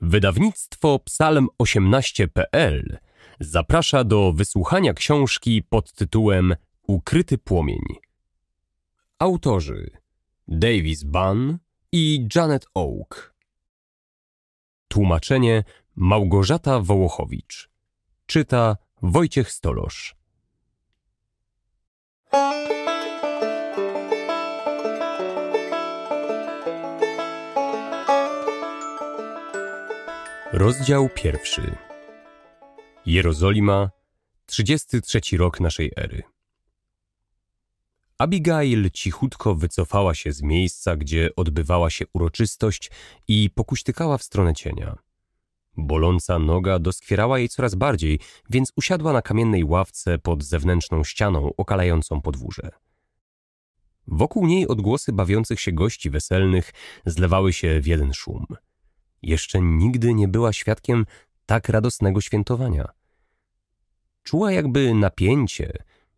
Wydawnictwo psalm18.pl zaprasza do wysłuchania książki pod tytułem Ukryty płomień. Autorzy Davis Bunn i Janet Oak. Tłumaczenie Małgorzata Wołochowicz. Czyta Wojciech Stolosz. Rozdział pierwszy. Jerozolima, 33 rok naszej ery. Abigail cichutko wycofała się z miejsca, gdzie odbywała się uroczystość i pokuśtykała w stronę cienia. Boląca noga doskwierała jej coraz bardziej, więc usiadła na kamiennej ławce pod zewnętrzną ścianą okalającą podwórze. Wokół niej odgłosy bawiących się gości weselnych zlewały się w jeden szum – jeszcze nigdy nie była świadkiem tak radosnego świętowania. Czuła jakby napięcie,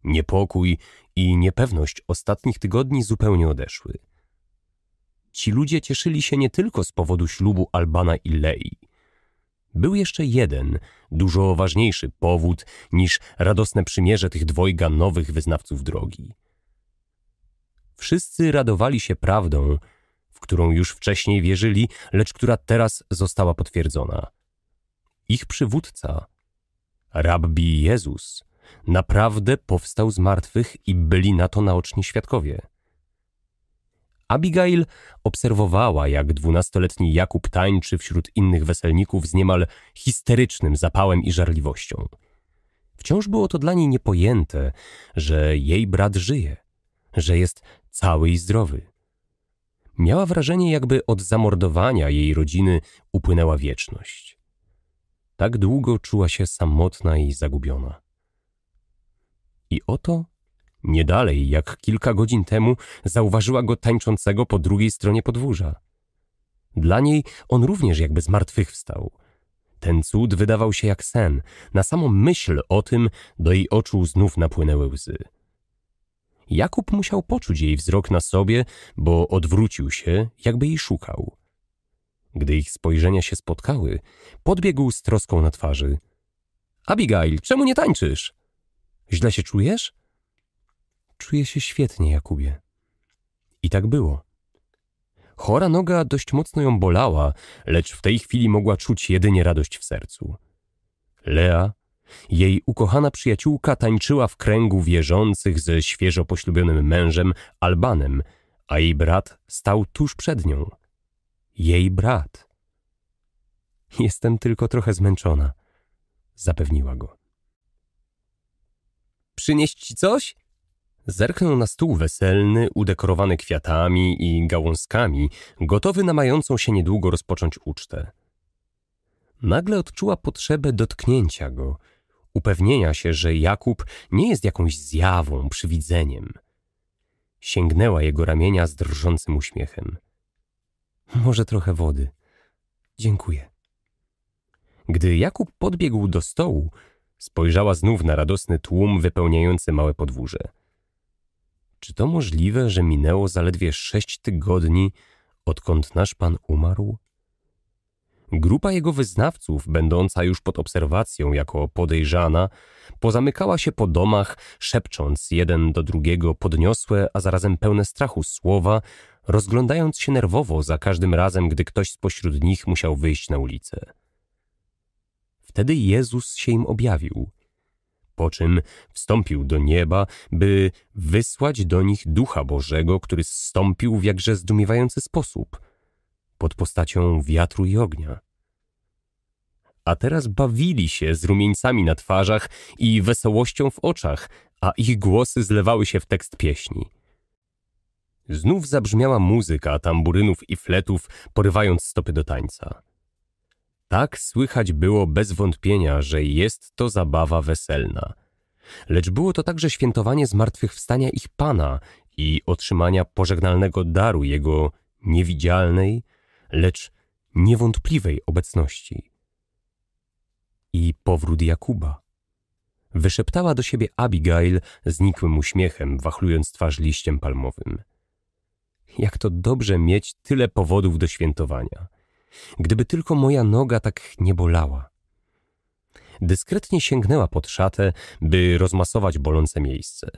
niepokój i niepewność ostatnich tygodni zupełnie odeszły. Ci ludzie cieszyli się nie tylko z powodu ślubu Albana i Lei. Był jeszcze jeden, dużo ważniejszy powód niż radosne przymierze tych dwojga nowych wyznawców drogi. Wszyscy radowali się prawdą, w którą już wcześniej wierzyli, lecz która teraz została potwierdzona. Ich przywódca, rabbi Jezus, naprawdę powstał z martwych i byli na to naoczni świadkowie. Abigail obserwowała, jak dwunastoletni Jakub tańczy wśród innych weselników z niemal histerycznym zapałem i żarliwością. Wciąż było to dla niej niepojęte, że jej brat żyje, że jest cały i zdrowy. Miała wrażenie, jakby od zamordowania jej rodziny upłynęła wieczność. Tak długo czuła się samotna i zagubiona. I oto, nie dalej jak kilka godzin temu, zauważyła go tańczącego po drugiej stronie podwórza. Dla niej on również jakby zmartwychwstał. Ten cud wydawał się jak sen. Na samą myśl o tym do jej oczu znów napłynęły łzy. Jakub musiał poczuć jej wzrok na sobie, bo odwrócił się, jakby jej szukał. Gdy ich spojrzenia się spotkały, podbiegł z troską na twarzy. Abigail, czemu nie tańczysz? Źle się czujesz? Czuję się świetnie, Jakubie. I tak było. Chora noga dość mocno ją bolała, lecz w tej chwili mogła czuć jedynie radość w sercu. Lea jej ukochana przyjaciółka tańczyła w kręgu wierzących ze świeżo poślubionym mężem Albanem, a jej brat stał tuż przed nią. Jej brat. Jestem tylko trochę zmęczona, zapewniła go. Przynieść ci coś? Zerknął na stół weselny, udekorowany kwiatami i gałązkami, gotowy na mającą się niedługo rozpocząć ucztę. Nagle odczuła potrzebę dotknięcia go, upewnienia się, że Jakub nie jest jakąś zjawą, przywidzeniem. Sięgnęła jego ramienia z drżącym uśmiechem. Może trochę wody. Dziękuję. Gdy Jakub podbiegł do stołu, spojrzała znów na radosny tłum wypełniający małe podwórze. Czy to możliwe, że minęło zaledwie sześć tygodni, odkąd nasz pan umarł? Grupa jego wyznawców, będąca już pod obserwacją jako podejrzana, pozamykała się po domach, szepcząc jeden do drugiego podniosłe, a zarazem pełne strachu słowa, rozglądając się nerwowo za każdym razem, gdy ktoś spośród nich musiał wyjść na ulicę. Wtedy Jezus się im objawił, po czym wstąpił do nieba, by wysłać do nich Ducha Bożego, który zstąpił w jakże zdumiewający sposób – pod postacią wiatru i ognia. A teraz bawili się z rumieńcami na twarzach i wesołością w oczach, a ich głosy zlewały się w tekst pieśni. Znów zabrzmiała muzyka tamburynów i fletów, porywając stopy do tańca. Tak słychać było bez wątpienia, że jest to zabawa weselna. Lecz było to także świętowanie zmartwychwstania ich Pana i otrzymania pożegnalnego daru Jego niewidzialnej, lecz niewątpliwej obecności. I powrót Jakuba. Wyszeptała do siebie Abigail znikłym uśmiechem, wachlując twarz liściem palmowym. Jak to dobrze mieć tyle powodów do świętowania. Gdyby tylko moja noga tak nie bolała. Dyskretnie sięgnęła pod szatę, by rozmasować bolące miejsce.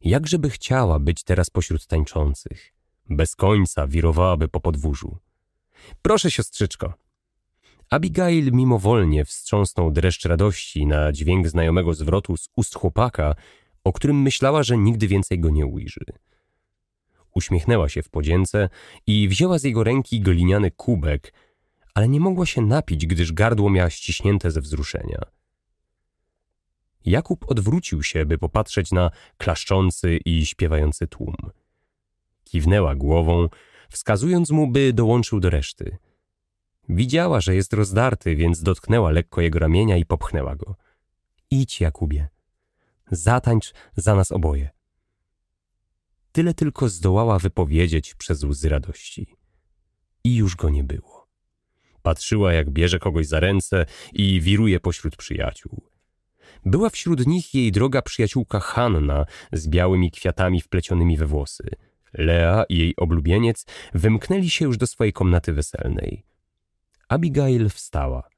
Jakżeby chciała być teraz pośród tańczących. Bez końca wirowałaby po podwórzu. Proszę, siostrzyczko. Abigail mimowolnie wstrząsnął dreszcz radości na dźwięk znajomego zwrotu z ust chłopaka, o którym myślała, że nigdy więcej go nie ujrzy. Uśmiechnęła się w podzięce i wzięła z jego ręki gliniany kubek, ale nie mogła się napić, gdyż gardło miała ściśnięte ze wzruszenia. Jakub odwrócił się, by popatrzeć na klaszczący i śpiewający tłum. Kiwnęła głową, wskazując mu, by dołączył do reszty. Widziała, że jest rozdarty, więc dotknęła lekko jego ramienia i popchnęła go. Idź, Jakubie. Zatańcz za nas oboje. Tyle tylko zdołała wypowiedzieć przez łzy radości. I już go nie było. Patrzyła, jak bierze kogoś za ręce i wiruje pośród przyjaciół. Była wśród nich jej droga przyjaciółka Hanna z białymi kwiatami wplecionymi we włosy – Lea i jej oblubieniec wymknęli się już do swojej komnaty weselnej. Abigail wstała.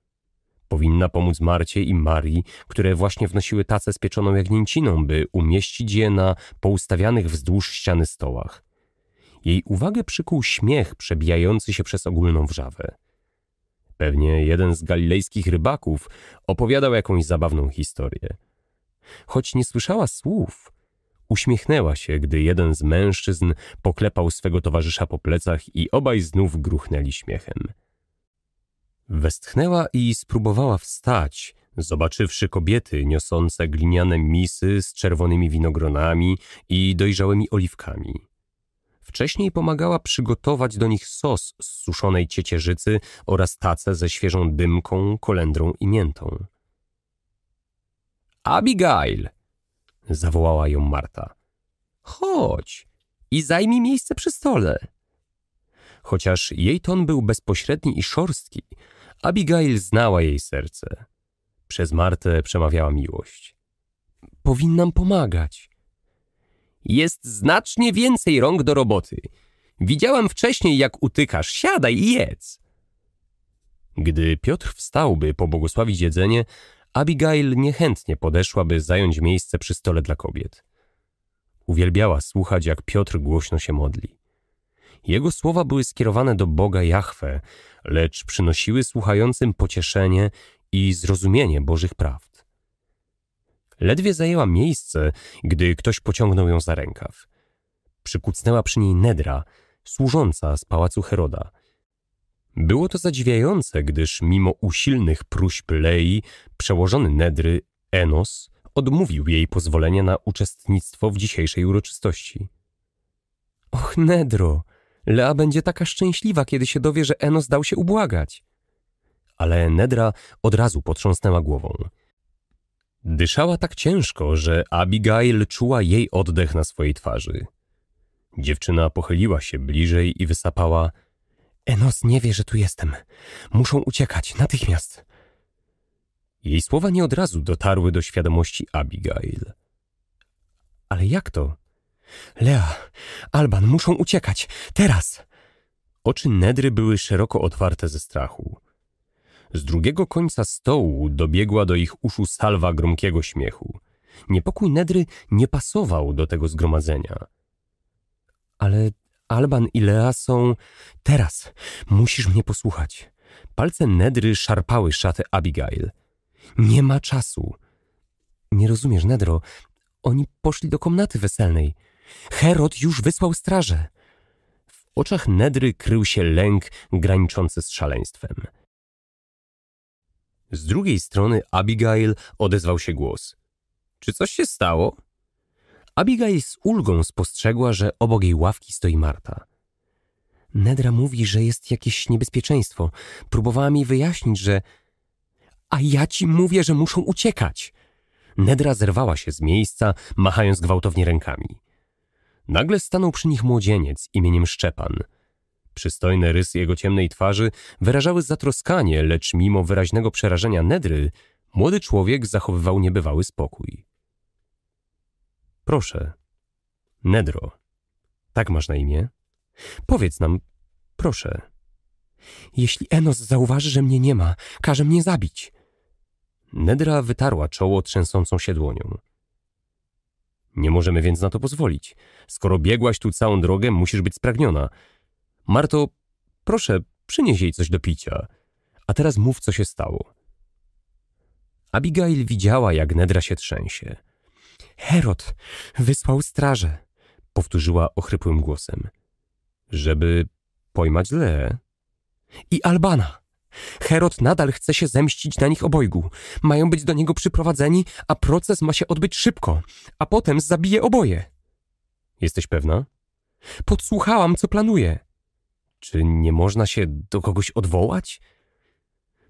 Powinna pomóc Marcie i Marii, które właśnie wnosiły tacę z pieczoną jagnięciną, by umieścić je na poustawianych wzdłuż ściany stołach. Jej uwagę przykuł śmiech przebijający się przez ogólną wrzawę. Pewnie jeden z galilejskich rybaków opowiadał jakąś zabawną historię. Choć nie słyszała słów, Uśmiechnęła się, gdy jeden z mężczyzn poklepał swego towarzysza po plecach i obaj znów gruchnęli śmiechem. Westchnęła i spróbowała wstać, zobaczywszy kobiety niosące gliniane misy z czerwonymi winogronami i dojrzałymi oliwkami. Wcześniej pomagała przygotować do nich sos z suszonej ciecierzycy oraz tacę ze świeżą dymką, kolendrą i miętą. Abigail! zawołała ją Marta. Chodź i zajmij miejsce przy stole. Chociaż jej ton był bezpośredni i szorstki, Abigail znała jej serce. Przez Martę przemawiała miłość. Powinnam pomagać. Jest znacznie więcej rąk do roboty. Widziałam wcześniej, jak utykasz. Siadaj i jedz. Gdy Piotr wstał, by pobłogosławić jedzenie, Abigail niechętnie podeszła, by zająć miejsce przy stole dla kobiet. Uwielbiała słuchać, jak Piotr głośno się modli. Jego słowa były skierowane do Boga Jahwe, lecz przynosiły słuchającym pocieszenie i zrozumienie Bożych prawd. Ledwie zajęła miejsce, gdy ktoś pociągnął ją za rękaw. Przykucnęła przy niej Nedra, służąca z pałacu Heroda – było to zadziwiające, gdyż mimo usilnych próśb Lei, przełożony Nedry, Enos, odmówił jej pozwolenia na uczestnictwo w dzisiejszej uroczystości. Och, Nedro, Lea będzie taka szczęśliwa, kiedy się dowie, że Enos dał się ubłagać. Ale Nedra od razu potrząsnęła głową. Dyszała tak ciężko, że Abigail czuła jej oddech na swojej twarzy. Dziewczyna pochyliła się bliżej i wysapała – Enos nie wie, że tu jestem. Muszą uciekać natychmiast. Jej słowa nie od razu dotarły do świadomości Abigail. Ale jak to? Lea, Alban, muszą uciekać! Teraz! Oczy Nedry były szeroko otwarte ze strachu. Z drugiego końca stołu dobiegła do ich uszu salwa gromkiego śmiechu. Niepokój Nedry nie pasował do tego zgromadzenia. Ale Alban i Lea są... Teraz! Musisz mnie posłuchać. Palce Nedry szarpały szatę Abigail. Nie ma czasu. Nie rozumiesz, Nedro. Oni poszli do komnaty weselnej. Herod już wysłał strażę. W oczach Nedry krył się lęk graniczący z szaleństwem. Z drugiej strony Abigail odezwał się głos. Czy coś się stało? Abigail z ulgą spostrzegła, że obok jej ławki stoi Marta. Nedra mówi, że jest jakieś niebezpieczeństwo. Próbowała mi wyjaśnić, że. A ja ci mówię, że muszą uciekać. Nedra zerwała się z miejsca, machając gwałtownie rękami. Nagle stanął przy nich młodzieniec imieniem Szczepan. Przystojne rysy jego ciemnej twarzy wyrażały zatroskanie, lecz mimo wyraźnego przerażenia Nedry, młody człowiek zachowywał niebywały spokój. Proszę. Nedro. Tak masz na imię? Powiedz nam, proszę. Jeśli Enos zauważy, że mnie nie ma, każe mnie zabić. Nedra wytarła czoło trzęsącą się dłonią. Nie możemy więc na to pozwolić. Skoro biegłaś tu całą drogę, musisz być spragniona. Marto, proszę, przynieś jej coś do picia. A teraz mów, co się stało. Abigail widziała, jak Nedra się trzęsie. Herod wysłał strażę, powtórzyła ochrypłym głosem. Żeby pojmać Leę. I Albana. Herod nadal chce się zemścić na nich obojgu. Mają być do niego przyprowadzeni, a proces ma się odbyć szybko, a potem zabije oboje. Jesteś pewna? Podsłuchałam, co planuje. Czy nie można się do kogoś odwołać?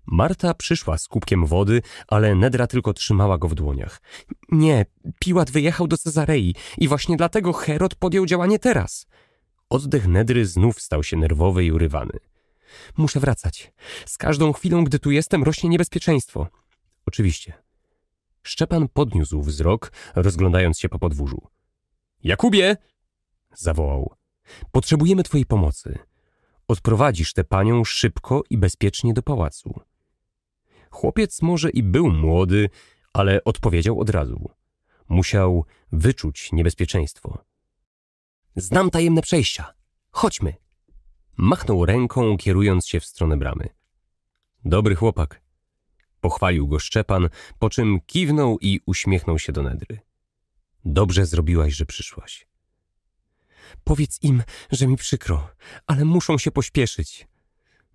Marta przyszła z kubkiem wody, ale Nedra tylko trzymała go w dłoniach. Nie, Piłat wyjechał do Cezarei i właśnie dlatego Herod podjął działanie teraz. Oddech Nedry znów stał się nerwowy i urywany. Muszę wracać. Z każdą chwilą, gdy tu jestem, rośnie niebezpieczeństwo. Oczywiście. Szczepan podniósł wzrok, rozglądając się po podwórzu. Jakubie! zawołał. Potrzebujemy twojej pomocy. Odprowadzisz tę panią szybko i bezpiecznie do pałacu. Chłopiec może i był młody, ale odpowiedział od razu. Musiał wyczuć niebezpieczeństwo. Znam tajemne przejścia. Chodźmy. Machnął ręką, kierując się w stronę bramy. Dobry chłopak. Pochwalił go Szczepan, po czym kiwnął i uśmiechnął się do Nedry. Dobrze zrobiłaś, że przyszłaś. Powiedz im, że mi przykro, ale muszą się pośpieszyć.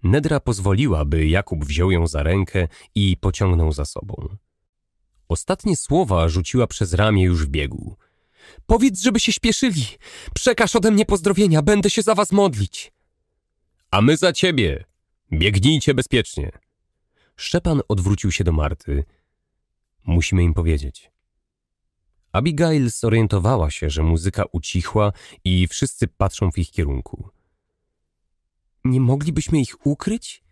Nedra pozwoliła, by Jakub wziął ją za rękę i pociągnął za sobą. Ostatnie słowa rzuciła przez ramię już w biegu. Powiedz, żeby się śpieszyli. Przekaż ode mnie pozdrowienia, będę się za was modlić. A my za ciebie. Biegnijcie bezpiecznie. Szczepan odwrócił się do Marty. Musimy im powiedzieć. Abigail zorientowała się, że muzyka ucichła i wszyscy patrzą w ich kierunku. Nie moglibyśmy ich ukryć?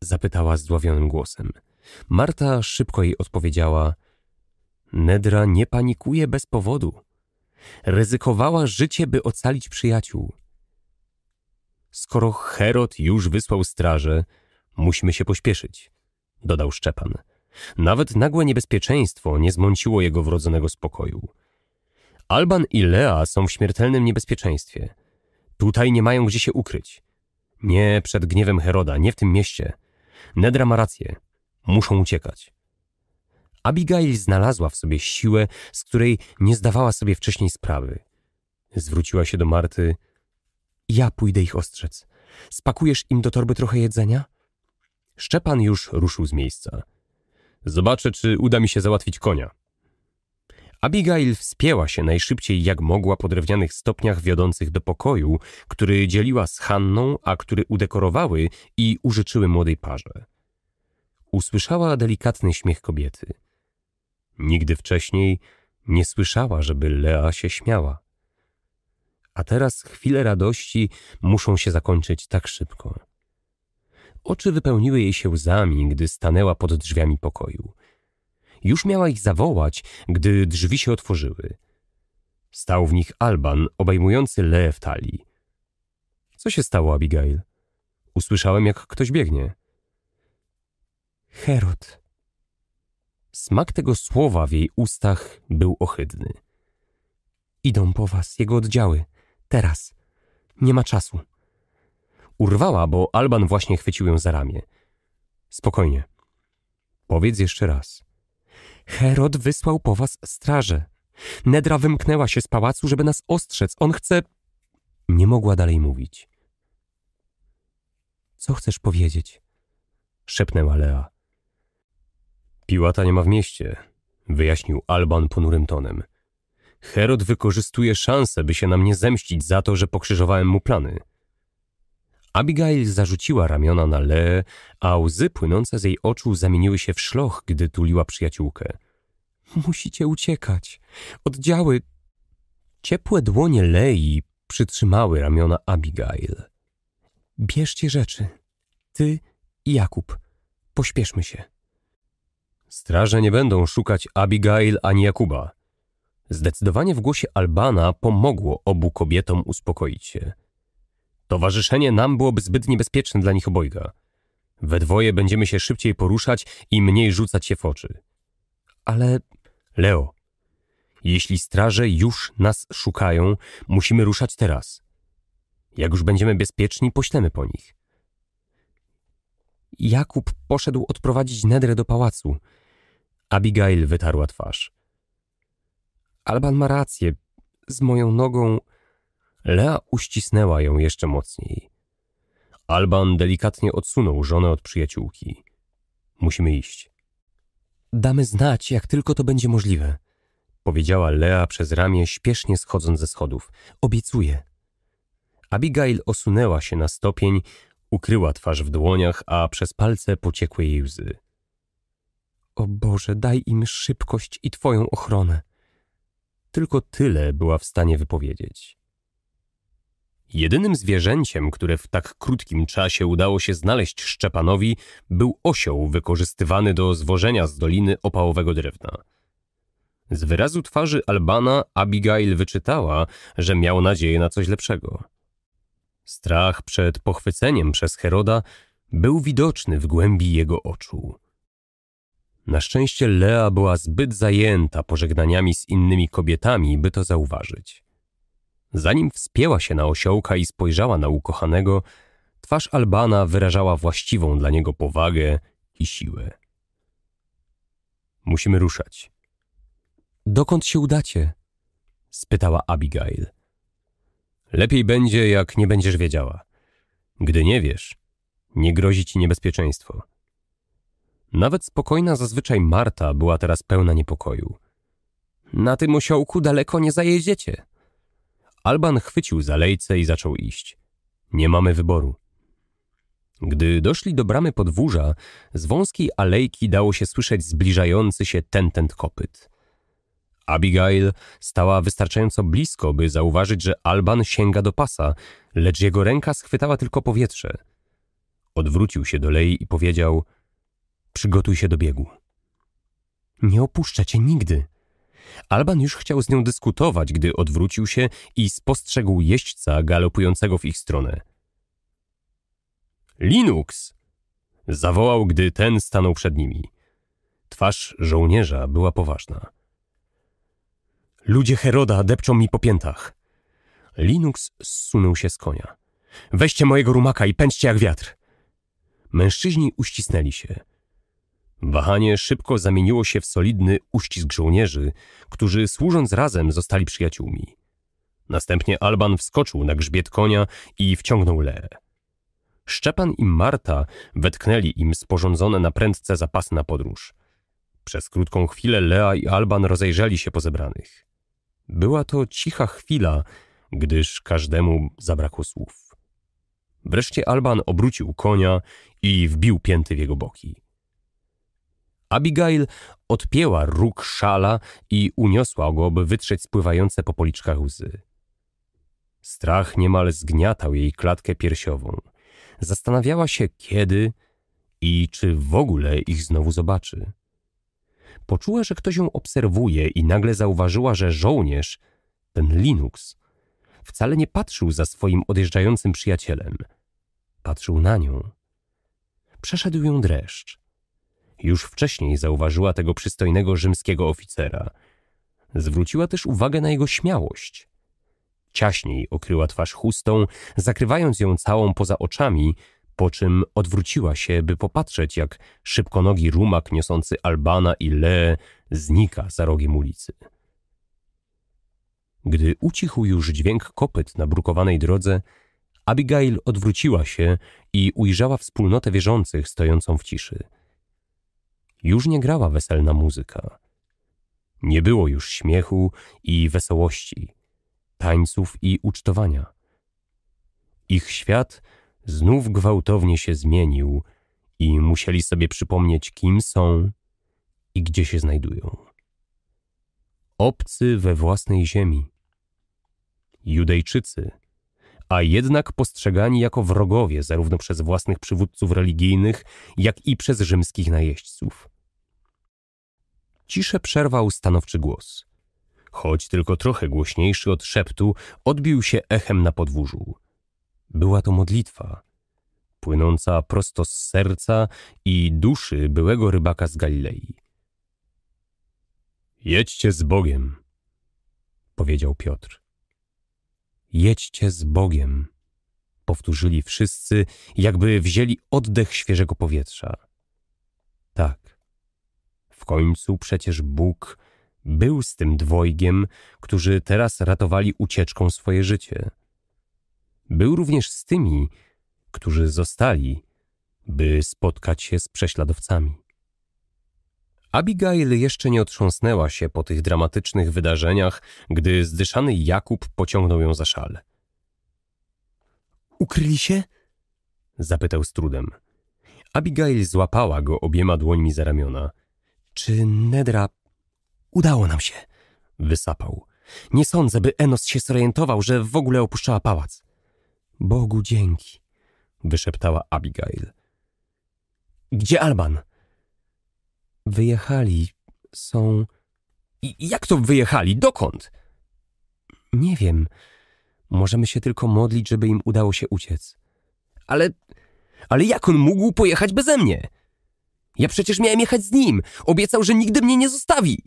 Zapytała zdławionym głosem. Marta szybko jej odpowiedziała: Nedra nie panikuje bez powodu. Ryzykowała życie, by ocalić przyjaciół. Skoro Herod już wysłał straże, musimy się pośpieszyć, dodał Szczepan. Nawet nagłe niebezpieczeństwo nie zmąciło jego wrodzonego spokoju. Alban i Lea są w śmiertelnym niebezpieczeństwie. Tutaj nie mają gdzie się ukryć. Nie przed gniewem Heroda, nie w tym mieście. Nedra ma rację. Muszą uciekać. Abigail znalazła w sobie siłę, z której nie zdawała sobie wcześniej sprawy. Zwróciła się do Marty. Ja pójdę ich ostrzec. Spakujesz im do torby trochę jedzenia? Szczepan już ruszył z miejsca. Zobaczę, czy uda mi się załatwić konia. Abigail wspięła się najszybciej jak mogła po drewnianych stopniach wiodących do pokoju, który dzieliła z Hanną, a który udekorowały i użyczyły młodej parze. Usłyszała delikatny śmiech kobiety. Nigdy wcześniej nie słyszała, żeby Lea się śmiała. A teraz chwile radości muszą się zakończyć tak szybko. Oczy wypełniły jej się łzami, gdy stanęła pod drzwiami pokoju – już miała ich zawołać, gdy drzwi się otworzyły. Stał w nich Alban, obejmujący Leę w talii. Co się stało, Abigail? Usłyszałem, jak ktoś biegnie. Herod. Smak tego słowa w jej ustach był ohydny. Idą po was, jego oddziały. Teraz. Nie ma czasu. Urwała, bo Alban właśnie chwycił ją za ramię. Spokojnie. Powiedz jeszcze raz. Herod wysłał po was strażę. Nedra wymknęła się z pałacu, żeby nas ostrzec. On chce. Nie mogła dalej mówić. Co chcesz powiedzieć? szepnęła Lea. Piłata nie ma w mieście, wyjaśnił Alban ponurym tonem. Herod wykorzystuje szansę, by się na mnie zemścić za to, że pokrzyżowałem mu plany. Abigail zarzuciła ramiona na Lee, a łzy płynące z jej oczu zamieniły się w szloch, gdy tuliła przyjaciółkę. Musicie uciekać. Oddziały. Ciepłe dłonie Lei przytrzymały ramiona Abigail. Bierzcie rzeczy. Ty i Jakub. Pośpieszmy się. Straże nie będą szukać Abigail ani Jakuba. Zdecydowanie w głosie Albana pomogło obu kobietom uspokoić się. Towarzyszenie nam byłoby zbyt niebezpieczne dla nich obojga. We dwoje będziemy się szybciej poruszać i mniej rzucać się w oczy. Ale, Leo, jeśli straże już nas szukają, musimy ruszać teraz. Jak już będziemy bezpieczni, poślemy po nich. Jakub poszedł odprowadzić Nedrę do pałacu. Abigail wytarła twarz. Alban ma rację. Z moją nogą Lea uścisnęła ją jeszcze mocniej. Alban delikatnie odsunął żonę od przyjaciółki. Musimy iść. Damy znać, jak tylko to będzie możliwe, powiedziała Lea przez ramię, śpiesznie schodząc ze schodów. Obiecuję. Abigail osunęła się na stopień, ukryła twarz w dłoniach, a przez palce pociekły jej łzy. O Boże, daj im szybkość i Twoją ochronę. Tylko tyle była w stanie wypowiedzieć. Jedynym zwierzęciem, które w tak krótkim czasie udało się znaleźć Szczepanowi, był osioł wykorzystywany do zwożenia z doliny opałowego drewna. Z wyrazu twarzy Albana Abigail wyczytała, że miał nadzieję na coś lepszego. Strach przed pochwyceniem przez Heroda był widoczny w głębi jego oczu. Na szczęście Lea była zbyt zajęta pożegnaniami z innymi kobietami, by to zauważyć. Zanim wspięła się na osiołka i spojrzała na ukochanego, twarz Albana wyrażała właściwą dla niego powagę i siłę. Musimy ruszać. Dokąd się udacie? spytała Abigail. Lepiej będzie, jak nie będziesz wiedziała. Gdy nie wiesz, nie grozi ci niebezpieczeństwo. Nawet spokojna zazwyczaj Marta była teraz pełna niepokoju. Na tym osiołku daleko nie zajedziecie. Alban chwycił za i zaczął iść. Nie mamy wyboru. Gdy doszli do bramy podwórza, z wąskiej alejki dało się słyszeć zbliżający się tentent kopyt. Abigail stała wystarczająco blisko, by zauważyć, że Alban sięga do pasa, lecz jego ręka schwytała tylko powietrze. Odwrócił się do Lei i powiedział – przygotuj się do biegu. Nie opuszczę cię nigdy – Alban już chciał z nią dyskutować, gdy odwrócił się i spostrzegł jeźdźca galopującego w ich stronę. Linux! zawołał, gdy ten stanął przed nimi. Twarz żołnierza była poważna. Ludzie Heroda depczą mi po piętach. Linux zsunął się z konia. Weźcie mojego rumaka i pędźcie jak wiatr. Mężczyźni uścisnęli się. Wahanie szybko zamieniło się w solidny uścisk żołnierzy, którzy służąc razem zostali przyjaciółmi. Następnie Alban wskoczył na grzbiet konia i wciągnął Leę. Szczepan i Marta wetknęli im sporządzone na prędce zapasy na podróż. Przez krótką chwilę Lea i Alban rozejrzeli się po zebranych. Była to cicha chwila, gdyż każdemu zabrakło słów. Wreszcie Alban obrócił konia i wbił pięty w jego boki. Abigail odpięła róg szala i uniosła go, by wytrzeć spływające po policzkach łzy. Strach niemal zgniatał jej klatkę piersiową. Zastanawiała się, kiedy i czy w ogóle ich znowu zobaczy. Poczuła, że ktoś ją obserwuje i nagle zauważyła, że żołnierz, ten Linux, wcale nie patrzył za swoim odjeżdżającym przyjacielem. Patrzył na nią. Przeszedł ją dreszcz. Już wcześniej zauważyła tego przystojnego rzymskiego oficera. Zwróciła też uwagę na jego śmiałość. Ciaśniej okryła twarz chustą, zakrywając ją całą poza oczami, po czym odwróciła się, by popatrzeć, jak szybkonogi rumak niosący Albana i le, znika za rogiem ulicy. Gdy ucichł już dźwięk kopyt na brukowanej drodze, Abigail odwróciła się i ujrzała wspólnotę wierzących stojącą w ciszy. Już nie grała weselna muzyka. Nie było już śmiechu i wesołości, tańców i ucztowania. Ich świat znów gwałtownie się zmienił i musieli sobie przypomnieć, kim są i gdzie się znajdują. Obcy we własnej ziemi. Judejczycy, a jednak postrzegani jako wrogowie zarówno przez własnych przywódców religijnych, jak i przez rzymskich najeźdźców. Ciszę przerwał stanowczy głos. Choć tylko trochę głośniejszy od szeptu, odbił się echem na podwórzu. Była to modlitwa, płynąca prosto z serca i duszy byłego rybaka z Galilei. Jedźcie z Bogiem, powiedział Piotr. Jedźcie z Bogiem, powtórzyli wszyscy, jakby wzięli oddech świeżego powietrza. W końcu przecież Bóg był z tym dwojgiem, którzy teraz ratowali ucieczką swoje życie. Był również z tymi, którzy zostali, by spotkać się z prześladowcami. Abigail jeszcze nie otrząsnęła się po tych dramatycznych wydarzeniach, gdy zdyszany Jakub pociągnął ją za szal. Ukryli się? zapytał z trudem. Abigail złapała go obiema dłońmi za ramiona. Czy Nedra... Udało nam się, wysapał. Nie sądzę, by Enos się zorientował, że w ogóle opuszczała pałac. Bogu dzięki, wyszeptała Abigail. Gdzie Alban? Wyjechali. Są... I jak to wyjechali? Dokąd? Nie wiem. Możemy się tylko modlić, żeby im udało się uciec. Ale... Ale jak on mógł pojechać beze mnie? Ja przecież miałem jechać z nim. Obiecał, że nigdy mnie nie zostawi.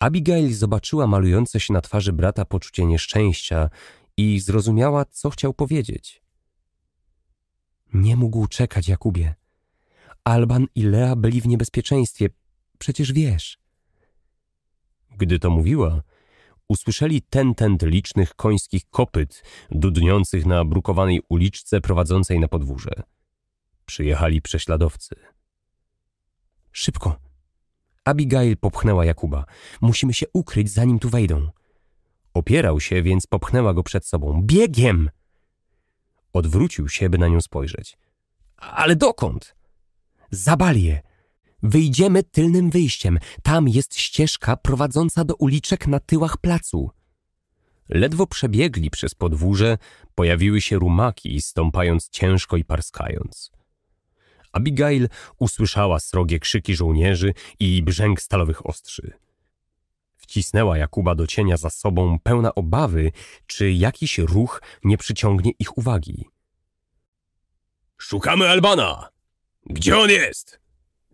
Abigail zobaczyła malujące się na twarzy brata poczucie nieszczęścia i zrozumiała, co chciał powiedzieć. Nie mógł czekać, Jakubie. Alban i Lea byli w niebezpieczeństwie, przecież wiesz. Gdy to mówiła, usłyszeli tentent licznych końskich kopyt dudniących na brukowanej uliczce prowadzącej na podwórze. Przyjechali prześladowcy. Szybko! Abigail popchnęła Jakuba. Musimy się ukryć, zanim tu wejdą. Opierał się, więc popchnęła go przed sobą. Biegiem! Odwrócił się, by na nią spojrzeć. Ale dokąd? Zabalię! Wyjdziemy tylnym wyjściem. Tam jest ścieżka prowadząca do uliczek na tyłach placu. Ledwo przebiegli przez podwórze, pojawiły się rumaki, stąpając ciężko i parskając. Abigail usłyszała srogie krzyki żołnierzy i brzęk stalowych ostrzy. Wcisnęła Jakuba do cienia za sobą, pełna obawy, czy jakiś ruch nie przyciągnie ich uwagi. Szukamy Albana! Gdzie on jest?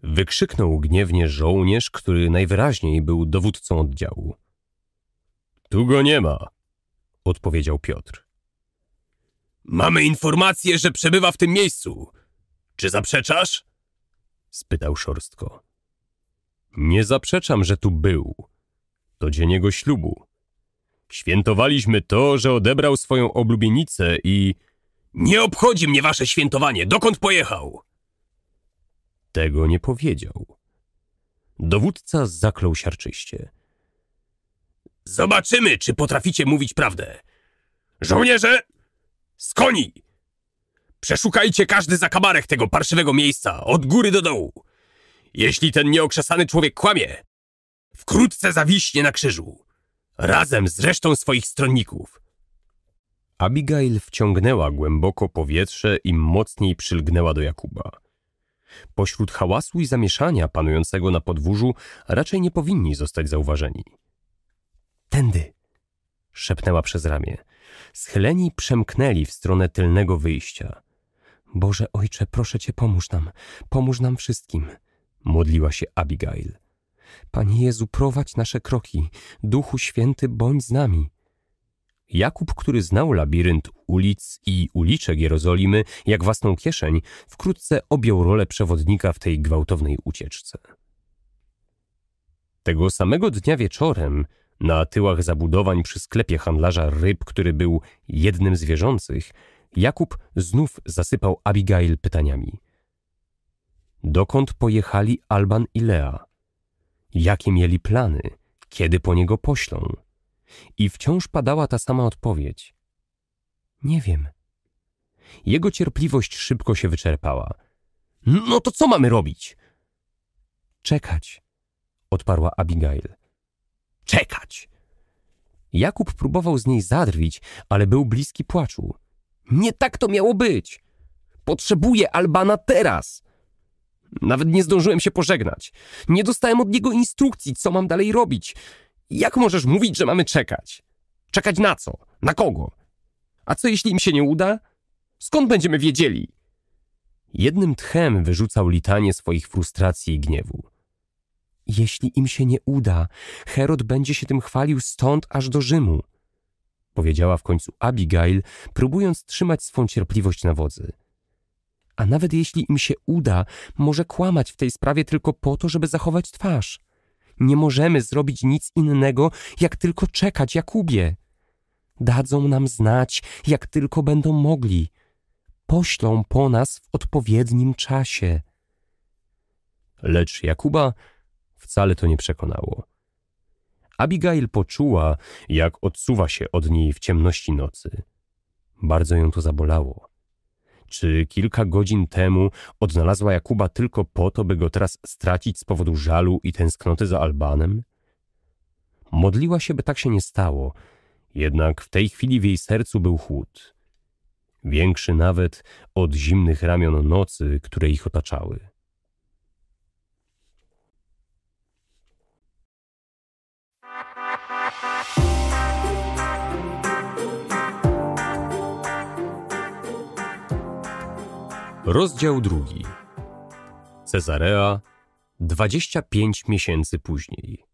Wykrzyknął gniewnie żołnierz, który najwyraźniej był dowódcą oddziału. Tu go nie ma, odpowiedział Piotr. Mamy informację, że przebywa w tym miejscu. Czy zaprzeczasz? spytał szorstko. Nie zaprzeczam, że tu był. To dzień jego ślubu. Świętowaliśmy to, że odebrał swoją oblubienicę i... Nie obchodzi mnie wasze świętowanie! Dokąd pojechał? Tego nie powiedział. Dowódca zaklął siarczyście. Zobaczymy, czy potraficie mówić prawdę. Żołnierze, z koni! Przeszukajcie każdy zakamarek tego parszywego miejsca, od góry do dołu. Jeśli ten nieokrzesany człowiek kłamie, wkrótce zawiśnie na krzyżu, razem z resztą swoich stronników. Abigail wciągnęła głęboko powietrze i mocniej przylgnęła do Jakuba. Pośród hałasu i zamieszania panującego na podwórzu raczej nie powinni zostać zauważeni. Tędy! szepnęła przez ramię. Schleni przemknęli w stronę tylnego wyjścia. Boże Ojcze, proszę Cię, pomóż nam, pomóż nam wszystkim, modliła się Abigail. Panie Jezu, prowadź nasze kroki, Duchu Święty, bądź z nami. Jakub, który znał labirynt ulic i uliczek Jerozolimy jak własną kieszeń, wkrótce objął rolę przewodnika w tej gwałtownej ucieczce. Tego samego dnia wieczorem, na tyłach zabudowań przy sklepie handlarza ryb, który był jednym z wierzących, Jakub znów zasypał Abigail pytaniami. Dokąd pojechali Alban i Lea? Jakie mieli plany? Kiedy po niego poślą? I wciąż padała ta sama odpowiedź. Nie wiem. Jego cierpliwość szybko się wyczerpała. No to co mamy robić? Czekać, odparła Abigail. Czekać! Jakub próbował z niej zadrwić, ale był bliski płaczu. Nie tak to miało być. Potrzebuję Albana teraz. Nawet nie zdążyłem się pożegnać. Nie dostałem od niego instrukcji, co mam dalej robić. Jak możesz mówić, że mamy czekać? Czekać na co? Na kogo? A co jeśli im się nie uda? Skąd będziemy wiedzieli? Jednym tchem wyrzucał litanie swoich frustracji i gniewu. Jeśli im się nie uda, Herod będzie się tym chwalił stąd aż do Rzymu powiedziała w końcu Abigail, próbując trzymać swą cierpliwość na wodzy. A nawet jeśli im się uda, może kłamać w tej sprawie tylko po to, żeby zachować twarz. Nie możemy zrobić nic innego, jak tylko czekać Jakubie. Dadzą nam znać, jak tylko będą mogli. Poślą po nas w odpowiednim czasie. Lecz Jakuba wcale to nie przekonało. Abigail poczuła, jak odsuwa się od niej w ciemności nocy. Bardzo ją to zabolało. Czy kilka godzin temu odnalazła Jakuba tylko po to, by go teraz stracić z powodu żalu i tęsknoty za Albanem? Modliła się, by tak się nie stało, jednak w tej chwili w jej sercu był chłód. Większy nawet od zimnych ramion nocy, które ich otaczały. Rozdział drugi. Cezarea 25 miesięcy później.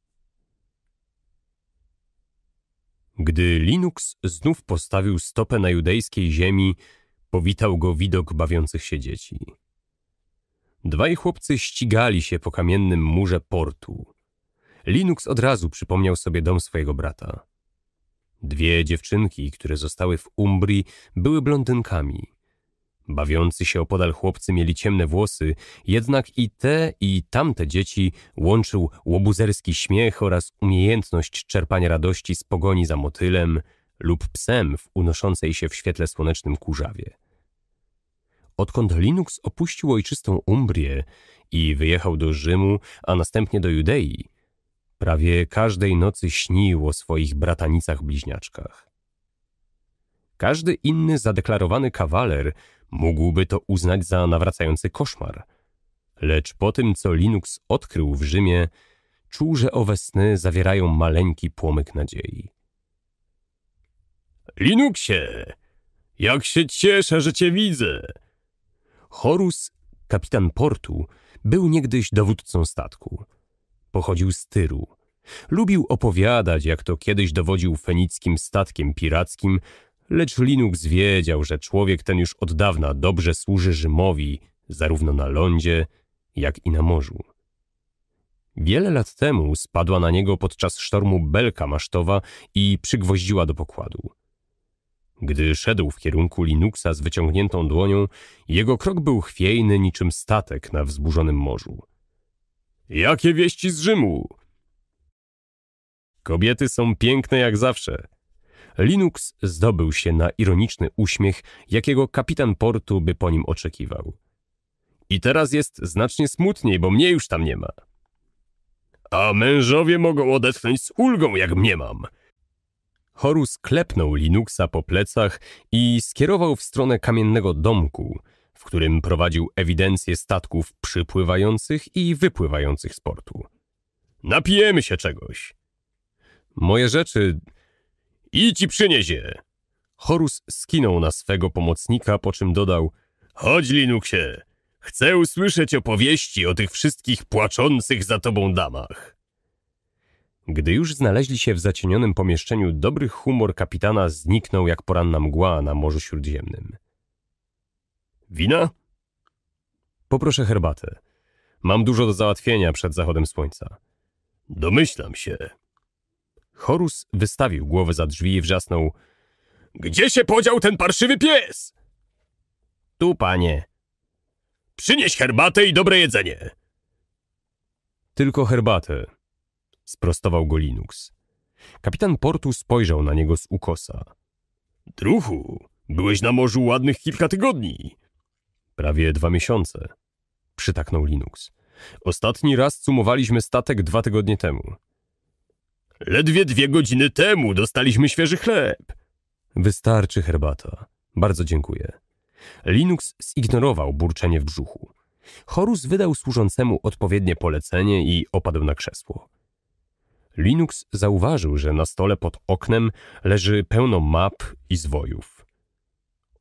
Gdy Linux znów postawił stopę na judejskiej ziemi, powitał go widok bawiących się dzieci. Dwaj chłopcy ścigali się po kamiennym murze portu. Linux od razu przypomniał sobie dom swojego brata. Dwie dziewczynki, które zostały w Umbrii, były blondynkami – Bawiący się opodal chłopcy mieli ciemne włosy, jednak i te i tamte dzieci łączył łobuzerski śmiech oraz umiejętność czerpania radości z pogoni za motylem lub psem w unoszącej się w świetle słonecznym kurzawie. Odkąd Linux opuścił ojczystą Umbrię i wyjechał do Rzymu, a następnie do Judei, prawie każdej nocy śnił o swoich bratanicach bliźniaczkach. Każdy inny zadeklarowany kawaler mógłby to uznać za nawracający koszmar. Lecz po tym, co Linux odkrył w Rzymie, czuł, że owe sny zawierają maleńki płomyk nadziei. Linuxie, jak się cieszę, że cię widzę! Horus, kapitan portu, był niegdyś dowódcą statku. Pochodził z Tyru. Lubił opowiadać, jak to kiedyś dowodził fenickim statkiem pirackim, Lecz Linux wiedział, że człowiek ten już od dawna dobrze służy Rzymowi, zarówno na lądzie, jak i na morzu. Wiele lat temu spadła na niego podczas sztormu belka masztowa i przygwoździła do pokładu. Gdy szedł w kierunku Linuxa z wyciągniętą dłonią, jego krok był chwiejny niczym statek na wzburzonym morzu. Jakie wieści z Rzymu? Kobiety są piękne jak zawsze – Linux zdobył się na ironiczny uśmiech, jakiego kapitan portu by po nim oczekiwał. I teraz jest znacznie smutniej, bo mnie już tam nie ma. A mężowie mogą odetchnąć z ulgą, jak mnie mam. Horus klepnął Linuxa po plecach i skierował w stronę kamiennego domku, w którym prowadził ewidencję statków przypływających i wypływających z portu. Napijemy się czegoś. Moje rzeczy i ci przyniesie. Horus skinął na swego pomocnika, po czym dodał Chodź, Linuxie, chcę usłyszeć opowieści o tych wszystkich płaczących za tobą damach. Gdy już znaleźli się w zacienionym pomieszczeniu, dobry humor kapitana zniknął jak poranna mgła na Morzu Śródziemnym. Wina? Poproszę herbatę. Mam dużo do załatwienia przed zachodem słońca. Domyślam się. Horus wystawił głowę za drzwi i wrzasnął. Gdzie się podział ten parszywy pies? Tu, panie. Przynieś herbatę i dobre jedzenie. Tylko herbatę, sprostował go Linux. Kapitan portu spojrzał na niego z ukosa. Druhu, byłeś na morzu ładnych kilka tygodni. Prawie dwa miesiące, przytaknął Linux. Ostatni raz cumowaliśmy statek dwa tygodnie temu. Ledwie dwie godziny temu dostaliśmy świeży chleb. Wystarczy herbata. Bardzo dziękuję. Linux zignorował burczenie w brzuchu. Horus wydał służącemu odpowiednie polecenie i opadł na krzesło. Linux zauważył, że na stole pod oknem leży pełno map i zwojów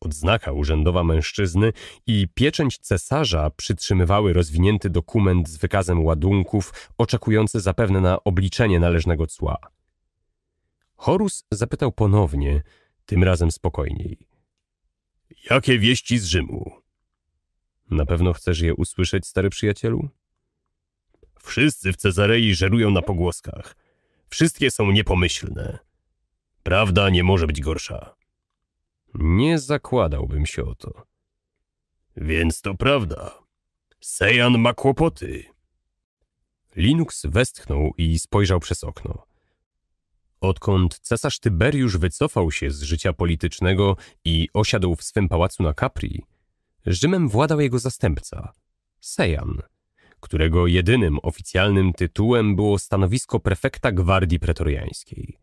odznaka urzędowa mężczyzny i pieczęć cesarza przytrzymywały rozwinięty dokument z wykazem ładunków, oczekujący zapewne na obliczenie należnego cła. Horus zapytał ponownie, tym razem spokojniej. Jakie wieści z Rzymu? Na pewno chcesz je usłyszeć, stary przyjacielu? Wszyscy w Cezarei żerują na pogłoskach. Wszystkie są niepomyślne. Prawda nie może być gorsza. Nie zakładałbym się o to. Więc to prawda. Sejan ma kłopoty. Linux westchnął i spojrzał przez okno. Odkąd cesarz Tyberiusz wycofał się z życia politycznego i osiadł w swym pałacu na Capri, Rzymem władał jego zastępca, Sejan, którego jedynym oficjalnym tytułem było stanowisko prefekta gwardii pretoriańskiej.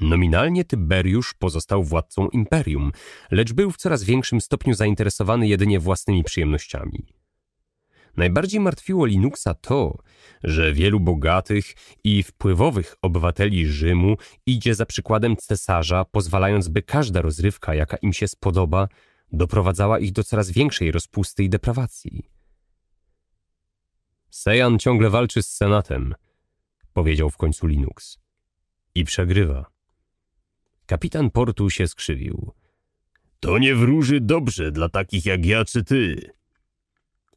Nominalnie Tyberiusz pozostał władcą imperium, lecz był w coraz większym stopniu zainteresowany jedynie własnymi przyjemnościami. Najbardziej martwiło Linuxa to, że wielu bogatych i wpływowych obywateli Rzymu idzie za przykładem cesarza, pozwalając, by każda rozrywka, jaka im się spodoba, doprowadzała ich do coraz większej rozpusty i deprawacji. Sejan ciągle walczy z Senatem, powiedział w końcu Linux. I przegrywa. Kapitan portu się skrzywił. To nie wróży dobrze dla takich jak ja czy ty.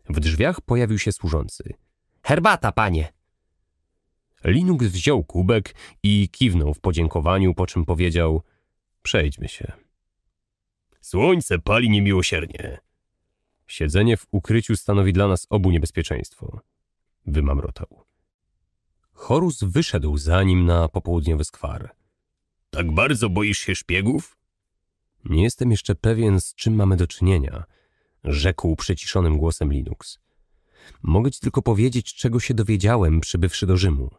W drzwiach pojawił się służący. Herbata, panie! Linux wziął kubek i kiwnął w podziękowaniu, po czym powiedział Przejdźmy się. Słońce pali niemiłosiernie. Siedzenie w ukryciu stanowi dla nas obu niebezpieczeństwo. Wymamrotał. Horus wyszedł za nim na popołudniowy skwar – tak bardzo boisz się szpiegów? Nie jestem jeszcze pewien, z czym mamy do czynienia, rzekł przyciszonym głosem Linux. Mogę ci tylko powiedzieć, czego się dowiedziałem, przybywszy do Rzymu.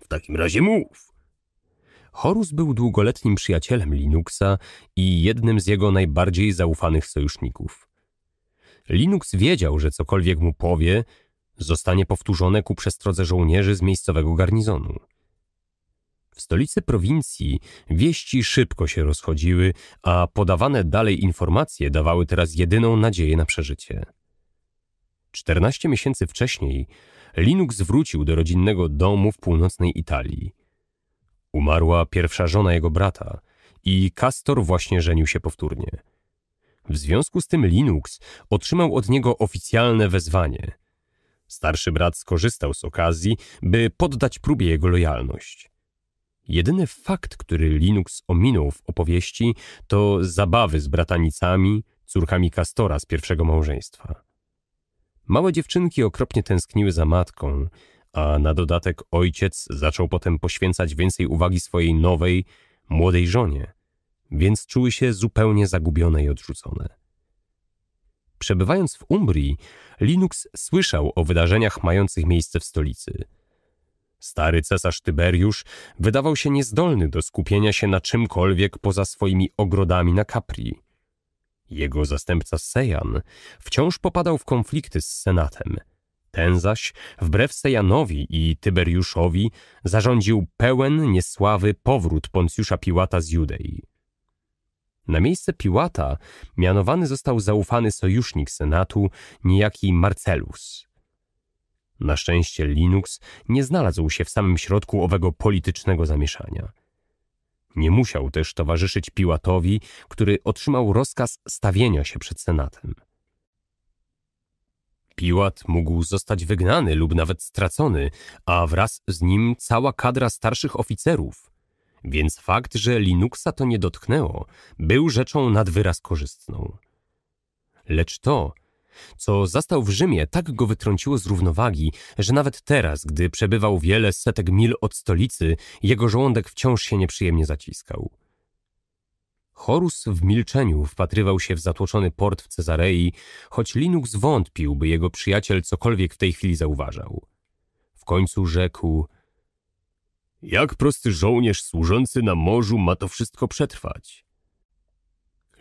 W takim razie mów. Horus był długoletnim przyjacielem Linuxa i jednym z jego najbardziej zaufanych sojuszników. Linux wiedział, że cokolwiek mu powie, zostanie powtórzone ku przestrodze żołnierzy z miejscowego garnizonu. W stolicy prowincji wieści szybko się rozchodziły, a podawane dalej informacje dawały teraz jedyną nadzieję na przeżycie. 14 miesięcy wcześniej Linux wrócił do rodzinnego domu w północnej Italii. Umarła pierwsza żona jego brata i Castor właśnie żenił się powtórnie. W związku z tym Linux otrzymał od niego oficjalne wezwanie. Starszy brat skorzystał z okazji, by poddać próbie jego lojalność. Jedyny fakt, który Linux ominął w opowieści, to zabawy z bratanicami, córkami Kastora z pierwszego małżeństwa. Małe dziewczynki okropnie tęskniły za matką, a na dodatek ojciec zaczął potem poświęcać więcej uwagi swojej nowej, młodej żonie, więc czuły się zupełnie zagubione i odrzucone. Przebywając w Umbrii, Linux słyszał o wydarzeniach mających miejsce w stolicy – Stary cesarz Tyberiusz wydawał się niezdolny do skupienia się na czymkolwiek poza swoimi ogrodami na Capri. Jego zastępca Sejan wciąż popadał w konflikty z Senatem. Ten zaś, wbrew Sejanowi i Tyberiuszowi, zarządził pełen niesławy powrót Poncjusza Piłata z Judei. Na miejsce Piłata mianowany został zaufany sojusznik Senatu, niejaki Marcelus – na szczęście Linux nie znalazł się w samym środku owego politycznego zamieszania. Nie musiał też towarzyszyć Piłatowi, który otrzymał rozkaz stawienia się przed Senatem. Piłat mógł zostać wygnany lub nawet stracony, a wraz z nim cała kadra starszych oficerów. Więc fakt, że Linuxa to nie dotknęło, był rzeczą nad wyraz korzystną. Lecz to, co zastał w Rzymie, tak go wytrąciło z równowagi, że nawet teraz, gdy przebywał wiele setek mil od stolicy, jego żołądek wciąż się nieprzyjemnie zaciskał. Horus w milczeniu wpatrywał się w zatłoczony port w Cezarei, choć Linux wątpił, by jego przyjaciel cokolwiek w tej chwili zauważał. W końcu rzekł: Jak prosty żołnierz służący na morzu ma to wszystko przetrwać?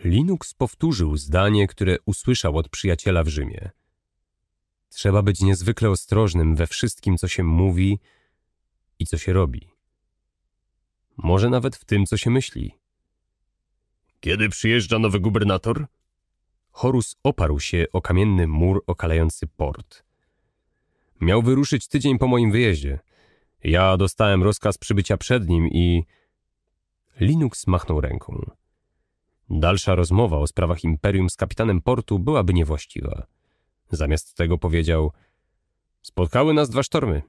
Linux powtórzył zdanie, które usłyszał od przyjaciela w Rzymie. Trzeba być niezwykle ostrożnym we wszystkim, co się mówi i co się robi. Może nawet w tym, co się myśli. Kiedy przyjeżdża nowy gubernator? Horus oparł się o kamienny mur okalający port. Miał wyruszyć tydzień po moim wyjeździe. Ja dostałem rozkaz przybycia przed nim i... Linux machnął ręką. Dalsza rozmowa o sprawach imperium z kapitanem portu byłaby niewłaściwa. Zamiast tego powiedział: Spotkały nas dwa sztormy.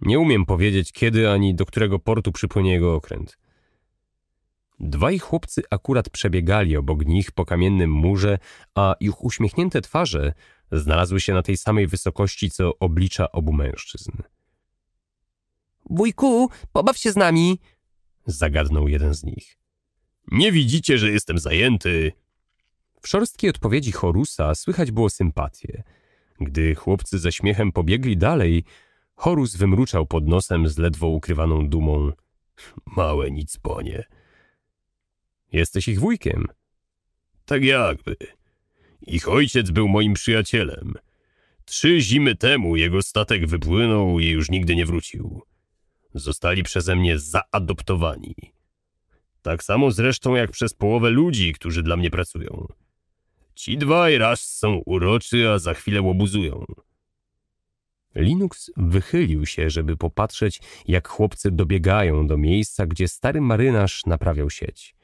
Nie umiem powiedzieć, kiedy ani do którego portu przypłynie jego okręt. Dwaj chłopcy akurat przebiegali obok nich po kamiennym murze, a ich uśmiechnięte twarze znalazły się na tej samej wysokości, co oblicza obu mężczyzn. Wujku, pobaw się z nami! zagadnął jeden z nich. Nie widzicie, że jestem zajęty. W szorstkiej odpowiedzi Horusa słychać było sympatię. Gdy chłopcy ze śmiechem pobiegli dalej, Horus wymruczał pod nosem z ledwo ukrywaną dumą. Małe nic ponie. Jesteś ich wujkiem. Tak jakby. Ich ojciec był moim przyjacielem. Trzy zimy temu jego statek wypłynął i już nigdy nie wrócił. Zostali przeze mnie zaadoptowani. Tak samo zresztą jak przez połowę ludzi, którzy dla mnie pracują. Ci dwaj raz są uroczy, a za chwilę łobuzują. Linux wychylił się, żeby popatrzeć, jak chłopcy dobiegają do miejsca, gdzie stary marynarz naprawiał sieć.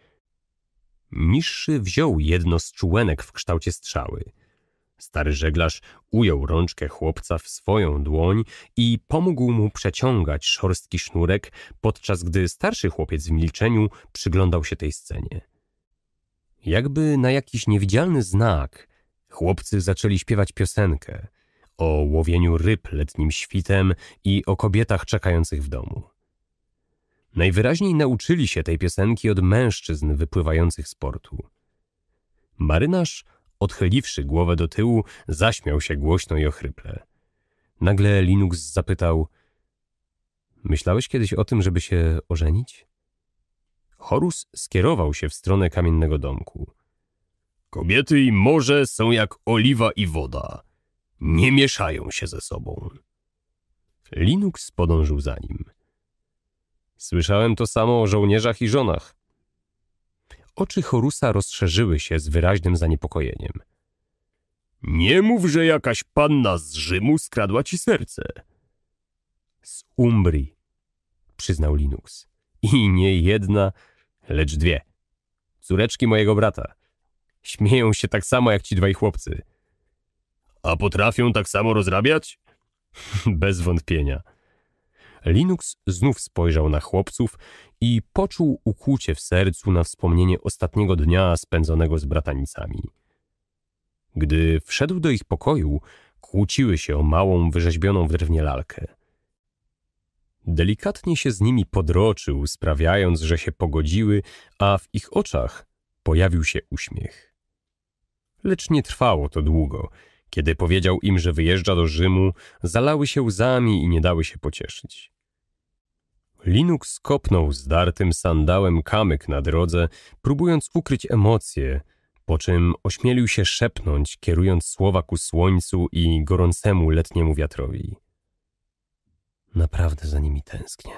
Niższy wziął jedno z czułenek w kształcie strzały – Stary żeglarz ujął rączkę chłopca w swoją dłoń i pomógł mu przeciągać szorstki sznurek, podczas gdy starszy chłopiec w milczeniu przyglądał się tej scenie. Jakby na jakiś niewidzialny znak, chłopcy zaczęli śpiewać piosenkę o łowieniu ryb letnim świtem i o kobietach czekających w domu. Najwyraźniej nauczyli się tej piosenki od mężczyzn wypływających z portu. Marynarz odchyliwszy głowę do tyłu, zaśmiał się głośno i ochryple. Nagle Linux zapytał – Myślałeś kiedyś o tym, żeby się ożenić? Horus skierował się w stronę kamiennego domku. Kobiety i morze są jak oliwa i woda. Nie mieszają się ze sobą. Linux podążył za nim. Słyszałem to samo o żołnierzach i żonach, Oczy Horusa rozszerzyły się z wyraźnym zaniepokojeniem. Nie mów, że jakaś panna z Rzymu skradła ci serce. Z Umbrii, przyznał Linux. I nie jedna, lecz dwie. Córeczki mojego brata. Śmieją się tak samo jak ci dwaj chłopcy. A potrafią tak samo rozrabiać? Bez wątpienia. Linux znów spojrzał na chłopców i poczuł ukłucie w sercu na wspomnienie ostatniego dnia spędzonego z bratanicami. Gdy wszedł do ich pokoju, kłóciły się o małą, wyrzeźbioną w drewnie lalkę. Delikatnie się z nimi podroczył, sprawiając, że się pogodziły, a w ich oczach pojawił się uśmiech. Lecz nie trwało to długo. Kiedy powiedział im, że wyjeżdża do Rzymu, zalały się łzami i nie dały się pocieszyć. Linux kopnął zdartym sandałem kamyk na drodze, próbując ukryć emocje, po czym ośmielił się szepnąć, kierując słowa ku słońcu i gorącemu letniemu wiatrowi. Naprawdę za nimi tęsknię.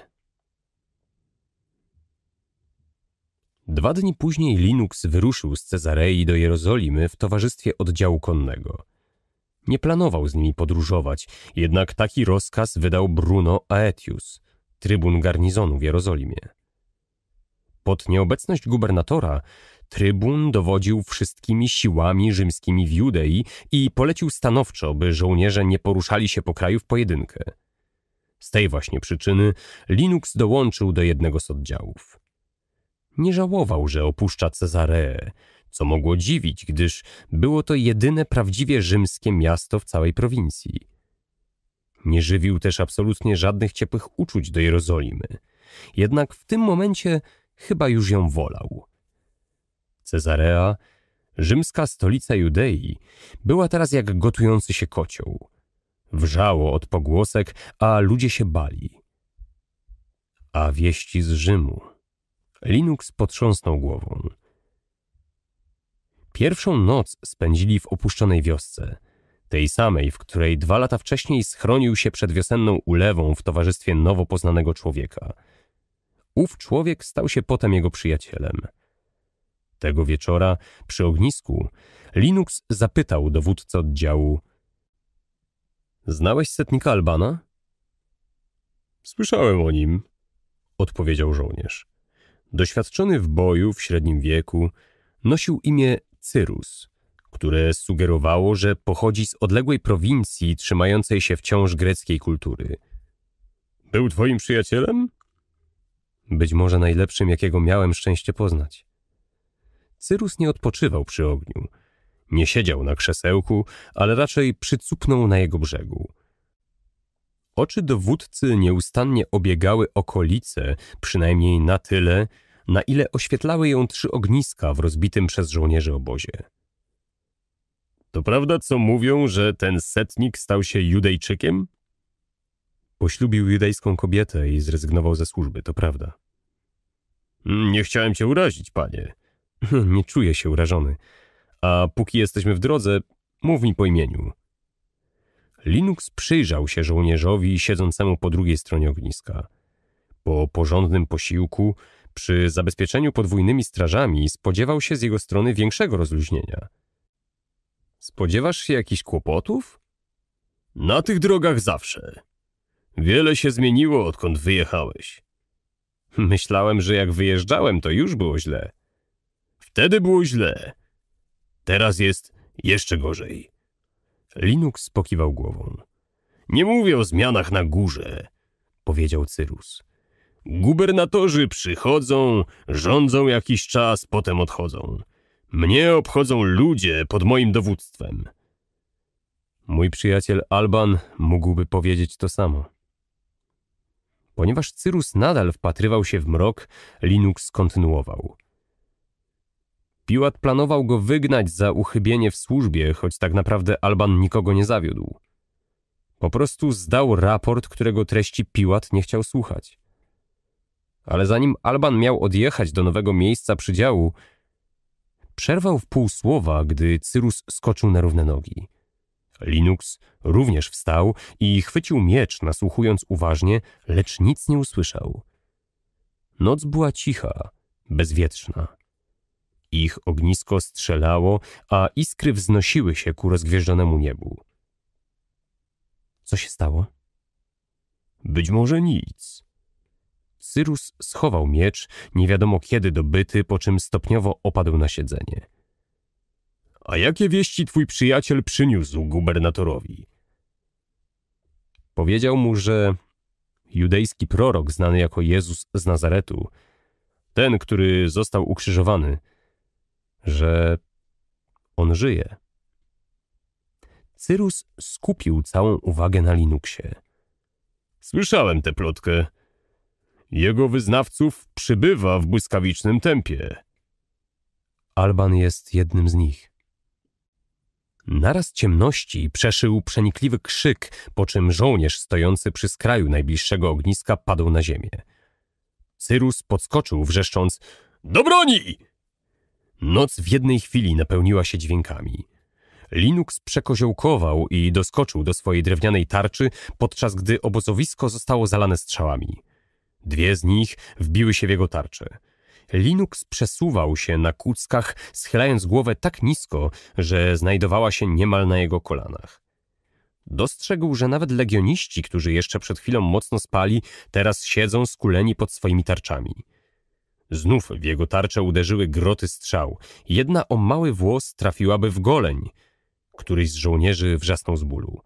Dwa dni później Linux wyruszył z Cezarei do Jerozolimy w towarzystwie oddziału konnego. Nie planował z nimi podróżować, jednak taki rozkaz wydał Bruno Aetius – trybun garnizonu w Jerozolimie. Pod nieobecność gubernatora trybun dowodził wszystkimi siłami rzymskimi w Judei i polecił stanowczo, by żołnierze nie poruszali się po kraju w pojedynkę. Z tej właśnie przyczyny Linux dołączył do jednego z oddziałów. Nie żałował, że opuszcza Cezareę, co mogło dziwić, gdyż było to jedyne prawdziwie rzymskie miasto w całej prowincji – nie żywił też absolutnie żadnych ciepłych uczuć do Jerozolimy. Jednak w tym momencie chyba już ją wolał. Cezarea, rzymska stolica Judei, była teraz jak gotujący się kocioł. Wrzało od pogłosek, a ludzie się bali. A wieści z Rzymu. Linux potrząsnął głową. Pierwszą noc spędzili w opuszczonej wiosce – tej samej, w której dwa lata wcześniej schronił się przed wiosenną ulewą w towarzystwie nowo poznanego człowieka. Ów człowiek stał się potem jego przyjacielem. Tego wieczora przy ognisku Linux zapytał dowódcę oddziału Znałeś setnika Albana? Słyszałem o nim, odpowiedział żołnierz. Doświadczony w boju w średnim wieku, nosił imię Cyrus – które sugerowało, że pochodzi z odległej prowincji trzymającej się wciąż greckiej kultury. Był twoim przyjacielem? Być może najlepszym, jakiego miałem szczęście poznać. Cyrus nie odpoczywał przy ogniu. Nie siedział na krzesełku, ale raczej przycupnął na jego brzegu. Oczy dowódcy nieustannie obiegały okolice, przynajmniej na tyle, na ile oświetlały ją trzy ogniska w rozbitym przez żołnierzy obozie. To prawda, co mówią, że ten setnik stał się Judejczykiem? Poślubił judejską kobietę i zrezygnował ze służby, to prawda. Nie chciałem cię urazić, panie. Nie czuję się urażony. A póki jesteśmy w drodze, mów mi po imieniu. Linux przyjrzał się żołnierzowi siedzącemu po drugiej stronie ogniska. Po porządnym posiłku, przy zabezpieczeniu podwójnymi strażami, spodziewał się z jego strony większego rozluźnienia – Spodziewasz się jakichś kłopotów? Na tych drogach zawsze. Wiele się zmieniło, odkąd wyjechałeś. Myślałem, że jak wyjeżdżałem, to już było źle. Wtedy było źle. Teraz jest jeszcze gorzej. Linux pokiwał głową. Nie mówię o zmianach na górze, powiedział Cyrus. Gubernatorzy przychodzą, rządzą jakiś czas, potem odchodzą. Mnie obchodzą ludzie pod moim dowództwem. Mój przyjaciel Alban mógłby powiedzieć to samo. Ponieważ Cyrus nadal wpatrywał się w mrok, Linux kontynuował. Piłat planował go wygnać za uchybienie w służbie, choć tak naprawdę Alban nikogo nie zawiódł. Po prostu zdał raport, którego treści Piłat nie chciał słuchać. Ale zanim Alban miał odjechać do nowego miejsca przydziału, Przerwał w pół słowa, gdy Cyrus skoczył na równe nogi. Linux również wstał i chwycił miecz, nasłuchując uważnie, lecz nic nie usłyszał. Noc była cicha, bezwietrzna. Ich ognisko strzelało, a iskry wznosiły się ku rozgwieżdżonemu niebu. Co się stało? Być może nic, Cyrus schował miecz, nie wiadomo kiedy dobyty, po czym stopniowo opadł na siedzenie. A jakie wieści twój przyjaciel przyniósł gubernatorowi? Powiedział mu, że judejski prorok znany jako Jezus z Nazaretu, ten, który został ukrzyżowany, że on żyje. Cyrus skupił całą uwagę na Linuxie. Słyszałem tę plotkę. Jego wyznawców przybywa w błyskawicznym tempie. Alban jest jednym z nich. Naraz ciemności przeszył przenikliwy krzyk, po czym żołnierz stojący przy skraju najbliższego ogniska padł na ziemię. Cyrus podskoczył, wrzeszcząc – Do broni! Noc w jednej chwili napełniła się dźwiękami. Linux przekoziołkował i doskoczył do swojej drewnianej tarczy, podczas gdy obozowisko zostało zalane strzałami – Dwie z nich wbiły się w jego tarcze. Linux przesuwał się na kuckach, schylając głowę tak nisko, że znajdowała się niemal na jego kolanach. Dostrzegł, że nawet legioniści, którzy jeszcze przed chwilą mocno spali, teraz siedzą skuleni pod swoimi tarczami. Znów w jego tarczę uderzyły groty strzał. Jedna o mały włos trafiłaby w goleń. Któryś z żołnierzy wrzasnął z bólu.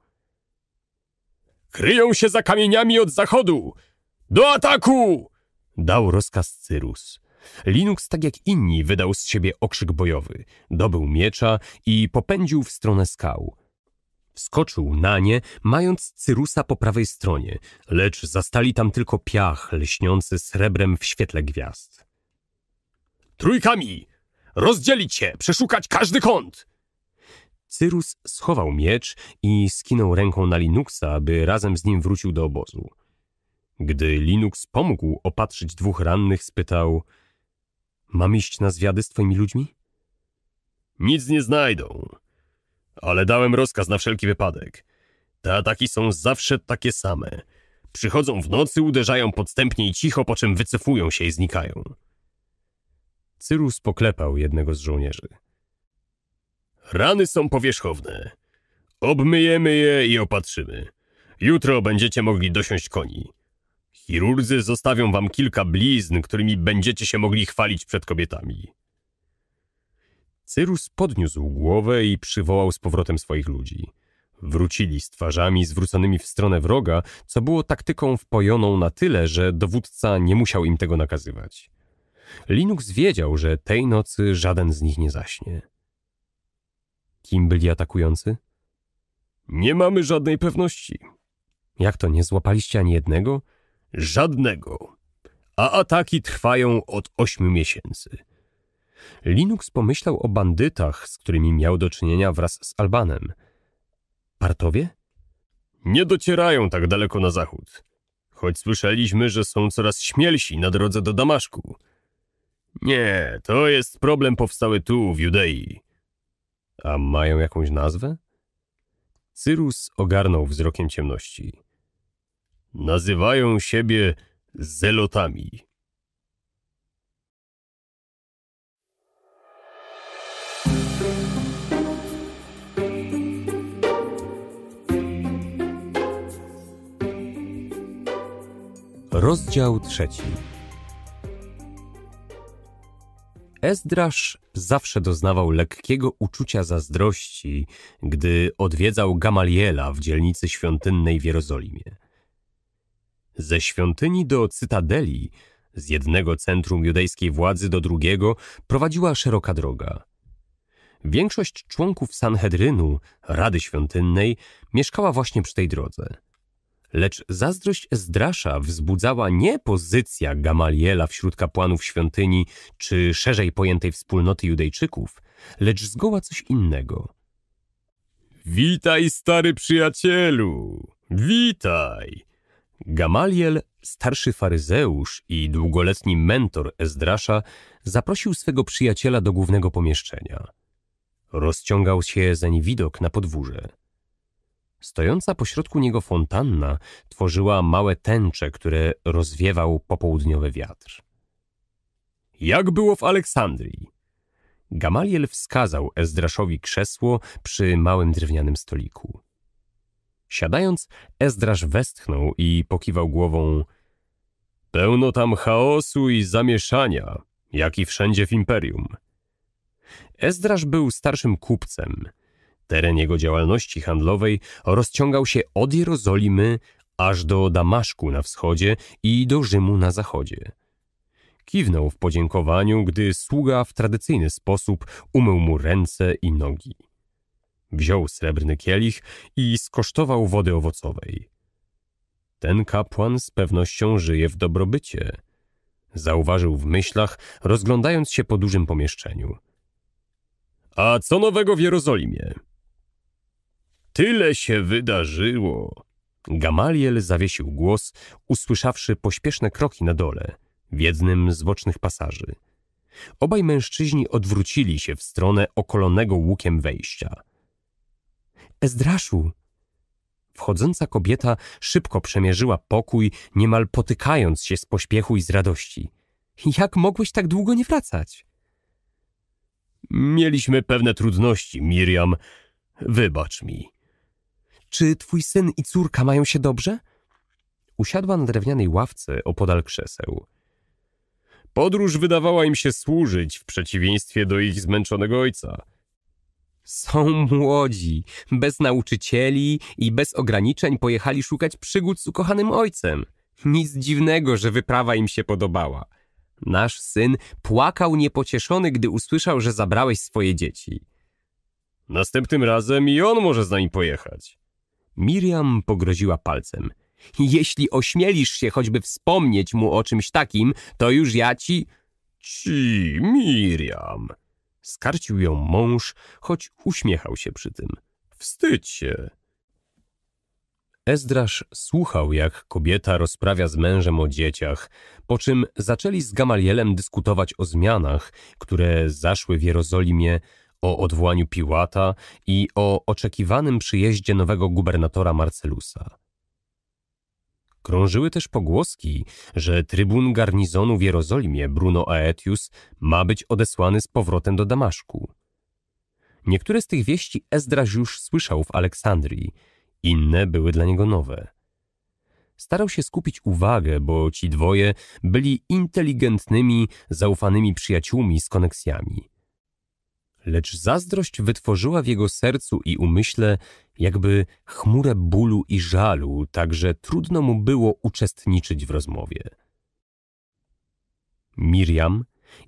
Kryją się za kamieniami od zachodu! Do ataku! Dał rozkaz Cyrus. Linux, tak jak inni, wydał z siebie okrzyk bojowy. Dobył miecza i popędził w stronę skał. Wskoczył na nie, mając Cyrusa po prawej stronie, lecz zastali tam tylko piach lśniący srebrem w świetle gwiazd. Trójkami! Rozdzielić się! Przeszukać każdy kąt! Cyrus schował miecz i skinął ręką na Linuxa, aby razem z nim wrócił do obozu. Gdy Linux pomógł opatrzyć dwóch rannych, spytał – Mam iść na zwiady z twoimi ludźmi? – Nic nie znajdą. Ale dałem rozkaz na wszelki wypadek. Te ataki są zawsze takie same. Przychodzą w nocy, uderzają podstępnie i cicho, po czym wycofują się i znikają. Cyrus poklepał jednego z żołnierzy. Rany są powierzchowne. Obmyjemy je i opatrzymy. Jutro będziecie mogli dosiąść koni. Chirurdzy zostawią wam kilka blizn, którymi będziecie się mogli chwalić przed kobietami. Cyrus podniósł głowę i przywołał z powrotem swoich ludzi. Wrócili z twarzami zwróconymi w stronę wroga, co było taktyką wpojoną na tyle, że dowódca nie musiał im tego nakazywać. Linux wiedział, że tej nocy żaden z nich nie zaśnie. Kim byli atakujący? Nie mamy żadnej pewności. Jak to, nie złapaliście ani jednego? Żadnego. A ataki trwają od ośmiu miesięcy. Linux pomyślał o bandytach, z którymi miał do czynienia wraz z Albanem. Partowie? Nie docierają tak daleko na zachód. Choć słyszeliśmy, że są coraz śmielsi na drodze do Damaszku. Nie, to jest problem powstały tu, w Judei. A mają jakąś nazwę? Cyrus ogarnął wzrokiem ciemności. Nazywają siebie zelotami. Rozdział trzeci. Ezdrasz zawsze doznawał lekkiego uczucia zazdrości, gdy odwiedzał Gamaliela w dzielnicy świątynnej w Jerozolimie. Ze świątyni do cytadeli, z jednego centrum judejskiej władzy do drugiego, prowadziła szeroka droga. Większość członków Sanhedrynu, Rady Świątynnej, mieszkała właśnie przy tej drodze. Lecz zazdrość Ezdrasza wzbudzała nie pozycja Gamaliela wśród kapłanów świątyni czy szerzej pojętej wspólnoty Judejczyków, lecz zgoła coś innego. Witaj, stary przyjacielu! Witaj! Gamaliel, starszy faryzeusz i długoletni mentor Ezdrasza, zaprosił swego przyjaciela do głównego pomieszczenia. Rozciągał się zeń widok na podwórze. Stojąca pośrodku niego fontanna tworzyła małe tęcze, które rozwiewał popołudniowy wiatr. Jak było w Aleksandrii? Gamaliel wskazał Ezdraszowi krzesło przy małym drewnianym stoliku. Siadając, Ezdraż westchnął i pokiwał głową. Pełno tam chaosu i zamieszania, jak i wszędzie w imperium. Ezdraż był starszym kupcem. Teren jego działalności handlowej rozciągał się od Jerozolimy aż do Damaszku na wschodzie i do Rzymu na zachodzie. Kiwnął w podziękowaniu, gdy sługa w tradycyjny sposób umył mu ręce i nogi. Wziął srebrny kielich i skosztował wody owocowej. Ten kapłan z pewnością żyje w dobrobycie. Zauważył w myślach, rozglądając się po dużym pomieszczeniu. A co nowego w Jerozolimie? Tyle się wydarzyło. Gamaliel zawiesił głos, usłyszawszy pośpieszne kroki na dole, w jednym z bocznych pasaży. Obaj mężczyźni odwrócili się w stronę okolonego łukiem wejścia – Ezdraszu! Wchodząca kobieta szybko przemierzyła pokój, niemal potykając się z pośpiechu i z radości. Jak mogłeś tak długo nie wracać? Mieliśmy pewne trudności, Miriam. Wybacz mi. Czy twój syn i córka mają się dobrze? Usiadła na drewnianej ławce opodal krzeseł. Podróż wydawała im się służyć w przeciwieństwie do ich zmęczonego ojca – są młodzi, bez nauczycieli i bez ograniczeń pojechali szukać przygód z ukochanym ojcem. Nic dziwnego, że wyprawa im się podobała. Nasz syn płakał niepocieszony, gdy usłyszał, że zabrałeś swoje dzieci. Następnym razem i on może z nami pojechać. Miriam pogroziła palcem. Jeśli ośmielisz się choćby wspomnieć mu o czymś takim, to już ja ci... Ci, Miriam, Skarcił ją mąż, choć uśmiechał się przy tym. Wstydź się! Ezdrasz słuchał, jak kobieta rozprawia z mężem o dzieciach, po czym zaczęli z Gamalielem dyskutować o zmianach, które zaszły w Jerozolimie, o odwołaniu Piłata i o oczekiwanym przyjeździe nowego gubernatora Marcelusa. Krążyły też pogłoski, że trybun garnizonu w Jerozolimie Bruno Aetius ma być odesłany z powrotem do Damaszku. Niektóre z tych wieści Ezdraż już słyszał w Aleksandrii, inne były dla niego nowe. Starał się skupić uwagę, bo ci dwoje byli inteligentnymi, zaufanymi przyjaciółmi z koneksjami lecz zazdrość wytworzyła w jego sercu i umyśle jakby chmurę bólu i żalu, tak że trudno mu było uczestniczyć w rozmowie. Miriam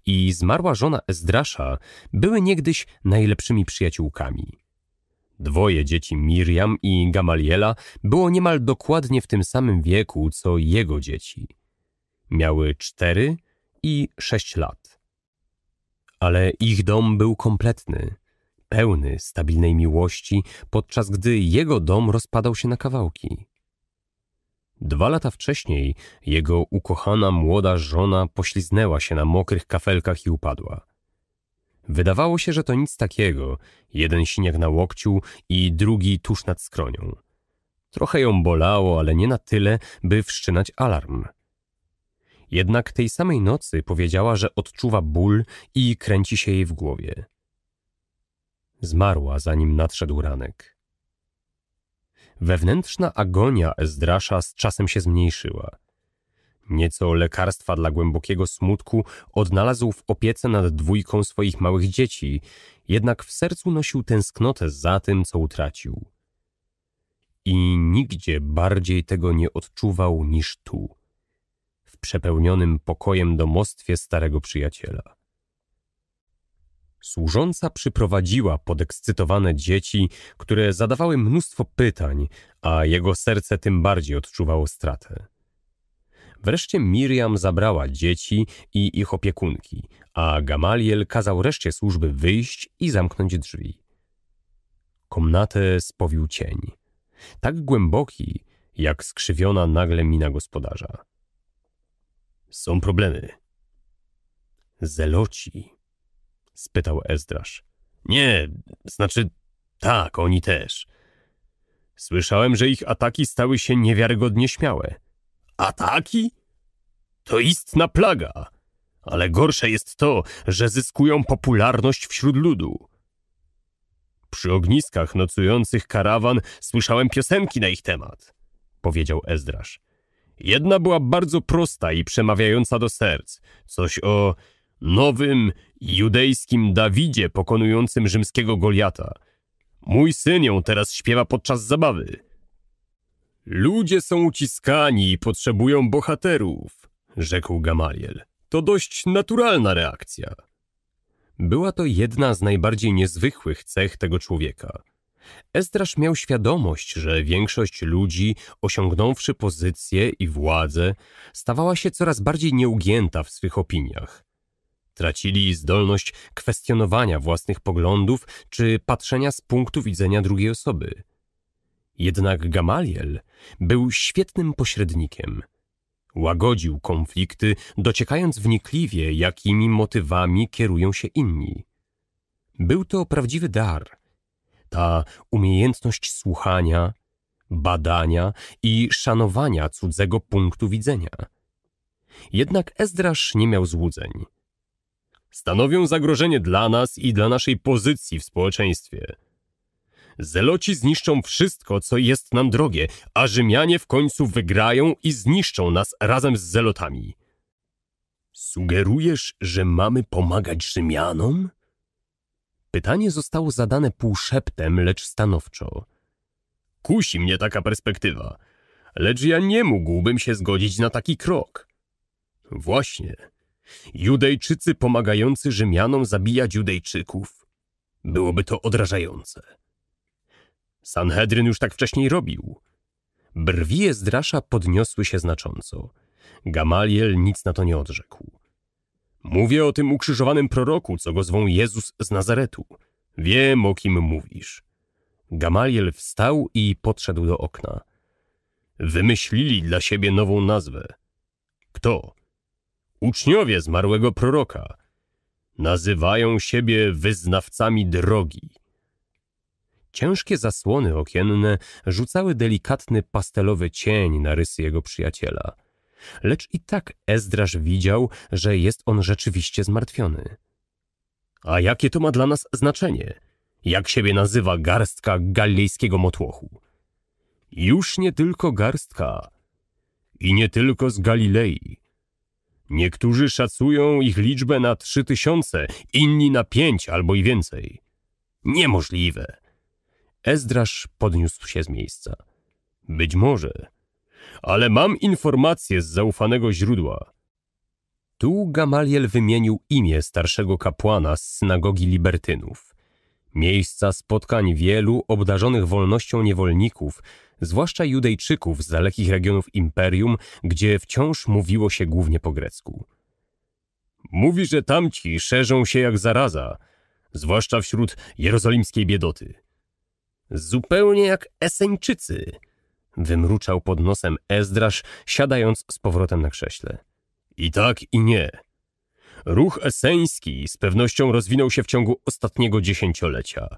i zmarła żona Ezdrasza były niegdyś najlepszymi przyjaciółkami. Dwoje dzieci Miriam i Gamaliela było niemal dokładnie w tym samym wieku co jego dzieci. Miały cztery i sześć lat. Ale ich dom był kompletny, pełny stabilnej miłości, podczas gdy jego dom rozpadał się na kawałki. Dwa lata wcześniej jego ukochana młoda żona pośliznęła się na mokrych kafelkach i upadła. Wydawało się, że to nic takiego, jeden siniak na łokciu i drugi tuż nad skronią. Trochę ją bolało, ale nie na tyle, by wszczynać alarm – jednak tej samej nocy powiedziała, że odczuwa ból i kręci się jej w głowie. Zmarła, zanim nadszedł ranek. Wewnętrzna agonia Ezdrasza z czasem się zmniejszyła. Nieco lekarstwa dla głębokiego smutku odnalazł w opiece nad dwójką swoich małych dzieci, jednak w sercu nosił tęsknotę za tym, co utracił. I nigdzie bardziej tego nie odczuwał niż tu w przepełnionym pokojem domostwie starego przyjaciela. Służąca przyprowadziła podekscytowane dzieci, które zadawały mnóstwo pytań, a jego serce tym bardziej odczuwało stratę. Wreszcie Miriam zabrała dzieci i ich opiekunki, a Gamaliel kazał reszcie służby wyjść i zamknąć drzwi. Komnatę spowił cień, tak głęboki, jak skrzywiona nagle mina gospodarza. Są problemy. Zeloci? spytał Ezdrasz. Nie, znaczy tak, oni też. Słyszałem, że ich ataki stały się niewiarygodnie śmiałe. Ataki? To istna plaga. Ale gorsze jest to, że zyskują popularność wśród ludu. Przy ogniskach nocujących karawan słyszałem piosenki na ich temat, powiedział Ezdrasz. Jedna była bardzo prosta i przemawiająca do serc. Coś o nowym, judejskim Dawidzie pokonującym rzymskiego Goliata. Mój syn ją teraz śpiewa podczas zabawy. Ludzie są uciskani i potrzebują bohaterów, rzekł Gamaliel. To dość naturalna reakcja. Była to jedna z najbardziej niezwykłych cech tego człowieka. Estrasz miał świadomość, że większość ludzi, osiągnąwszy pozycję i władzę, stawała się coraz bardziej nieugięta w swych opiniach. Tracili zdolność kwestionowania własnych poglądów czy patrzenia z punktu widzenia drugiej osoby. Jednak Gamaliel był świetnym pośrednikiem. Łagodził konflikty, dociekając wnikliwie, jakimi motywami kierują się inni. Był to prawdziwy dar – ta umiejętność słuchania, badania i szanowania cudzego punktu widzenia. Jednak Ezdrasz nie miał złudzeń. Stanowią zagrożenie dla nas i dla naszej pozycji w społeczeństwie. Zeloci zniszczą wszystko, co jest nam drogie, a Rzymianie w końcu wygrają i zniszczą nas razem z Zelotami. Sugerujesz, że mamy pomagać Rzymianom? Pytanie zostało zadane półszeptem, lecz stanowczo. Kusi mnie taka perspektywa, lecz ja nie mógłbym się zgodzić na taki krok. Właśnie. Judejczycy pomagający Rzymianom zabijać Judejczyków. Byłoby to odrażające. Sanhedryn już tak wcześniej robił. Brwi Ezdrasza podniosły się znacząco. Gamaliel nic na to nie odrzekł. Mówię o tym ukrzyżowanym proroku, co go zwą Jezus z Nazaretu. Wiem, o kim mówisz. Gamaliel wstał i podszedł do okna. Wymyślili dla siebie nową nazwę. Kto? Uczniowie zmarłego proroka. Nazywają siebie wyznawcami drogi. Ciężkie zasłony okienne rzucały delikatny pastelowy cień na rysy jego przyjaciela. Lecz i tak Ezdrasz widział, że jest on rzeczywiście zmartwiony. A jakie to ma dla nas znaczenie? Jak siebie nazywa garstka gallejskiego motłochu? Już nie tylko garstka. I nie tylko z Galilei. Niektórzy szacują ich liczbę na trzy tysiące, inni na pięć albo i więcej. Niemożliwe. Ezdrasz podniósł się z miejsca. Być może, ale mam informację z zaufanego źródła. Tu Gamaliel wymienił imię starszego kapłana z synagogi Libertynów. Miejsca spotkań wielu obdarzonych wolnością niewolników, zwłaszcza Judejczyków z dalekich regionów imperium, gdzie wciąż mówiło się głównie po grecku. Mówi, że tamci szerzą się jak zaraza, zwłaszcza wśród jerozolimskiej biedoty. Zupełnie jak Eseńczycy – Wymruczał pod nosem Ezdrasz, siadając z powrotem na krześle. I tak, i nie. Ruch eseński z pewnością rozwinął się w ciągu ostatniego dziesięciolecia.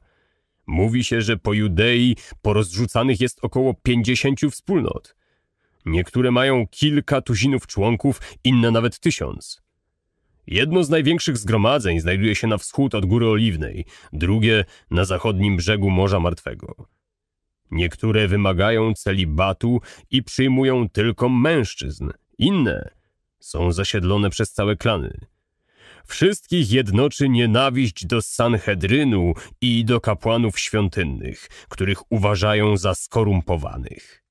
Mówi się, że po Judei porozrzucanych jest około pięćdziesięciu wspólnot. Niektóre mają kilka tuzinów członków, inne nawet tysiąc. Jedno z największych zgromadzeń znajduje się na wschód od Góry Oliwnej, drugie na zachodnim brzegu Morza Martwego. Niektóre wymagają celibatu i przyjmują tylko mężczyzn, inne są zasiedlone przez całe klany. Wszystkich jednoczy nienawiść do Sanhedrynu i do kapłanów świątynnych, których uważają za skorumpowanych.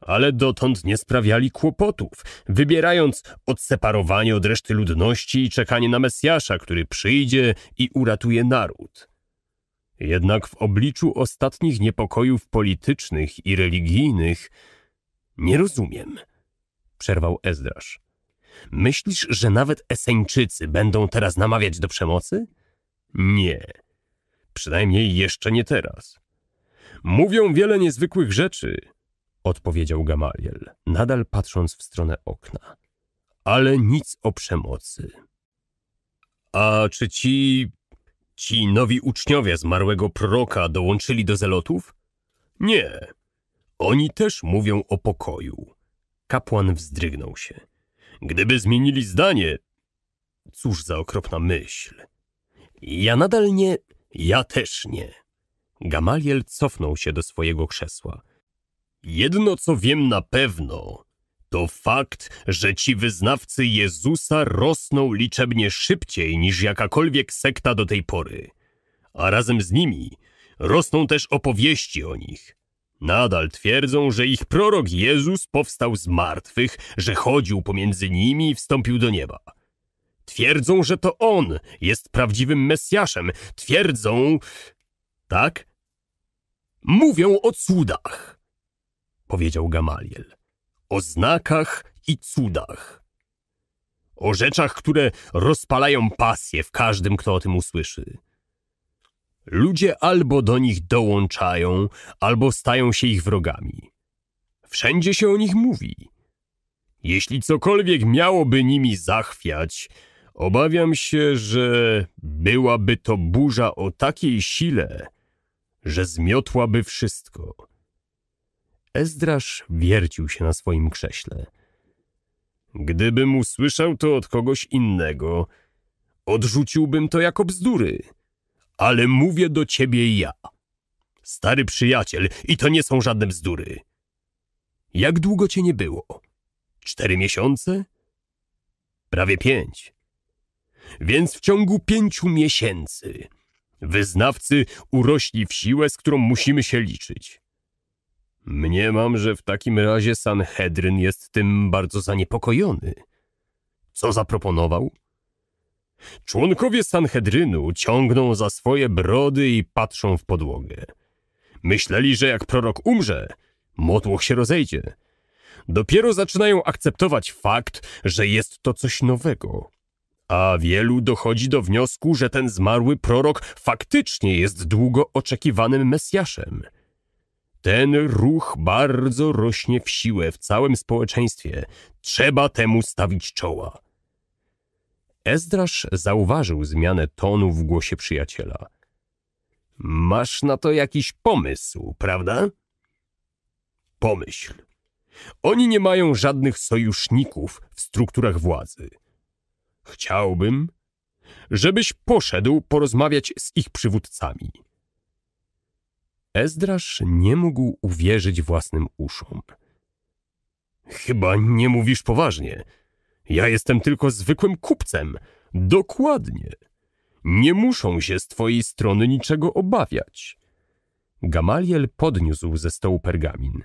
Ale dotąd nie sprawiali kłopotów, wybierając odseparowanie od reszty ludności i czekanie na Mesjasza, który przyjdzie i uratuje naród. Jednak w obliczu ostatnich niepokojów politycznych i religijnych nie rozumiem, przerwał Ezdrasz. Myślisz, że nawet Eseńczycy będą teraz namawiać do przemocy? Nie. Przynajmniej jeszcze nie teraz. Mówią wiele niezwykłych rzeczy, odpowiedział Gamaliel, nadal patrząc w stronę okna. Ale nic o przemocy. A czy ci Ci nowi uczniowie zmarłego proroka dołączyli do zelotów? Nie. Oni też mówią o pokoju. Kapłan wzdrygnął się. Gdyby zmienili zdanie... Cóż za okropna myśl. Ja nadal nie... Ja też nie. Gamaliel cofnął się do swojego krzesła. Jedno, co wiem na pewno, to fakt, że ci wyznawcy Jezusa rosną liczebnie szybciej niż jakakolwiek sekta do tej pory. A razem z nimi rosną też opowieści o nich. Nadal twierdzą, że ich prorok Jezus powstał z martwych, że chodził pomiędzy nimi i wstąpił do nieba. Twierdzą, że to on jest prawdziwym Mesjaszem. Twierdzą... Tak? Mówią o cudach, powiedział Gamaliel o znakach i cudach. O rzeczach, które rozpalają pasję w każdym, kto o tym usłyszy. Ludzie albo do nich dołączają, albo stają się ich wrogami. Wszędzie się o nich mówi. Jeśli cokolwiek miałoby nimi zachwiać, obawiam się, że byłaby to burza o takiej sile, że zmiotłaby wszystko. Ezdrasz wiercił się na swoim krześle. Gdybym usłyszał to od kogoś innego, odrzuciłbym to jako bzdury. Ale mówię do ciebie ja, stary przyjaciel, i to nie są żadne bzdury. Jak długo cię nie było? Cztery miesiące? Prawie pięć. Więc w ciągu pięciu miesięcy wyznawcy urośli w siłę, z którą musimy się liczyć. Mniemam, że w takim razie Sanhedryn jest tym bardzo zaniepokojony. Co zaproponował? Członkowie Sanhedrynu ciągną za swoje brody i patrzą w podłogę. Myśleli, że jak prorok umrze, motłoch się rozejdzie. Dopiero zaczynają akceptować fakt, że jest to coś nowego. A wielu dochodzi do wniosku, że ten zmarły prorok faktycznie jest długo oczekiwanym Mesjaszem – ten ruch bardzo rośnie w siłę w całym społeczeństwie. Trzeba temu stawić czoła. Ezdrasz zauważył zmianę tonu w głosie przyjaciela. Masz na to jakiś pomysł, prawda? Pomyśl. Oni nie mają żadnych sojuszników w strukturach władzy. Chciałbym, żebyś poszedł porozmawiać z ich przywódcami. Ezdrasz nie mógł uwierzyć własnym uszom. Chyba nie mówisz poważnie. Ja jestem tylko zwykłym kupcem. Dokładnie. Nie muszą się z twojej strony niczego obawiać. Gamaliel podniósł ze stołu pergamin.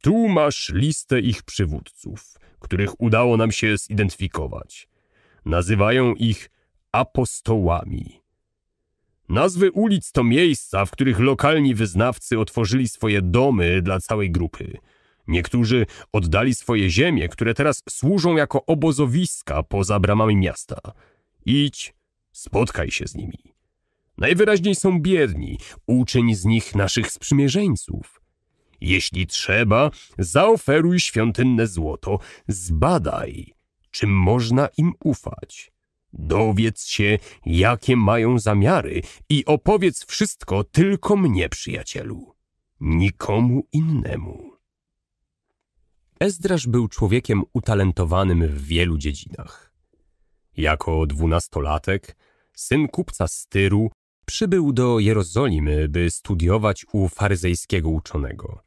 Tu masz listę ich przywódców, których udało nam się zidentyfikować. Nazywają ich apostołami. Nazwy ulic to miejsca, w których lokalni wyznawcy otworzyli swoje domy dla całej grupy. Niektórzy oddali swoje ziemie, które teraz służą jako obozowiska poza bramami miasta. Idź, spotkaj się z nimi. Najwyraźniej są biedni, uczyń z nich naszych sprzymierzeńców. Jeśli trzeba, zaoferuj świątynne złoto, zbadaj, czy można im ufać. Dowiedz się, jakie mają zamiary i opowiedz wszystko tylko mnie, przyjacielu, nikomu innemu. Ezdrasz był człowiekiem utalentowanym w wielu dziedzinach. Jako dwunastolatek, syn kupca z Tyru, przybył do Jerozolimy, by studiować u faryzejskiego uczonego.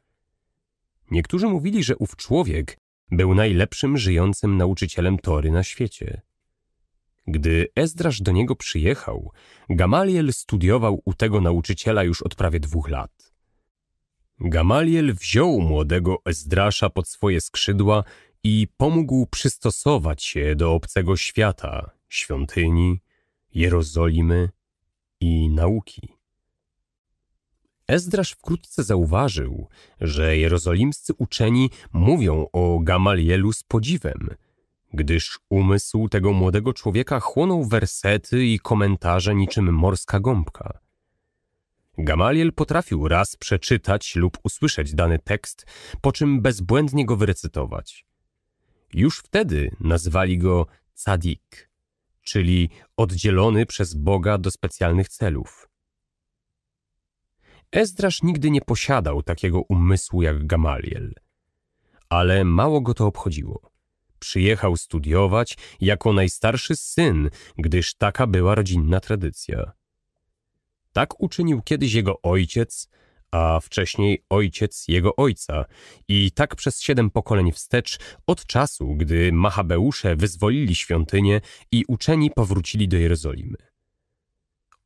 Niektórzy mówili, że ów człowiek był najlepszym żyjącym nauczycielem Tory na świecie. Gdy Ezdrasz do niego przyjechał, Gamaliel studiował u tego nauczyciela już od prawie dwóch lat. Gamaliel wziął młodego Ezdrasza pod swoje skrzydła i pomógł przystosować się do obcego świata, świątyni, Jerozolimy i nauki. Ezdrasz wkrótce zauważył, że jerozolimscy uczeni mówią o Gamalielu z podziwem – gdyż umysł tego młodego człowieka chłonął wersety i komentarze niczym morska gąbka. Gamaliel potrafił raz przeczytać lub usłyszeć dany tekst, po czym bezbłędnie go wyrecytować. Już wtedy nazwali go cadik, czyli oddzielony przez Boga do specjalnych celów. Ezdrasz nigdy nie posiadał takiego umysłu jak Gamaliel, ale mało go to obchodziło. Przyjechał studiować jako najstarszy syn, gdyż taka była rodzinna tradycja. Tak uczynił kiedyś jego ojciec, a wcześniej ojciec jego ojca i tak przez siedem pokoleń wstecz od czasu, gdy Machabeusze wyzwolili świątynię i uczeni powrócili do Jerozolimy.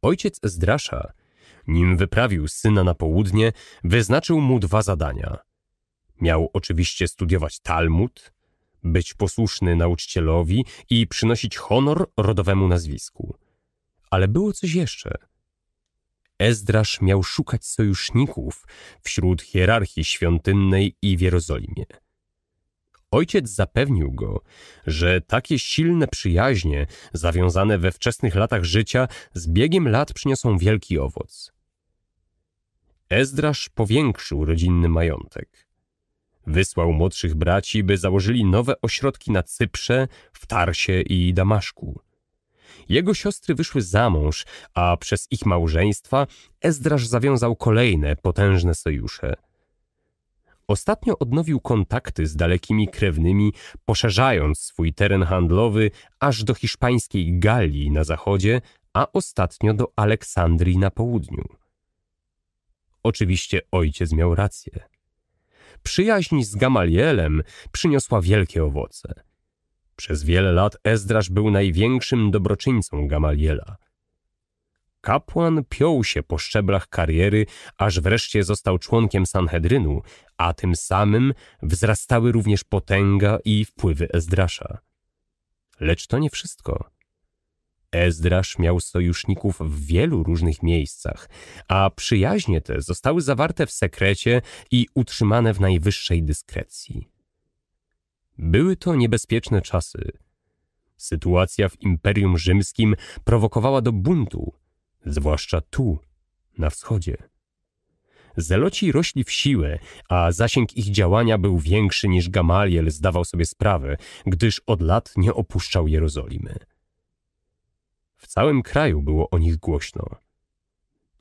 Ojciec Zdrasza, nim wyprawił syna na południe, wyznaczył mu dwa zadania. Miał oczywiście studiować Talmud, być posłuszny nauczycielowi i przynosić honor rodowemu nazwisku. Ale było coś jeszcze. Ezdrasz miał szukać sojuszników wśród hierarchii świątynnej i w Jerozolimie. Ojciec zapewnił go, że takie silne przyjaźnie, zawiązane we wczesnych latach życia, z biegiem lat przyniosą wielki owoc. Ezdrasz powiększył rodzinny majątek. Wysłał młodszych braci, by założyli nowe ośrodki na Cyprze, w Tarsie i Damaszku. Jego siostry wyszły za mąż, a przez ich małżeństwa Ezdraż zawiązał kolejne potężne sojusze. Ostatnio odnowił kontakty z dalekimi krewnymi, poszerzając swój teren handlowy aż do hiszpańskiej Galii na zachodzie, a ostatnio do Aleksandrii na południu. Oczywiście ojciec miał rację przyjaźń z Gamalielem przyniosła wielkie owoce. Przez wiele lat Ezdrasz był największym dobroczyńcą Gamaliela. Kapłan piął się po szczeblach kariery, aż wreszcie został członkiem Sanhedrynu, a tym samym wzrastały również potęga i wpływy Ezdrasza. Lecz to nie wszystko. Ezdrasz miał sojuszników w wielu różnych miejscach, a przyjaźnie te zostały zawarte w sekrecie i utrzymane w najwyższej dyskrecji. Były to niebezpieczne czasy. Sytuacja w Imperium Rzymskim prowokowała do buntu, zwłaszcza tu, na wschodzie. Zeloci rośli w siłę, a zasięg ich działania był większy niż Gamaliel zdawał sobie sprawę, gdyż od lat nie opuszczał Jerozolimy. W całym kraju było o nich głośno.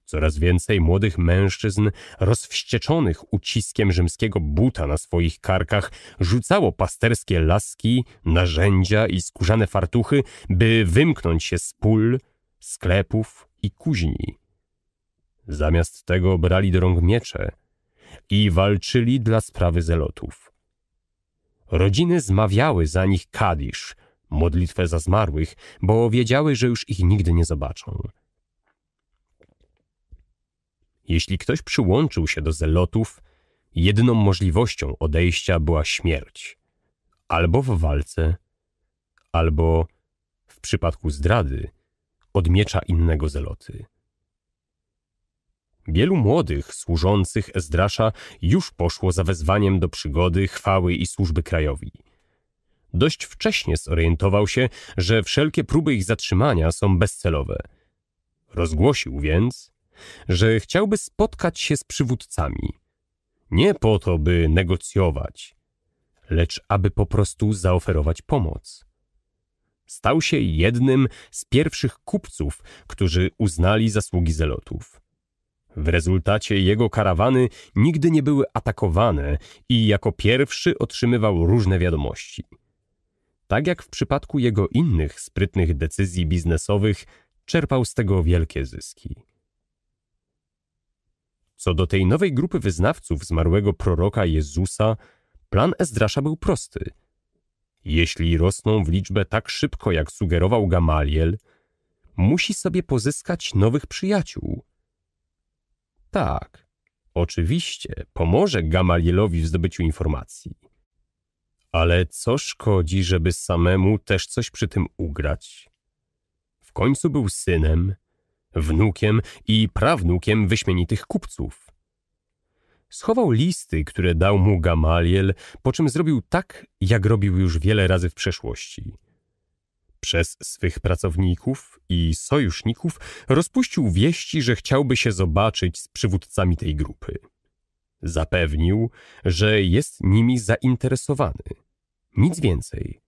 Coraz więcej młodych mężczyzn, rozwścieczonych uciskiem rzymskiego buta na swoich karkach, rzucało pasterskie laski, narzędzia i skórzane fartuchy, by wymknąć się z pól, sklepów i kuźni. Zamiast tego brali do rąk miecze i walczyli dla sprawy zelotów. Rodziny zmawiały za nich kadisz – modlitwę za zmarłych, bo wiedziały, że już ich nigdy nie zobaczą. Jeśli ktoś przyłączył się do zelotów, jedyną możliwością odejścia była śmierć. Albo w walce, albo, w przypadku zdrady, od miecza innego zeloty. Wielu młodych służących Ezdrasza już poszło za wezwaniem do przygody, chwały i służby krajowi – Dość wcześnie zorientował się, że wszelkie próby ich zatrzymania są bezcelowe. Rozgłosił więc, że chciałby spotkać się z przywódcami. Nie po to, by negocjować, lecz aby po prostu zaoferować pomoc. Stał się jednym z pierwszych kupców, którzy uznali zasługi zelotów. W rezultacie jego karawany nigdy nie były atakowane i jako pierwszy otrzymywał różne wiadomości tak jak w przypadku jego innych sprytnych decyzji biznesowych, czerpał z tego wielkie zyski. Co do tej nowej grupy wyznawców zmarłego proroka Jezusa, plan Ezdrasza był prosty. Jeśli rosną w liczbę tak szybko, jak sugerował Gamaliel, musi sobie pozyskać nowych przyjaciół. Tak, oczywiście pomoże Gamalielowi w zdobyciu informacji ale co szkodzi, żeby samemu też coś przy tym ugrać? W końcu był synem, wnukiem i prawnukiem wyśmienitych kupców. Schował listy, które dał mu Gamaliel, po czym zrobił tak, jak robił już wiele razy w przeszłości. Przez swych pracowników i sojuszników rozpuścił wieści, że chciałby się zobaczyć z przywódcami tej grupy. Zapewnił, że jest nimi zainteresowany. Nic więcej.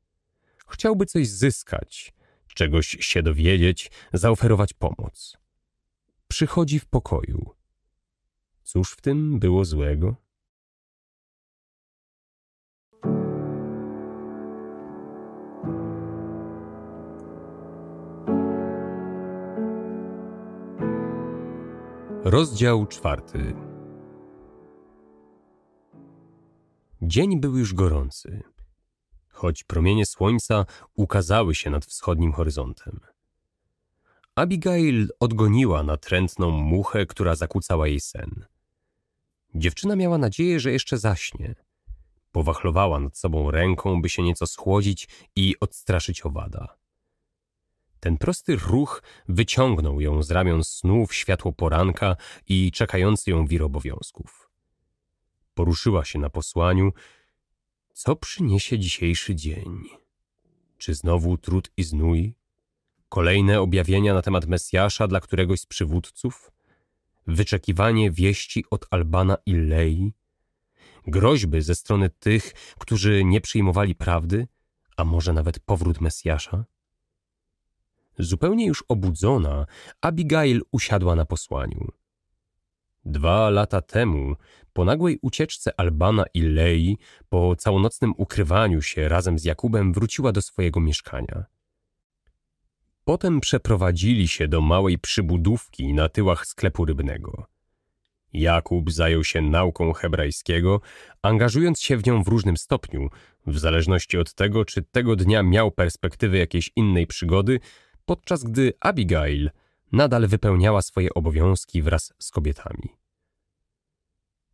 Chciałby coś zyskać, czegoś się dowiedzieć, zaoferować pomoc. Przychodzi w pokoju. Cóż w tym było złego? Rozdział czwarty. Dzień był już gorący, choć promienie słońca ukazały się nad wschodnim horyzontem. Abigail odgoniła natrętną muchę, która zakłócała jej sen. Dziewczyna miała nadzieję, że jeszcze zaśnie. Powachlowała nad sobą ręką, by się nieco schłodzić i odstraszyć owada. Ten prosty ruch wyciągnął ją z ramion snu w światło poranka i czekający ją wir obowiązków poruszyła się na posłaniu. Co przyniesie dzisiejszy dzień? Czy znowu trud i znój? Kolejne objawienia na temat Mesjasza dla któregoś z przywódców? Wyczekiwanie wieści od Albana i Lei? Groźby ze strony tych, którzy nie przyjmowali prawdy? A może nawet powrót Mesjasza? Zupełnie już obudzona, Abigail usiadła na posłaniu. Dwa lata temu, po nagłej ucieczce Albana i Lei, po całonocnym ukrywaniu się razem z Jakubem, wróciła do swojego mieszkania. Potem przeprowadzili się do małej przybudówki na tyłach sklepu rybnego. Jakub zajął się nauką hebrajskiego, angażując się w nią w różnym stopniu, w zależności od tego, czy tego dnia miał perspektywy jakiejś innej przygody, podczas gdy Abigail – nadal wypełniała swoje obowiązki wraz z kobietami.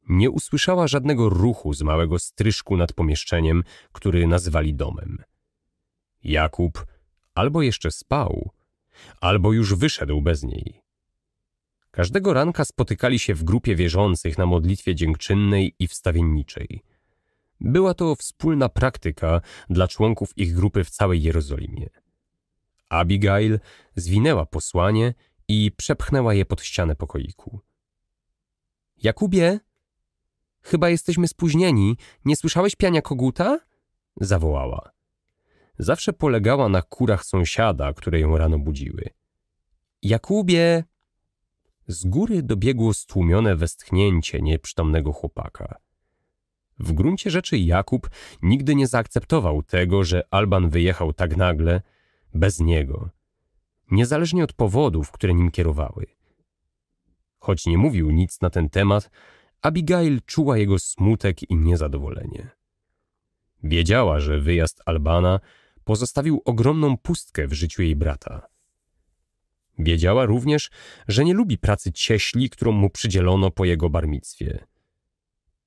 Nie usłyszała żadnego ruchu z małego stryżku nad pomieszczeniem, który nazywali domem. Jakub albo jeszcze spał, albo już wyszedł bez niej. Każdego ranka spotykali się w grupie wierzących na modlitwie dziękczynnej i wstawienniczej. Była to wspólna praktyka dla członków ich grupy w całej Jerozolimie. Abigail zwinęła posłanie i przepchnęła je pod ścianę pokoiku. Jakubie, chyba jesteśmy spóźnieni. Nie słyszałeś piania koguta? zawołała. Zawsze polegała na kurach sąsiada, które ją rano budziły. Jakubie! Z góry dobiegło stłumione westchnięcie nieprzytomnego chłopaka. W gruncie rzeczy Jakub nigdy nie zaakceptował tego, że Alban wyjechał tak nagle, bez niego niezależnie od powodów, które nim kierowały. Choć nie mówił nic na ten temat, Abigail czuła jego smutek i niezadowolenie. Wiedziała, że wyjazd Albana pozostawił ogromną pustkę w życiu jej brata. Wiedziała również, że nie lubi pracy cieśli, którą mu przydzielono po jego barmicwie.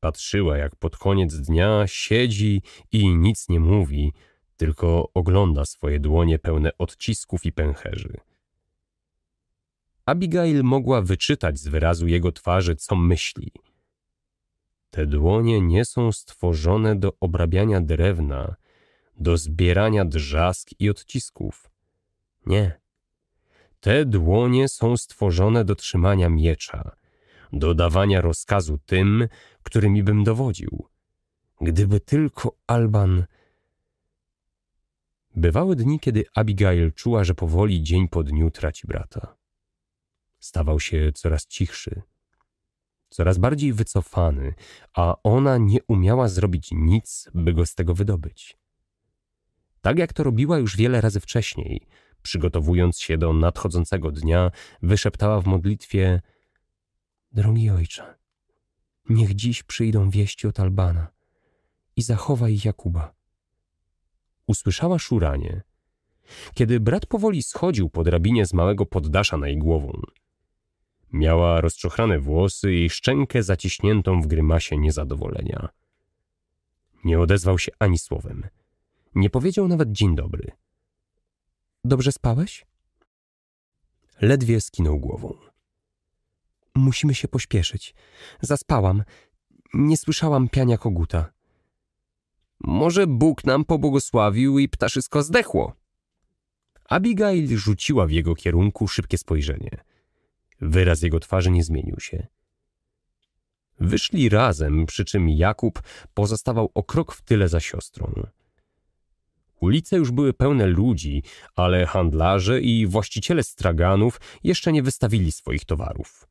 Patrzyła, jak pod koniec dnia siedzi i nic nie mówi, tylko ogląda swoje dłonie pełne odcisków i pęcherzy. Abigail mogła wyczytać z wyrazu jego twarzy, co myśli. Te dłonie nie są stworzone do obrabiania drewna, do zbierania drzask i odcisków. Nie. Te dłonie są stworzone do trzymania miecza, do dawania rozkazu tym, którymi bym dowodził. Gdyby tylko Alban Bywały dni, kiedy Abigail czuła, że powoli dzień po dniu traci brata. Stawał się coraz cichszy, coraz bardziej wycofany, a ona nie umiała zrobić nic, by go z tego wydobyć. Tak jak to robiła już wiele razy wcześniej, przygotowując się do nadchodzącego dnia, wyszeptała w modlitwie: Drogi ojcze, niech dziś przyjdą wieści od Albana i zachowaj Jakuba usłyszała szuranie. Kiedy brat powoli schodził po drabinie z małego poddasza na jej głową. Miała rozczochrane włosy i szczękę zaciśniętą w grymasie niezadowolenia. Nie odezwał się ani słowem. Nie powiedział nawet dzień dobry. Dobrze spałeś? Ledwie skinął głową. Musimy się pośpieszyć. Zaspałam. Nie słyszałam piania koguta. Może Bóg nam pobłogosławił i ptaszysko zdechło. Abigail rzuciła w jego kierunku szybkie spojrzenie. Wyraz jego twarzy nie zmienił się. Wyszli razem, przy czym Jakub pozostawał o krok w tyle za siostrą. Ulice już były pełne ludzi, ale handlarze i właściciele straganów jeszcze nie wystawili swoich towarów.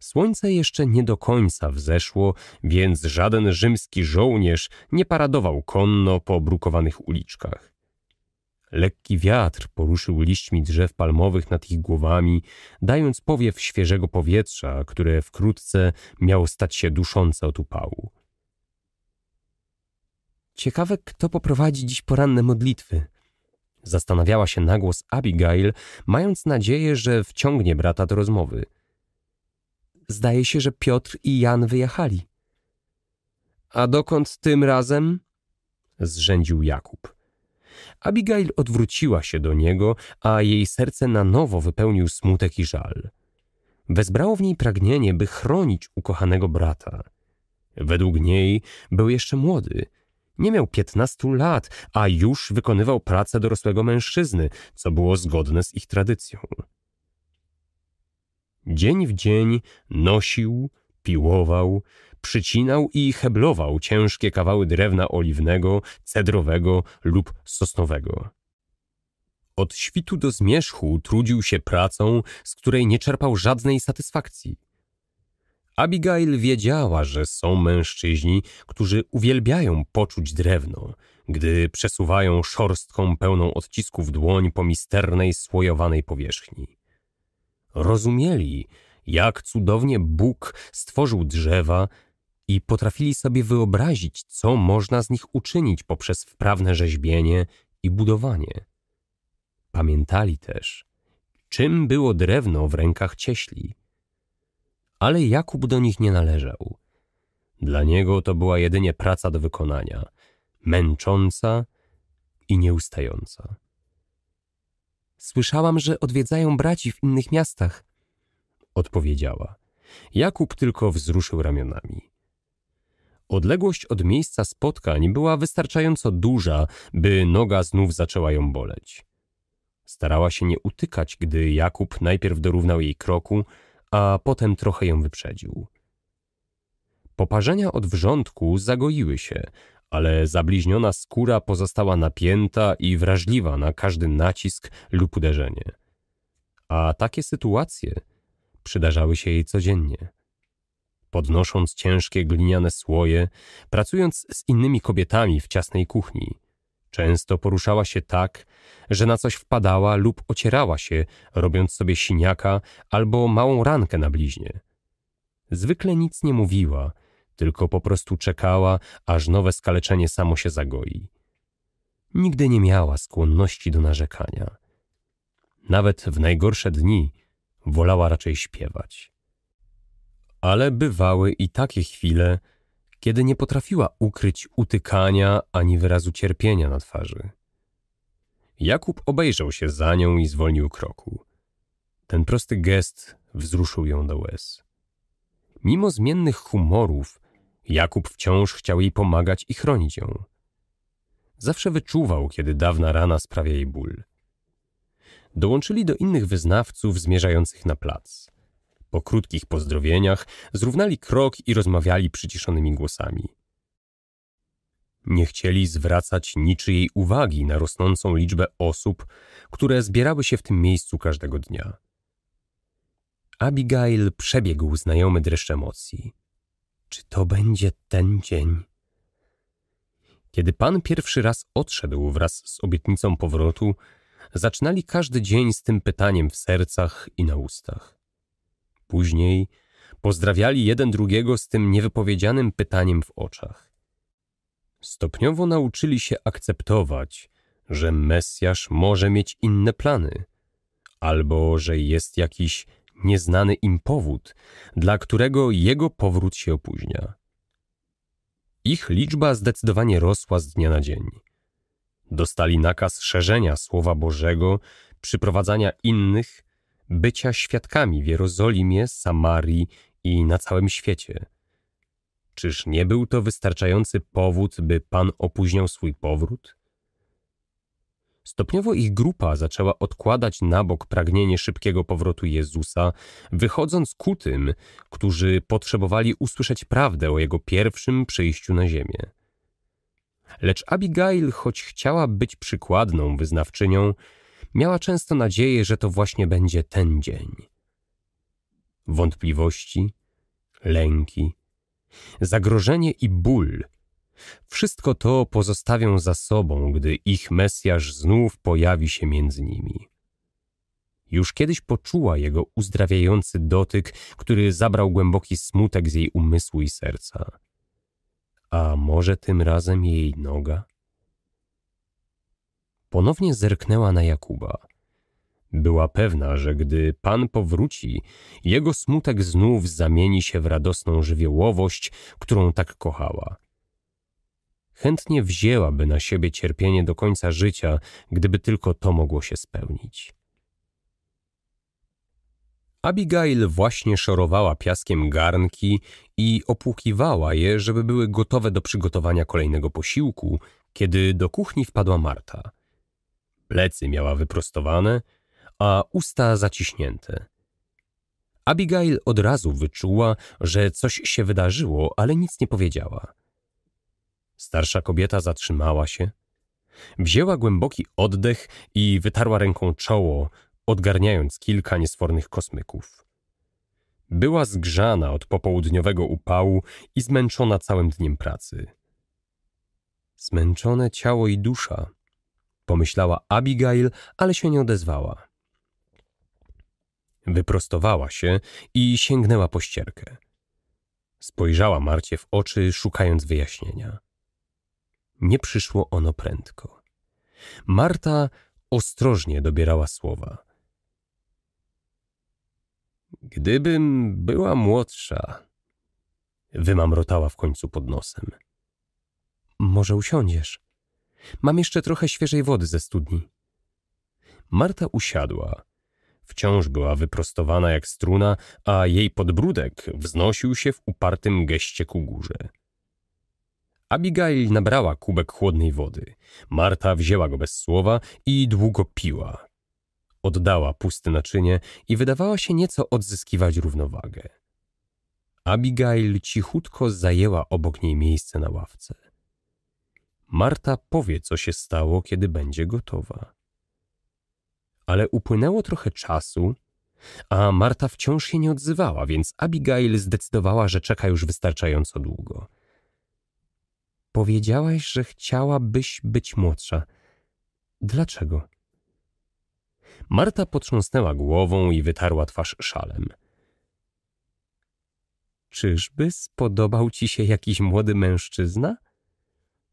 Słońce jeszcze nie do końca wzeszło, więc żaden rzymski żołnierz nie paradował konno po brukowanych uliczkach. Lekki wiatr poruszył liśćmi drzew palmowych nad ich głowami, dając powiew świeżego powietrza, które wkrótce miało stać się duszące od upału. Ciekawe, kto poprowadzi dziś poranne modlitwy. Zastanawiała się nagłos Abigail, mając nadzieję, że wciągnie brata do rozmowy – Zdaje się, że Piotr i Jan wyjechali. A dokąd tym razem? Zrzędził Jakub. Abigail odwróciła się do niego, a jej serce na nowo wypełnił smutek i żal. Wezbrało w niej pragnienie, by chronić ukochanego brata. Według niej był jeszcze młody. Nie miał piętnastu lat, a już wykonywał pracę dorosłego mężczyzny, co było zgodne z ich tradycją. Dzień w dzień nosił, piłował, przycinał i heblował ciężkie kawały drewna oliwnego, cedrowego lub sosnowego. Od świtu do zmierzchu trudził się pracą, z której nie czerpał żadnej satysfakcji. Abigail wiedziała, że są mężczyźni, którzy uwielbiają poczuć drewno, gdy przesuwają szorstką pełną odcisków dłoń po misternej, słojowanej powierzchni rozumieli, jak cudownie Bóg stworzył drzewa i potrafili sobie wyobrazić, co można z nich uczynić poprzez wprawne rzeźbienie i budowanie. Pamiętali też, czym było drewno w rękach cieśli. Ale Jakub do nich nie należał. Dla niego to była jedynie praca do wykonania, męcząca i nieustająca. Słyszałam, że odwiedzają braci w innych miastach. Odpowiedziała. Jakub tylko wzruszył ramionami. Odległość od miejsca spotkań była wystarczająco duża, by noga znów zaczęła ją boleć. Starała się nie utykać, gdy Jakub najpierw dorównał jej kroku, a potem trochę ją wyprzedził. Poparzenia od wrzątku zagoiły się, ale zabliźniona skóra pozostała napięta i wrażliwa na każdy nacisk lub uderzenie. A takie sytuacje przydarzały się jej codziennie. Podnosząc ciężkie gliniane słoje, pracując z innymi kobietami w ciasnej kuchni, często poruszała się tak, że na coś wpadała lub ocierała się, robiąc sobie siniaka albo małą rankę na bliźnie. Zwykle nic nie mówiła – tylko po prostu czekała, aż nowe skaleczenie samo się zagoi. Nigdy nie miała skłonności do narzekania. Nawet w najgorsze dni wolała raczej śpiewać. Ale bywały i takie chwile, kiedy nie potrafiła ukryć utykania ani wyrazu cierpienia na twarzy. Jakub obejrzał się za nią i zwolnił kroku. Ten prosty gest wzruszył ją do łez. Mimo zmiennych humorów, Jakub wciąż chciał jej pomagać i chronić ją. Zawsze wyczuwał, kiedy dawna rana sprawia jej ból. Dołączyli do innych wyznawców zmierzających na plac. Po krótkich pozdrowieniach zrównali krok i rozmawiali przyciszonymi głosami. Nie chcieli zwracać niczyjej uwagi na rosnącą liczbę osób, które zbierały się w tym miejscu każdego dnia. Abigail przebiegł znajomy dreszcz emocji – czy to będzie ten dzień? Kiedy pan pierwszy raz odszedł wraz z obietnicą powrotu, zaczynali każdy dzień z tym pytaniem w sercach i na ustach. Później pozdrawiali jeden drugiego z tym niewypowiedzianym pytaniem w oczach. Stopniowo nauczyli się akceptować, że Mesjasz może mieć inne plany, albo że jest jakiś nieznany im powód, dla którego jego powrót się opóźnia. Ich liczba zdecydowanie rosła z dnia na dzień. Dostali nakaz szerzenia Słowa Bożego, przyprowadzania innych, bycia świadkami w Jerozolimie, Samarii i na całym świecie. Czyż nie był to wystarczający powód, by Pan opóźniał swój powrót? Stopniowo ich grupa zaczęła odkładać na bok pragnienie szybkiego powrotu Jezusa, wychodząc ku tym, którzy potrzebowali usłyszeć prawdę o jego pierwszym przyjściu na ziemię. Lecz Abigail, choć chciała być przykładną wyznawczynią, miała często nadzieję, że to właśnie będzie ten dzień. Wątpliwości, lęki, zagrożenie i ból wszystko to pozostawią za sobą, gdy ich Mesjasz znów pojawi się między nimi. Już kiedyś poczuła jego uzdrawiający dotyk, który zabrał głęboki smutek z jej umysłu i serca. A może tym razem jej noga? Ponownie zerknęła na Jakuba. Była pewna, że gdy pan powróci, jego smutek znów zamieni się w radosną żywiołowość, którą tak kochała chętnie wzięłaby na siebie cierpienie do końca życia, gdyby tylko to mogło się spełnić. Abigail właśnie szorowała piaskiem garnki i opłukiwała je, żeby były gotowe do przygotowania kolejnego posiłku, kiedy do kuchni wpadła Marta. Plecy miała wyprostowane, a usta zaciśnięte. Abigail od razu wyczuła, że coś się wydarzyło, ale nic nie powiedziała. Starsza kobieta zatrzymała się. Wzięła głęboki oddech i wytarła ręką czoło, odgarniając kilka niesfornych kosmyków. Była zgrzana od popołudniowego upału i zmęczona całym dniem pracy. Zmęczone ciało i dusza, pomyślała Abigail, ale się nie odezwała. Wyprostowała się i sięgnęła po ścierkę. Spojrzała Marcie w oczy, szukając wyjaśnienia. Nie przyszło ono prędko. Marta ostrożnie dobierała słowa. Gdybym była młodsza, wymamrotała w końcu pod nosem. Może usiądziesz? Mam jeszcze trochę świeżej wody ze studni. Marta usiadła. Wciąż była wyprostowana jak struna, a jej podbródek wznosił się w upartym geście ku górze. Abigail nabrała kubek chłodnej wody. Marta wzięła go bez słowa i długo piła. Oddała puste naczynie i wydawała się nieco odzyskiwać równowagę. Abigail cichutko zajęła obok niej miejsce na ławce. Marta powie, co się stało, kiedy będzie gotowa. Ale upłynęło trochę czasu, a Marta wciąż się nie odzywała, więc Abigail zdecydowała, że czeka już wystarczająco długo. Powiedziałaś, że chciałabyś być młodsza. Dlaczego? Marta potrząsnęła głową i wytarła twarz szalem. Czyżby spodobał ci się jakiś młody mężczyzna?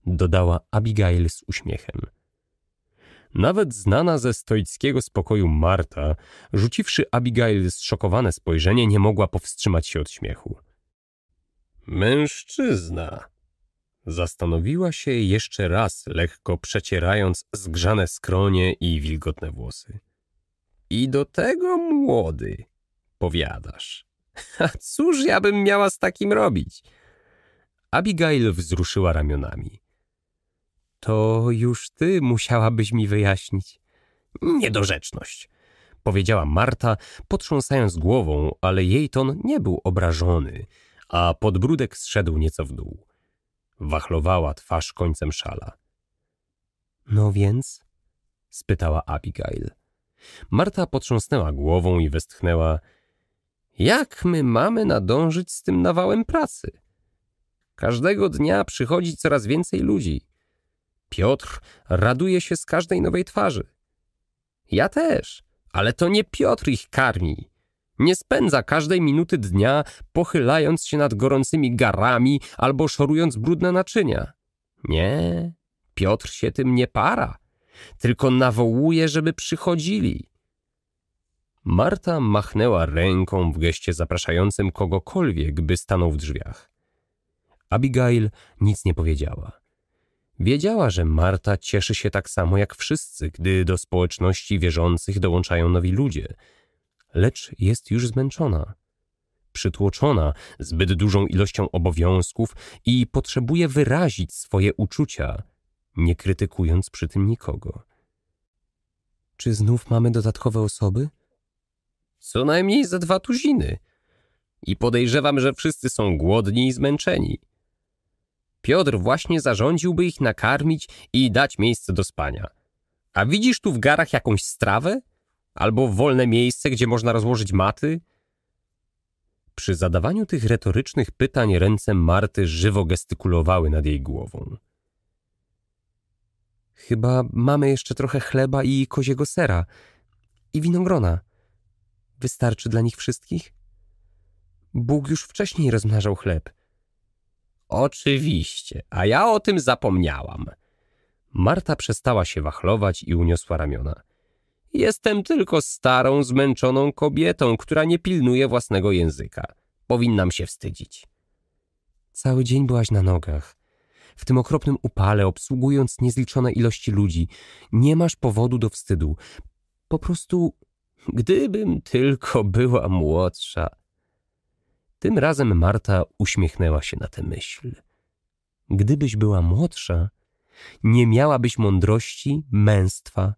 Dodała Abigail z uśmiechem. Nawet znana ze stoickiego spokoju Marta, rzuciwszy Abigail zszokowane spojrzenie, nie mogła powstrzymać się od śmiechu. Mężczyzna, Zastanowiła się jeszcze raz, lekko przecierając zgrzane skronie i wilgotne włosy. I do tego młody, powiadasz. A cóż ja bym miała z takim robić? Abigail wzruszyła ramionami. To już ty musiałabyś mi wyjaśnić. Niedorzeczność, powiedziała Marta, potrząsając głową, ale jej ton nie był obrażony, a podbródek zszedł nieco w dół. Wachlowała twarz końcem szala. No więc? spytała Abigail. Marta potrząsnęła głową i westchnęła. Jak my mamy nadążyć z tym nawałem pracy? Każdego dnia przychodzi coraz więcej ludzi. Piotr raduje się z każdej nowej twarzy. Ja też, ale to nie Piotr ich karmi. Nie spędza każdej minuty dnia pochylając się nad gorącymi garami albo szorując brudne naczynia. Nie, Piotr się tym nie para, tylko nawołuje, żeby przychodzili. Marta machnęła ręką w geście zapraszającym kogokolwiek, by stanął w drzwiach. Abigail nic nie powiedziała. Wiedziała, że Marta cieszy się tak samo jak wszyscy, gdy do społeczności wierzących dołączają nowi ludzie – lecz jest już zmęczona. Przytłoczona zbyt dużą ilością obowiązków i potrzebuje wyrazić swoje uczucia, nie krytykując przy tym nikogo. Czy znów mamy dodatkowe osoby? Co najmniej za dwa tuziny. I podejrzewam, że wszyscy są głodni i zmęczeni. Piotr właśnie zarządziłby ich nakarmić i dać miejsce do spania. A widzisz tu w garach jakąś strawę? Albo wolne miejsce, gdzie można rozłożyć maty? Przy zadawaniu tych retorycznych pytań ręce Marty żywo gestykulowały nad jej głową. Chyba mamy jeszcze trochę chleba i koziego sera i winogrona. Wystarczy dla nich wszystkich? Bóg już wcześniej rozmnażał chleb. Oczywiście, a ja o tym zapomniałam. Marta przestała się wachlować i uniosła ramiona. Jestem tylko starą, zmęczoną kobietą, która nie pilnuje własnego języka. Powinnam się wstydzić. Cały dzień byłaś na nogach. W tym okropnym upale, obsługując niezliczone ilości ludzi. Nie masz powodu do wstydu. Po prostu, gdybym tylko była młodsza. Tym razem Marta uśmiechnęła się na tę myśl. Gdybyś była młodsza, nie miałabyś mądrości, męstwa,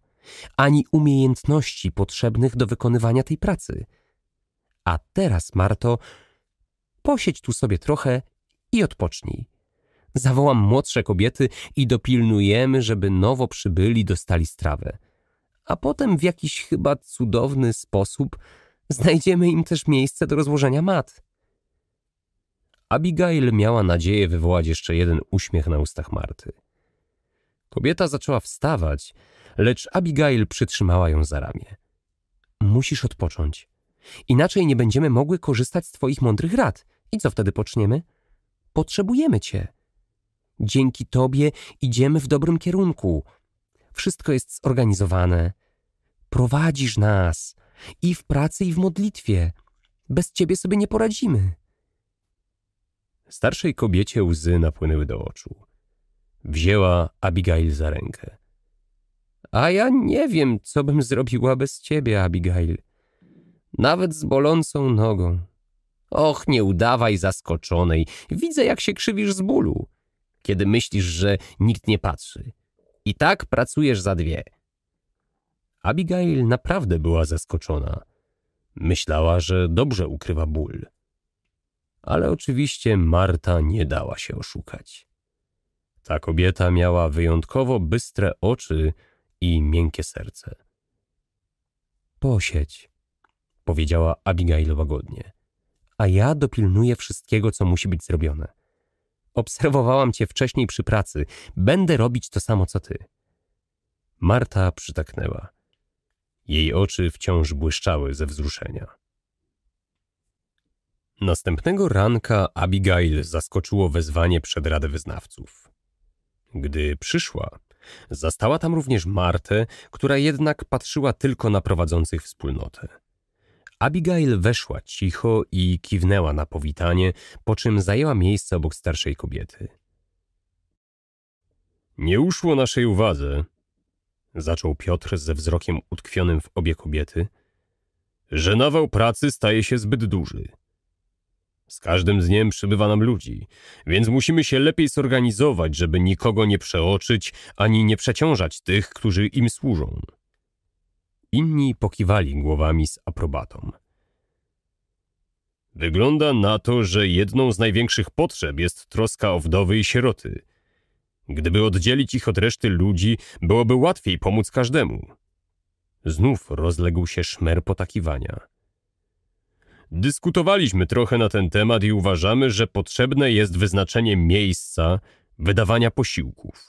ani umiejętności potrzebnych do wykonywania tej pracy. A teraz, Marto, posiedź tu sobie trochę i odpocznij. Zawołam młodsze kobiety i dopilnujemy, żeby nowo przybyli dostali strawę. A potem w jakiś chyba cudowny sposób znajdziemy im też miejsce do rozłożenia mat. Abigail miała nadzieję wywołać jeszcze jeden uśmiech na ustach Marty. Kobieta zaczęła wstawać, lecz Abigail przytrzymała ją za ramię. Musisz odpocząć. Inaczej nie będziemy mogły korzystać z twoich mądrych rad. I co wtedy poczniemy? Potrzebujemy cię. Dzięki tobie idziemy w dobrym kierunku. Wszystko jest zorganizowane. Prowadzisz nas i w pracy, i w modlitwie. Bez ciebie sobie nie poradzimy. Starszej kobiecie łzy napłynęły do oczu. Wzięła Abigail za rękę. A ja nie wiem, co bym zrobiła bez ciebie, Abigail. Nawet z bolącą nogą. Och, nie udawaj zaskoczonej. Widzę, jak się krzywisz z bólu, kiedy myślisz, że nikt nie patrzy. I tak pracujesz za dwie. Abigail naprawdę była zaskoczona. Myślała, że dobrze ukrywa ból. Ale oczywiście Marta nie dała się oszukać. Ta kobieta miała wyjątkowo bystre oczy, i miękkie serce. Posiedź, powiedziała Abigail łagodnie, a ja dopilnuję wszystkiego, co musi być zrobione. Obserwowałam cię wcześniej przy pracy. Będę robić to samo, co ty. Marta przytaknęła. Jej oczy wciąż błyszczały ze wzruszenia. Następnego ranka Abigail zaskoczyło wezwanie przed Radę Wyznawców. Gdy przyszła, Zastała tam również Martę, która jednak patrzyła tylko na prowadzących wspólnotę. Abigail weszła cicho i kiwnęła na powitanie, po czym zajęła miejsce obok starszej kobiety. Nie uszło naszej uwadze, zaczął Piotr ze wzrokiem utkwionym w obie kobiety, że nawał pracy staje się zbyt duży. Z każdym dniem przybywa nam ludzi, więc musimy się lepiej zorganizować, żeby nikogo nie przeoczyć ani nie przeciążać tych, którzy im służą. Inni pokiwali głowami z aprobatą. Wygląda na to, że jedną z największych potrzeb jest troska o wdowy i sieroty. Gdyby oddzielić ich od reszty ludzi, byłoby łatwiej pomóc każdemu. Znów rozległ się szmer potakiwania. Dyskutowaliśmy trochę na ten temat i uważamy, że potrzebne jest wyznaczenie miejsca wydawania posiłków,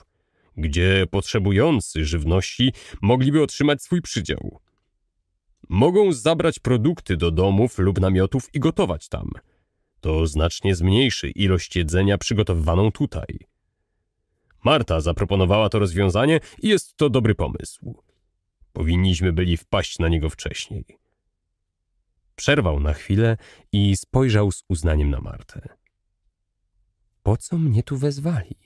gdzie potrzebujący żywności mogliby otrzymać swój przydział. Mogą zabrać produkty do domów lub namiotów i gotować tam. To znacznie zmniejszy ilość jedzenia przygotowywaną tutaj. Marta zaproponowała to rozwiązanie i jest to dobry pomysł. Powinniśmy byli wpaść na niego wcześniej. Przerwał na chwilę i spojrzał z uznaniem na Martę. Po co mnie tu wezwali?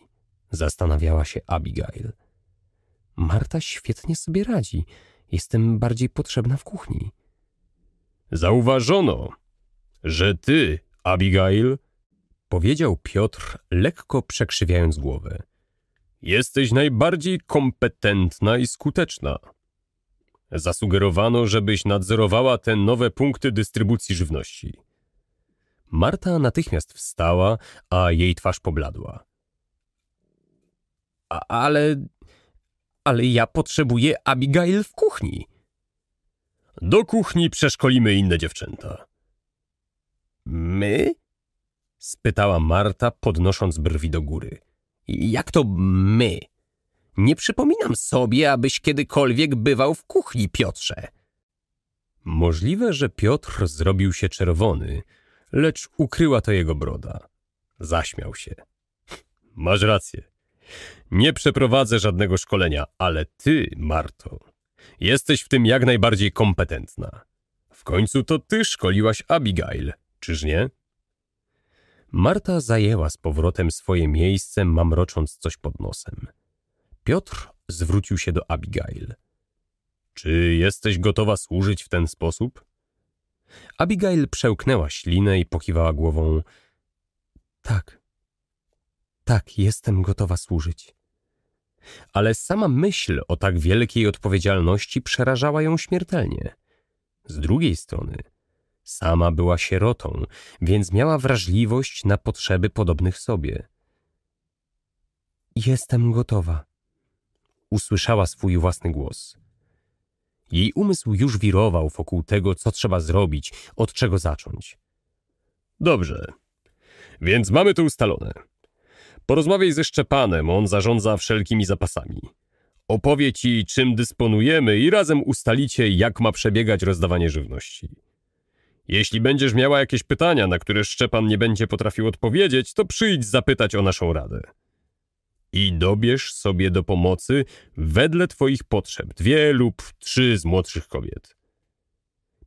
Zastanawiała się Abigail. Marta świetnie sobie radzi. Jestem bardziej potrzebna w kuchni. Zauważono, że ty, Abigail, powiedział Piotr, lekko przekrzywiając głowę. Jesteś najbardziej kompetentna i skuteczna. Zasugerowano, żebyś nadzorowała te nowe punkty dystrybucji żywności. Marta natychmiast wstała, a jej twarz pobladła. A, ale... ale ja potrzebuję Abigail w kuchni. Do kuchni przeszkolimy inne dziewczęta. My? spytała Marta, podnosząc brwi do góry. Jak to my? Nie przypominam sobie, abyś kiedykolwiek bywał w kuchni, Piotrze. Możliwe, że Piotr zrobił się czerwony, lecz ukryła to jego broda. Zaśmiał się. Masz rację. Nie przeprowadzę żadnego szkolenia, ale ty, Marto, jesteś w tym jak najbardziej kompetentna. W końcu to ty szkoliłaś Abigail, czyż nie? Marta zajęła z powrotem swoje miejsce, mamrocząc coś pod nosem. Piotr zwrócił się do Abigail. Czy jesteś gotowa służyć w ten sposób? Abigail przełknęła ślinę i pokiwała głową. Tak. Tak, jestem gotowa służyć. Ale sama myśl o tak wielkiej odpowiedzialności przerażała ją śmiertelnie. Z drugiej strony, sama była sierotą, więc miała wrażliwość na potrzeby podobnych sobie. Jestem gotowa, usłyszała swój własny głos. Jej umysł już wirował wokół tego, co trzeba zrobić, od czego zacząć. Dobrze. Więc mamy to ustalone. Porozmawiaj ze Szczepanem, on zarządza wszelkimi zapasami. Opowie ci, czym dysponujemy i razem ustalicie, jak ma przebiegać rozdawanie żywności. Jeśli będziesz miała jakieś pytania, na które Szczepan nie będzie potrafił odpowiedzieć, to przyjdź zapytać o naszą radę i dobierz sobie do pomocy wedle twoich potrzeb dwie lub trzy z młodszych kobiet.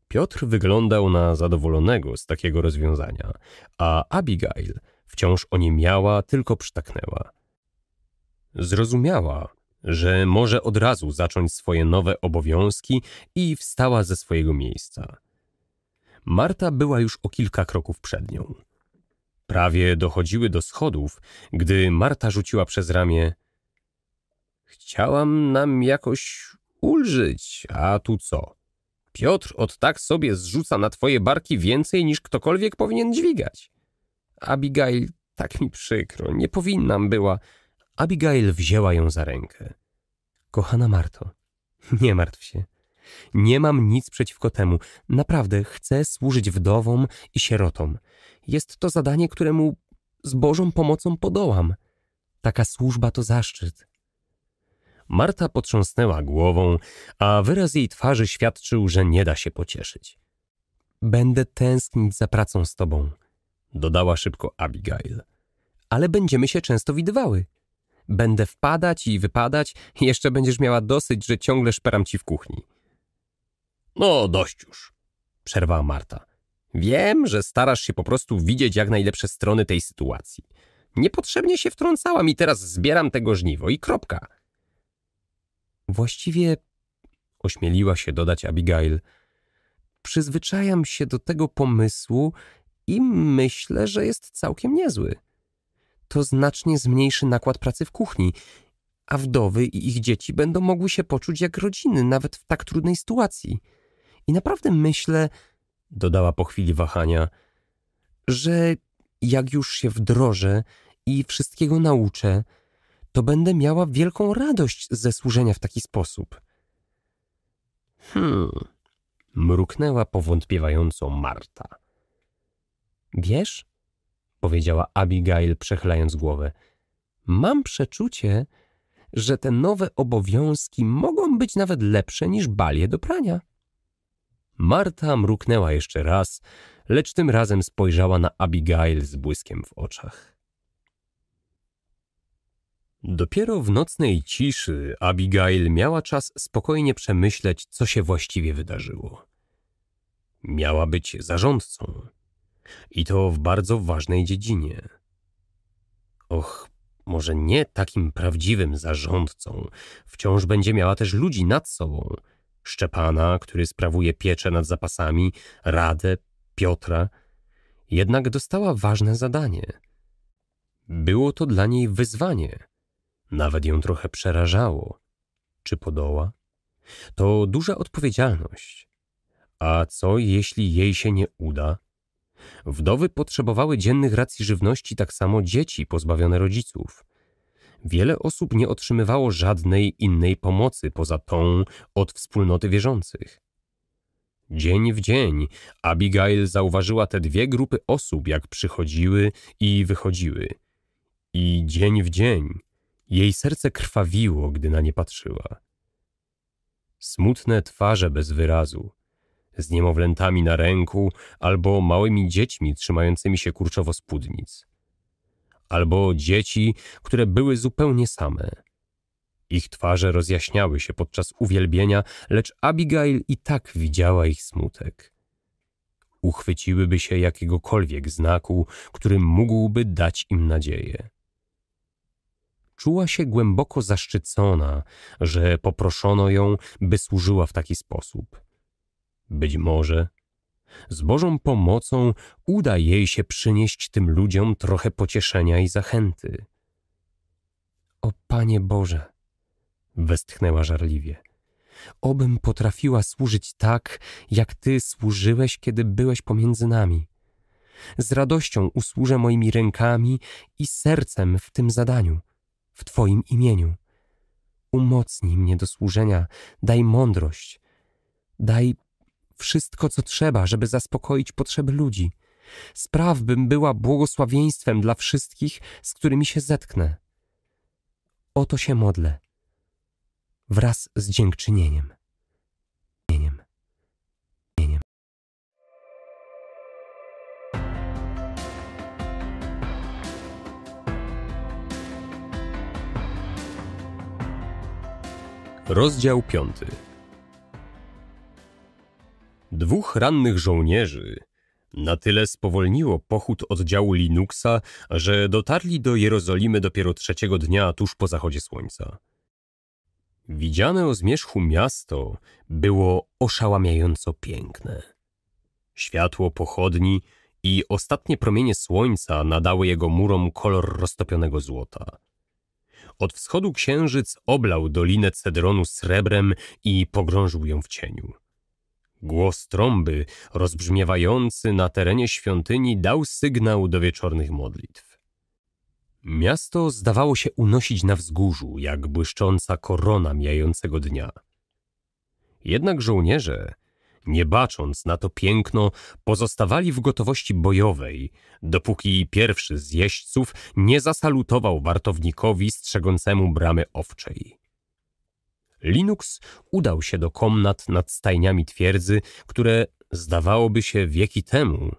Piotr wyglądał na zadowolonego z takiego rozwiązania, a Abigail wciąż o nie miała, tylko przytaknęła. Zrozumiała, że może od razu zacząć swoje nowe obowiązki i wstała ze swojego miejsca. Marta była już o kilka kroków przed nią. Prawie dochodziły do schodów, gdy Marta rzuciła przez ramię. Chciałam nam jakoś ulżyć, a tu co? Piotr od tak sobie zrzuca na twoje barki więcej niż ktokolwiek powinien dźwigać. Abigail, tak mi przykro, nie powinnam była. Abigail wzięła ją za rękę. Kochana Marto, nie martw się. Nie mam nic przeciwko temu. Naprawdę chcę służyć wdowom i sierotom. Jest to zadanie, któremu z Bożą pomocą podołam. Taka służba to zaszczyt. Marta potrząsnęła głową, a wyraz jej twarzy świadczył, że nie da się pocieszyć. Będę tęsknić za pracą z tobą, dodała szybko Abigail. Ale będziemy się często widywały. Będę wpadać i wypadać, jeszcze będziesz miała dosyć, że ciągle szperam ci w kuchni. No, dość już, przerwała Marta. Wiem, że starasz się po prostu widzieć jak najlepsze strony tej sytuacji. Niepotrzebnie się wtrącałam i teraz zbieram tego żniwo i kropka. Właściwie, ośmieliła się dodać Abigail, przyzwyczajam się do tego pomysłu i myślę, że jest całkiem niezły. To znacznie zmniejszy nakład pracy w kuchni, a wdowy i ich dzieci będą mogły się poczuć jak rodziny, nawet w tak trudnej sytuacji. I naprawdę myślę, dodała po chwili wahania, że jak już się wdrożę i wszystkiego nauczę, to będę miała wielką radość ze służenia w taki sposób. Hmm, mruknęła powątpiewająco Marta. Wiesz, powiedziała Abigail, przechylając głowę, mam przeczucie, że te nowe obowiązki mogą być nawet lepsze niż balie do prania. Marta mruknęła jeszcze raz, lecz tym razem spojrzała na Abigail z błyskiem w oczach. Dopiero w nocnej ciszy Abigail miała czas spokojnie przemyśleć, co się właściwie wydarzyło. Miała być zarządcą. I to w bardzo ważnej dziedzinie. Och, może nie takim prawdziwym zarządcą. Wciąż będzie miała też ludzi nad sobą – Szczepana, który sprawuje pieczę nad zapasami, Radę, Piotra. Jednak dostała ważne zadanie. Było to dla niej wyzwanie. Nawet ją trochę przerażało. Czy podoła? To duża odpowiedzialność. A co, jeśli jej się nie uda? Wdowy potrzebowały dziennych racji żywności tak samo dzieci pozbawione rodziców wiele osób nie otrzymywało żadnej innej pomocy poza tą od wspólnoty wierzących. Dzień w dzień Abigail zauważyła te dwie grupy osób, jak przychodziły i wychodziły. I dzień w dzień jej serce krwawiło, gdy na nie patrzyła. Smutne twarze bez wyrazu, z niemowlętami na ręku albo małymi dziećmi trzymającymi się kurczowo spódnic albo dzieci, które były zupełnie same. Ich twarze rozjaśniały się podczas uwielbienia, lecz Abigail i tak widziała ich smutek. Uchwyciłyby się jakiegokolwiek znaku, który mógłby dać im nadzieję. Czuła się głęboko zaszczycona, że poproszono ją, by służyła w taki sposób. Być może z Bożą pomocą uda jej się przynieść tym ludziom trochę pocieszenia i zachęty. O Panie Boże, westchnęła żarliwie, obym potrafiła służyć tak, jak Ty służyłeś, kiedy byłeś pomiędzy nami. Z radością usłużę moimi rękami i sercem w tym zadaniu, w Twoim imieniu. Umocnij mnie do służenia, daj mądrość, daj wszystko, co trzeba, żeby zaspokoić potrzeby ludzi. Sprawbym była błogosławieństwem dla wszystkich, z którymi się zetknę. Oto się modlę, wraz z dziękczynieniem. Dziękczynieniem. Rozdział piąty. Dwóch rannych żołnierzy na tyle spowolniło pochód oddziału Linuxa, że dotarli do Jerozolimy dopiero trzeciego dnia tuż po zachodzie słońca. Widziane o zmierzchu miasto było oszałamiająco piękne. Światło pochodni i ostatnie promienie słońca nadały jego murom kolor roztopionego złota. Od wschodu księżyc oblał dolinę cedronu srebrem i pogrążył ją w cieniu. Głos trąby, rozbrzmiewający na terenie świątyni, dał sygnał do wieczornych modlitw. Miasto zdawało się unosić na wzgórzu, jak błyszcząca korona mijającego dnia. Jednak żołnierze, nie bacząc na to piękno, pozostawali w gotowości bojowej, dopóki pierwszy z jeźdźców nie zasalutował wartownikowi strzegącemu bramy owczej. Linux udał się do komnat nad stajniami twierdzy, które zdawałoby się wieki temu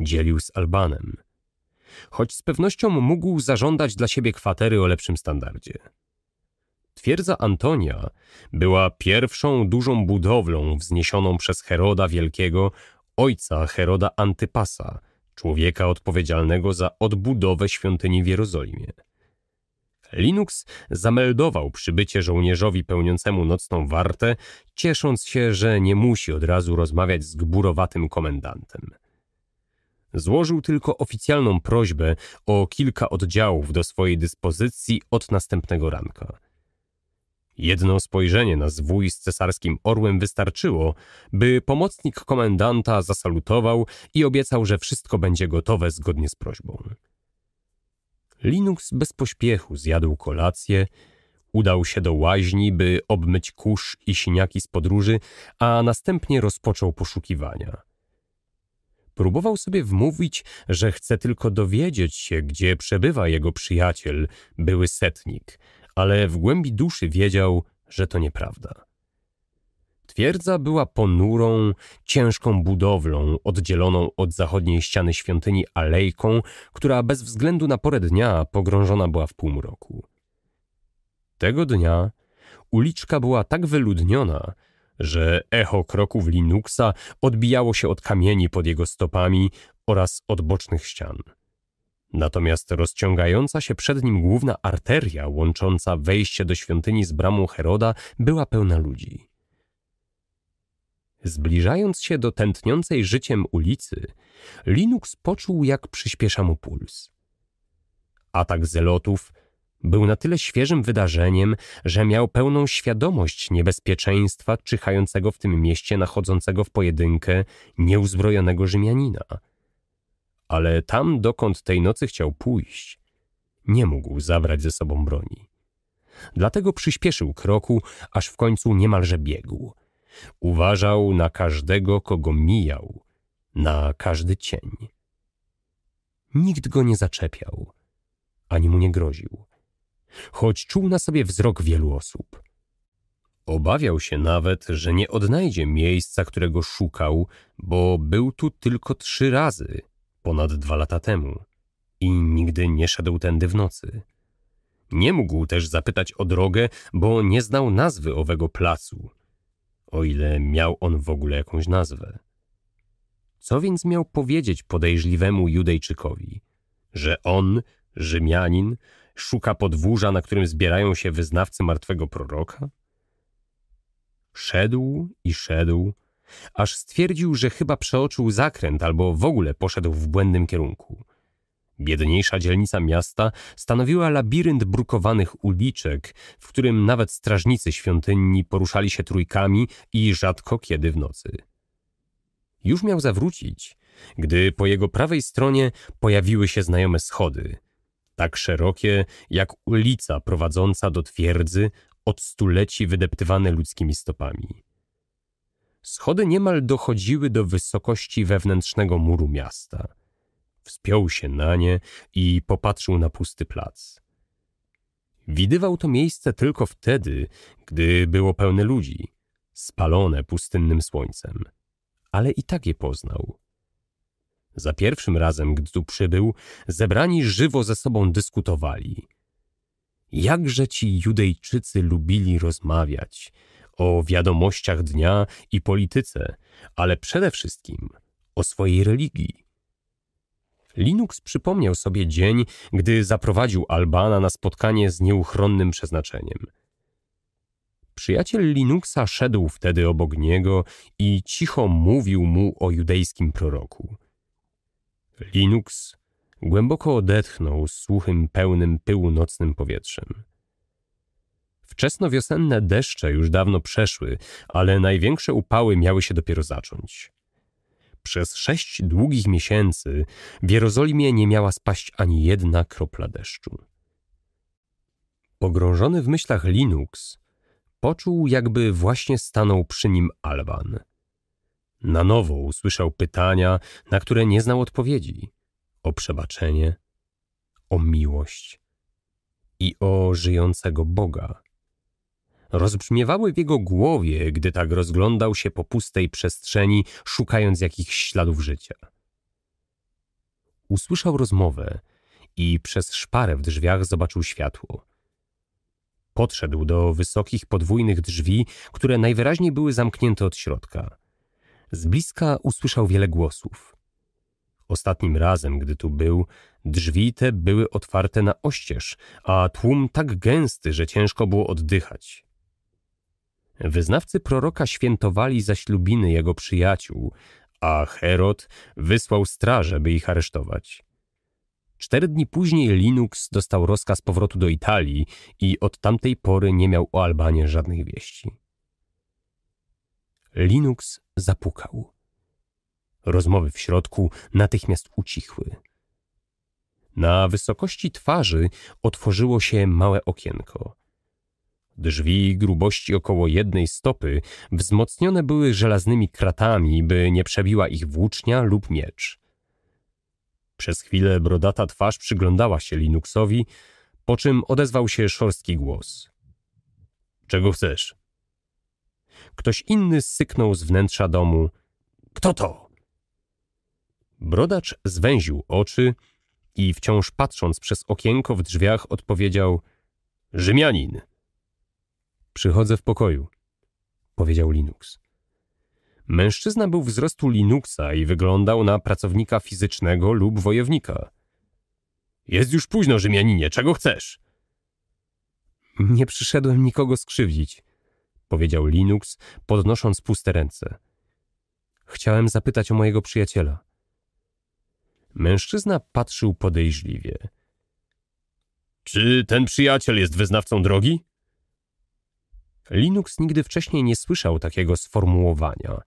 dzielił z Albanem. Choć z pewnością mógł zażądać dla siebie kwatery o lepszym standardzie. Twierdza Antonia była pierwszą dużą budowlą wzniesioną przez Heroda Wielkiego, ojca Heroda Antypasa, człowieka odpowiedzialnego za odbudowę świątyni w Jerozolimie. Linux zameldował przybycie żołnierzowi pełniącemu nocną wartę, ciesząc się, że nie musi od razu rozmawiać z gburowatym komendantem. Złożył tylko oficjalną prośbę o kilka oddziałów do swojej dyspozycji od następnego ranka. Jedno spojrzenie na zwój z cesarskim orłem wystarczyło, by pomocnik komendanta zasalutował i obiecał, że wszystko będzie gotowe zgodnie z prośbą. Linux bez pośpiechu zjadł kolację, udał się do łaźni, by obmyć kurz i siniaki z podróży, a następnie rozpoczął poszukiwania. Próbował sobie wmówić, że chce tylko dowiedzieć się, gdzie przebywa jego przyjaciel, były setnik, ale w głębi duszy wiedział, że to nieprawda. Twierdza była ponurą, ciężką budowlą, oddzieloną od zachodniej ściany świątyni alejką, która bez względu na porę dnia pogrążona była w półmroku. Tego dnia uliczka była tak wyludniona, że echo kroków Linuxa odbijało się od kamieni pod jego stopami oraz od bocznych ścian. Natomiast rozciągająca się przed nim główna arteria łącząca wejście do świątyni z bramą Heroda była pełna ludzi. Zbliżając się do tętniącej życiem ulicy, Linux poczuł, jak przyspiesza mu puls. Atak zelotów był na tyle świeżym wydarzeniem, że miał pełną świadomość niebezpieczeństwa czyhającego w tym mieście nachodzącego w pojedynkę nieuzbrojonego Rzymianina. Ale tam, dokąd tej nocy chciał pójść, nie mógł zabrać ze sobą broni. Dlatego przyspieszył kroku, aż w końcu niemalże biegł – Uważał na każdego, kogo mijał, na każdy cień. Nikt go nie zaczepiał, ani mu nie groził, choć czuł na sobie wzrok wielu osób. Obawiał się nawet, że nie odnajdzie miejsca, którego szukał, bo był tu tylko trzy razy ponad dwa lata temu i nigdy nie szedł tędy w nocy. Nie mógł też zapytać o drogę, bo nie znał nazwy owego placu, o ile miał on w ogóle jakąś nazwę. Co więc miał powiedzieć podejrzliwemu Judejczykowi? Że on, Rzymianin, szuka podwórza, na którym zbierają się wyznawcy martwego proroka? Szedł i szedł, aż stwierdził, że chyba przeoczył zakręt albo w ogóle poszedł w błędnym kierunku. Biedniejsza dzielnica miasta stanowiła labirynt brukowanych uliczek, w którym nawet strażnicy świątyni poruszali się trójkami i rzadko kiedy w nocy. Już miał zawrócić, gdy po jego prawej stronie pojawiły się znajome schody, tak szerokie jak ulica prowadząca do twierdzy od stuleci wydeptywane ludzkimi stopami. Schody niemal dochodziły do wysokości wewnętrznego muru miasta – Wspiął się na nie i popatrzył na pusty plac. Widywał to miejsce tylko wtedy, gdy było pełne ludzi, spalone pustynnym słońcem, ale i tak je poznał. Za pierwszym razem, gdy tu przybył, zebrani żywo ze sobą dyskutowali. Jakże ci Judejczycy lubili rozmawiać o wiadomościach dnia i polityce, ale przede wszystkim o swojej religii. Linux przypomniał sobie dzień, gdy zaprowadził Albana na spotkanie z nieuchronnym przeznaczeniem. Przyjaciel Linuxa szedł wtedy obok niego i cicho mówił mu o judejskim proroku. Linux głęboko odetchnął suchym, pełnym pyłu nocnym powietrzem. Wczesnowiosenne deszcze już dawno przeszły, ale największe upały miały się dopiero zacząć. Przez sześć długich miesięcy w Jerozolimie nie miała spaść ani jedna kropla deszczu. Pogrążony w myślach Linux, poczuł, jakby właśnie stanął przy nim Alban. Na nowo usłyszał pytania, na które nie znał odpowiedzi: o przebaczenie, o miłość i o żyjącego Boga rozbrzmiewały w jego głowie, gdy tak rozglądał się po pustej przestrzeni, szukając jakichś śladów życia. Usłyszał rozmowę i przez szparę w drzwiach zobaczył światło. Podszedł do wysokich podwójnych drzwi, które najwyraźniej były zamknięte od środka. Z bliska usłyszał wiele głosów. Ostatnim razem, gdy tu był, drzwi te były otwarte na oścież, a tłum tak gęsty, że ciężko było oddychać. Wyznawcy proroka świętowali zaślubiny jego przyjaciół, a Herod wysłał straże, by ich aresztować. Cztery dni później Linux dostał rozkaz powrotu do Italii i od tamtej pory nie miał o Albanie żadnych wieści. Linux zapukał. Rozmowy w środku natychmiast ucichły. Na wysokości twarzy otworzyło się małe okienko. Drzwi grubości około jednej stopy wzmocnione były żelaznymi kratami, by nie przebiła ich włócznia lub miecz. Przez chwilę brodata twarz przyglądała się Linuxowi, po czym odezwał się szorstki głos. Czego chcesz? Ktoś inny syknął z wnętrza domu. Kto to? Brodacz zwęził oczy i wciąż patrząc przez okienko w drzwiach odpowiedział Rzymianin. Przychodzę w pokoju, powiedział Linux. Mężczyzna był wzrostu Linuxa i wyglądał na pracownika fizycznego lub wojownika. Jest już późno, Rzymianinie, czego chcesz? Nie przyszedłem nikogo skrzywdzić, powiedział Linux, podnosząc puste ręce. Chciałem zapytać o mojego przyjaciela. Mężczyzna patrzył podejrzliwie. Czy ten przyjaciel jest wyznawcą drogi? Linux nigdy wcześniej nie słyszał takiego sformułowania,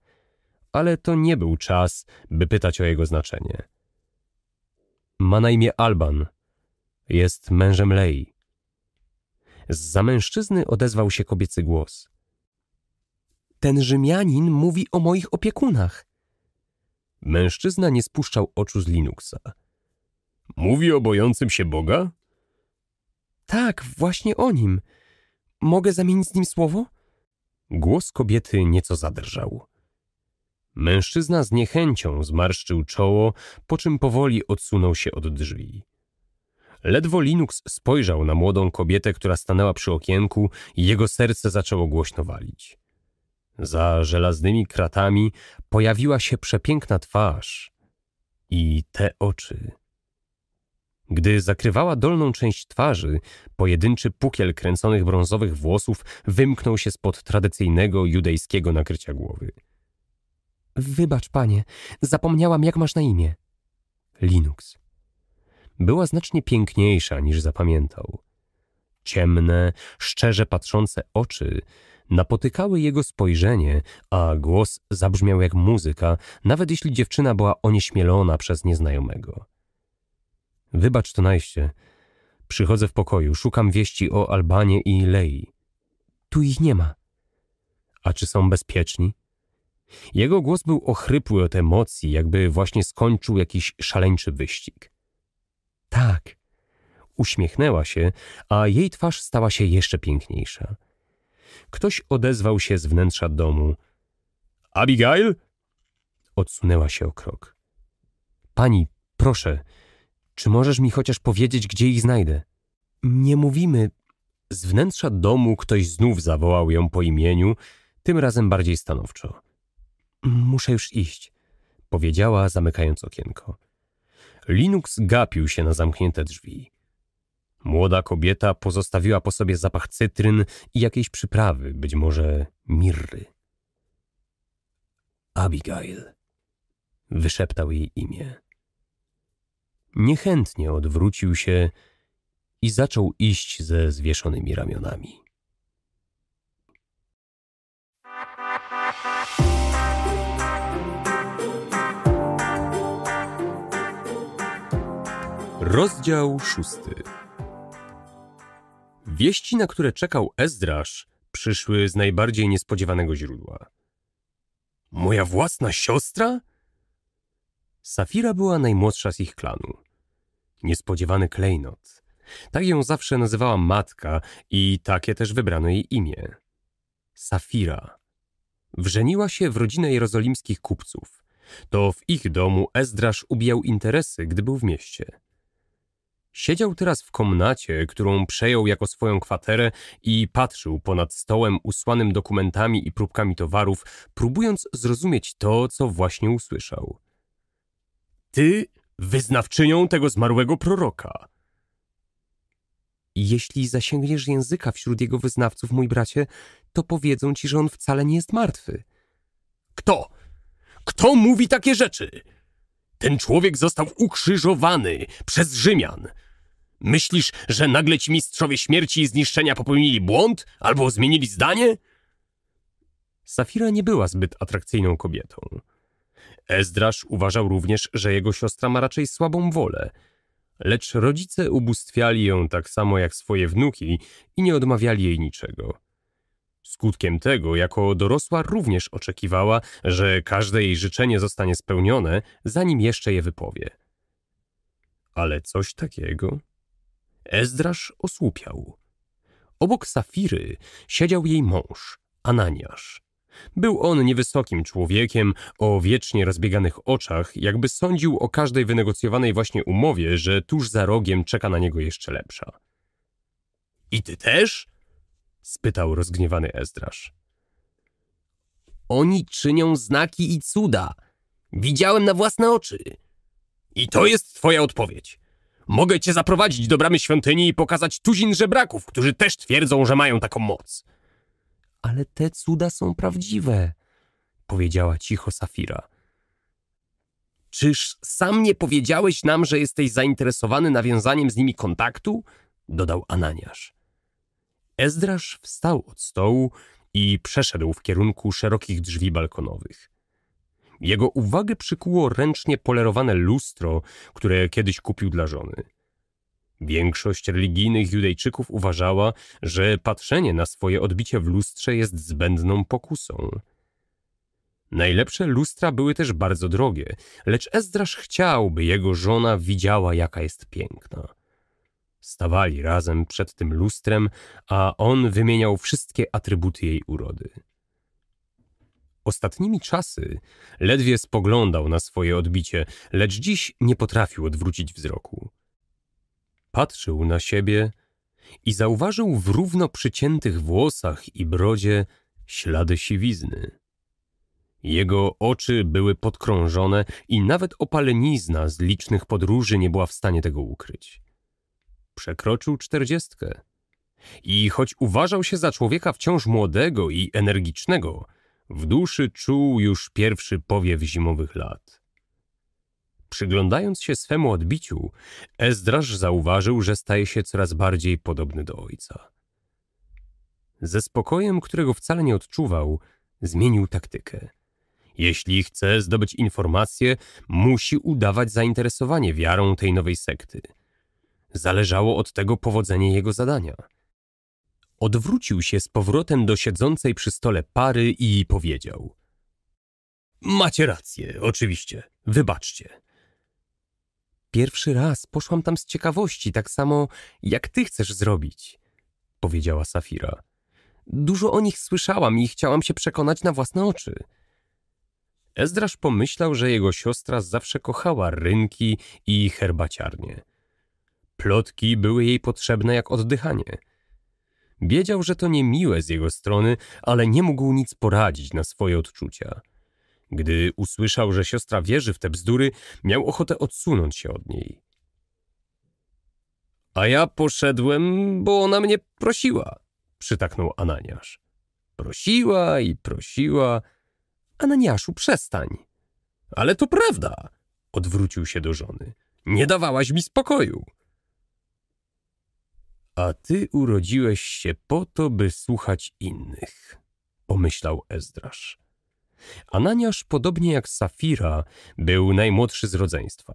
ale to nie był czas, by pytać o jego znaczenie. Ma na imię Alban. Jest mężem Lei. Z-za mężczyzny odezwał się kobiecy głos. Ten Rzymianin mówi o moich opiekunach. Mężczyzna nie spuszczał oczu z Linuxa. Mówi o bojącym się Boga? Tak, właśnie o nim – Mogę zamienić z nim słowo? Głos kobiety nieco zadrżał. Mężczyzna z niechęcią zmarszczył czoło, po czym powoli odsunął się od drzwi. Ledwo Linux spojrzał na młodą kobietę, która stanęła przy okienku i jego serce zaczęło głośno walić. Za żelaznymi kratami pojawiła się przepiękna twarz i te oczy. Gdy zakrywała dolną część twarzy, pojedynczy pukiel kręconych brązowych włosów wymknął się spod tradycyjnego judejskiego nakrycia głowy. Wybacz, panie, zapomniałam, jak masz na imię. Linux. Była znacznie piękniejsza niż zapamiętał. Ciemne, szczerze patrzące oczy napotykały jego spojrzenie, a głos zabrzmiał jak muzyka, nawet jeśli dziewczyna była onieśmielona przez nieznajomego. Wybacz to najście. Przychodzę w pokoju, szukam wieści o Albanie i Lei. Tu ich nie ma. A czy są bezpieczni? Jego głos był ochrypły od emocji, jakby właśnie skończył jakiś szaleńczy wyścig. Tak. Uśmiechnęła się, a jej twarz stała się jeszcze piękniejsza. Ktoś odezwał się z wnętrza domu. Abigail? Odsunęła się o krok. Pani, proszę, czy możesz mi chociaż powiedzieć, gdzie ich znajdę? Nie mówimy. Z wnętrza domu ktoś znów zawołał ją po imieniu, tym razem bardziej stanowczo. Muszę już iść, powiedziała, zamykając okienko. Linux gapił się na zamknięte drzwi. Młoda kobieta pozostawiła po sobie zapach cytryn i jakiejś przyprawy, być może mirry. Abigail wyszeptał jej imię. Niechętnie odwrócił się i zaczął iść ze zwieszonymi ramionami. Rozdział szósty. Wieści, na które czekał Ezdrasz, przyszły z najbardziej niespodziewanego źródła. Moja własna siostra? Safira była najmłodsza z ich klanu. Niespodziewany klejnot. Tak ją zawsze nazywała matka i takie też wybrano jej imię. Safira. Wrzeniła się w rodzinę jerozolimskich kupców. To w ich domu Ezdrasz ubijał interesy, gdy był w mieście. Siedział teraz w komnacie, którą przejął jako swoją kwaterę i patrzył ponad stołem usłanym dokumentami i próbkami towarów, próbując zrozumieć to, co właśnie usłyszał ty wyznawczynią tego zmarłego proroka. Jeśli zasięgniesz języka wśród jego wyznawców, mój bracie, to powiedzą ci, że on wcale nie jest martwy. Kto? Kto mówi takie rzeczy? Ten człowiek został ukrzyżowany przez Rzymian. Myślisz, że nagle ci mistrzowie śmierci i zniszczenia popełnili błąd albo zmienili zdanie? Safira nie była zbyt atrakcyjną kobietą. Ezdrasz uważał również, że jego siostra ma raczej słabą wolę. Lecz rodzice ubóstwiali ją tak samo jak swoje wnuki i nie odmawiali jej niczego. Skutkiem tego, jako dorosła również oczekiwała, że każde jej życzenie zostanie spełnione, zanim jeszcze je wypowie. Ale coś takiego? Ezdrasz osłupiał. Obok Safiry siedział jej mąż, Ananiasz. Był on niewysokim człowiekiem o wiecznie rozbieganych oczach, jakby sądził o każdej wynegocjowanej właśnie umowie, że tuż za rogiem czeka na niego jeszcze lepsza. I ty też? spytał rozgniewany Ezdrasz. Oni czynią znaki i cuda. Widziałem na własne oczy. I to jest twoja odpowiedź. Mogę cię zaprowadzić do bramy świątyni i pokazać tuzin żebraków, którzy też twierdzą, że mają taką moc ale te cuda są prawdziwe, powiedziała cicho Safira. Czyż sam nie powiedziałeś nam, że jesteś zainteresowany nawiązaniem z nimi kontaktu? dodał Ananiasz. Ezdrasz wstał od stołu i przeszedł w kierunku szerokich drzwi balkonowych. Jego uwagę przykuło ręcznie polerowane lustro, które kiedyś kupił dla żony. Większość religijnych Judejczyków uważała, że patrzenie na swoje odbicie w lustrze jest zbędną pokusą. Najlepsze lustra były też bardzo drogie, lecz Ezdrasz chciał, by jego żona widziała, jaka jest piękna. Stawali razem przed tym lustrem, a on wymieniał wszystkie atrybuty jej urody. Ostatnimi czasy ledwie spoglądał na swoje odbicie, lecz dziś nie potrafił odwrócić wzroku patrzył na siebie i zauważył w równo przyciętych włosach i brodzie ślady siwizny. Jego oczy były podkrążone i nawet opalenizna z licznych podróży nie była w stanie tego ukryć. Przekroczył czterdziestkę. I choć uważał się za człowieka wciąż młodego i energicznego, w duszy czuł już pierwszy powiew zimowych lat. Przyglądając się swemu odbiciu, Ezdraż zauważył, że staje się coraz bardziej podobny do ojca. Ze spokojem, którego wcale nie odczuwał, zmienił taktykę. Jeśli chce zdobyć informacje, musi udawać zainteresowanie wiarą tej nowej sekty. Zależało od tego powodzenie jego zadania. Odwrócił się z powrotem do siedzącej przy stole pary i powiedział: Macie rację, oczywiście, wybaczcie. Pierwszy raz poszłam tam z ciekawości, tak samo jak ty chcesz zrobić, powiedziała Safira. Dużo o nich słyszałam i chciałam się przekonać na własne oczy. Ezdrasz pomyślał, że jego siostra zawsze kochała rynki i herbaciarnie. Plotki były jej potrzebne jak oddychanie. Wiedział, że to niemiłe z jego strony, ale nie mógł nic poradzić na swoje odczucia. Gdy usłyszał, że siostra wierzy w te bzdury, miał ochotę odsunąć się od niej. A ja poszedłem, bo ona mnie prosiła, przytaknął Ananiasz. Prosiła i prosiła. Ananiaszu, przestań. Ale to prawda, odwrócił się do żony. Nie dawałaś mi spokoju. A ty urodziłeś się po to, by słuchać innych, pomyślał Ezdrasz. Ananiasz, podobnie jak Safira, był najmłodszy z rodzeństwa.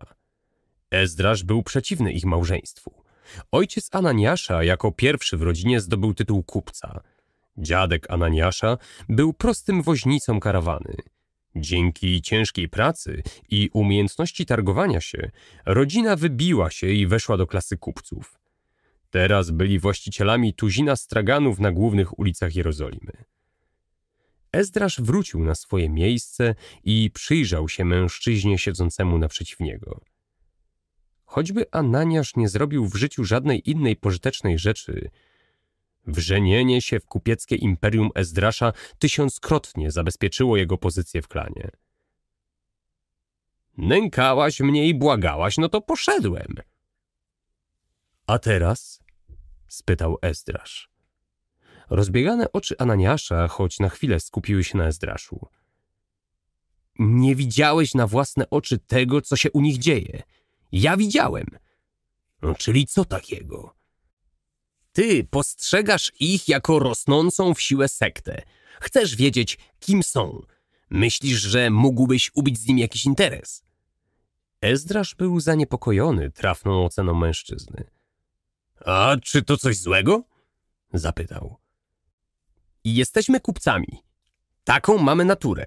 Ezdrasz był przeciwny ich małżeństwu. Ojciec Ananiasza jako pierwszy w rodzinie zdobył tytuł kupca. Dziadek Ananiasza był prostym woźnicą karawany. Dzięki ciężkiej pracy i umiejętności targowania się, rodzina wybiła się i weszła do klasy kupców. Teraz byli właścicielami tuzina straganów na głównych ulicach Jerozolimy. Ezdrasz wrócił na swoje miejsce i przyjrzał się mężczyźnie siedzącemu naprzeciw niego. Choćby Ananiasz nie zrobił w życiu żadnej innej pożytecznej rzeczy, wrzenienie się w kupieckie imperium Ezdrasza tysiąckrotnie zabezpieczyło jego pozycję w klanie. Nękałaś mnie i błagałaś, no to poszedłem. A teraz? spytał Ezdrasz. Rozbiegane oczy Ananiasza choć na chwilę skupiły się na Ezdraszu. Nie widziałeś na własne oczy tego, co się u nich dzieje. Ja widziałem. No, czyli co takiego? Ty postrzegasz ich jako rosnącą w siłę sektę. Chcesz wiedzieć, kim są. Myślisz, że mógłbyś ubić z nim jakiś interes. Ezdrasz był zaniepokojony trafną oceną mężczyzny. A czy to coś złego? Zapytał i jesteśmy kupcami. Taką mamy naturę.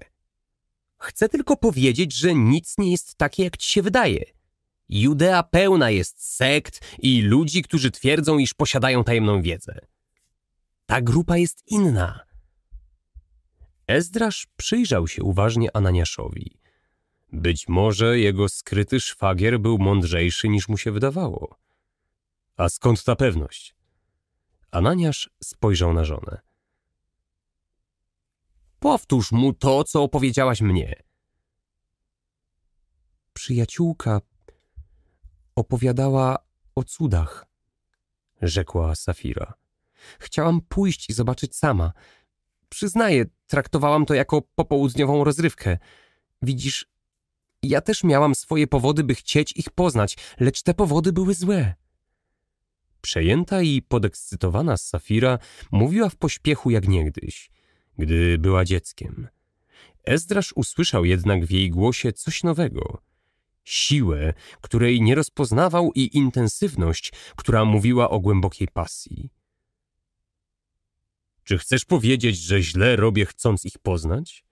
Chcę tylko powiedzieć, że nic nie jest takie, jak ci się wydaje. Judea pełna jest sekt i ludzi, którzy twierdzą, iż posiadają tajemną wiedzę. Ta grupa jest inna. Ezdrasz przyjrzał się uważnie Ananiaszowi. Być może jego skryty szwagier był mądrzejszy niż mu się wydawało. A skąd ta pewność? Ananiasz spojrzał na żonę. Powtórz mu to, co opowiedziałaś mnie. Przyjaciółka opowiadała o cudach, rzekła Safira. Chciałam pójść i zobaczyć sama. Przyznaję, traktowałam to jako popołudniową rozrywkę. Widzisz, ja też miałam swoje powody, by chcieć ich poznać, lecz te powody były złe. Przejęta i podekscytowana Safira mówiła w pośpiechu jak niegdyś gdy była dzieckiem. Ezdrasz usłyszał jednak w jej głosie coś nowego. Siłę, której nie rozpoznawał i intensywność, która mówiła o głębokiej pasji. Czy chcesz powiedzieć, że źle robię chcąc ich poznać?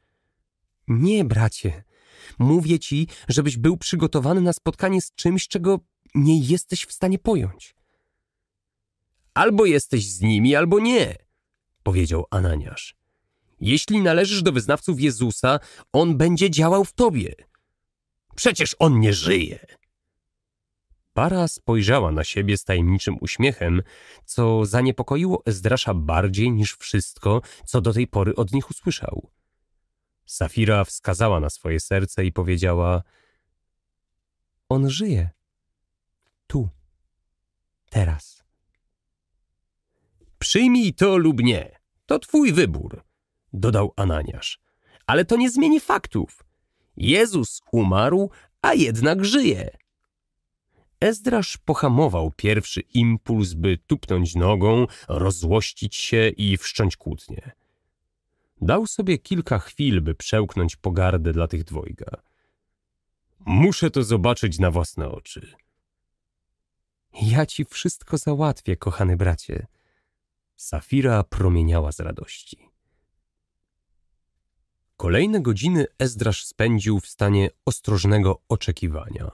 Nie, bracie. Mówię ci, żebyś był przygotowany na spotkanie z czymś, czego nie jesteś w stanie pojąć. Albo jesteś z nimi, albo nie, powiedział Ananiasz. Jeśli należysz do wyznawców Jezusa, On będzie działał w tobie. Przecież On nie żyje. Para spojrzała na siebie z tajemniczym uśmiechem, co zaniepokoiło Ezdrasza bardziej niż wszystko, co do tej pory od nich usłyszał. Safira wskazała na swoje serce i powiedziała: On żyje. Tu. Teraz. Przyjmij to lub nie. To twój wybór dodał Ananiasz. Ale to nie zmieni faktów. Jezus umarł, a jednak żyje. Ezdrasz pohamował pierwszy impuls, by tupnąć nogą, rozłościć się i wszcząć kłótnię. Dał sobie kilka chwil, by przełknąć pogardę dla tych dwojga. Muszę to zobaczyć na własne oczy. Ja ci wszystko załatwię, kochany bracie. Safira promieniała z radości. Kolejne godziny Ezdrasz spędził w stanie ostrożnego oczekiwania.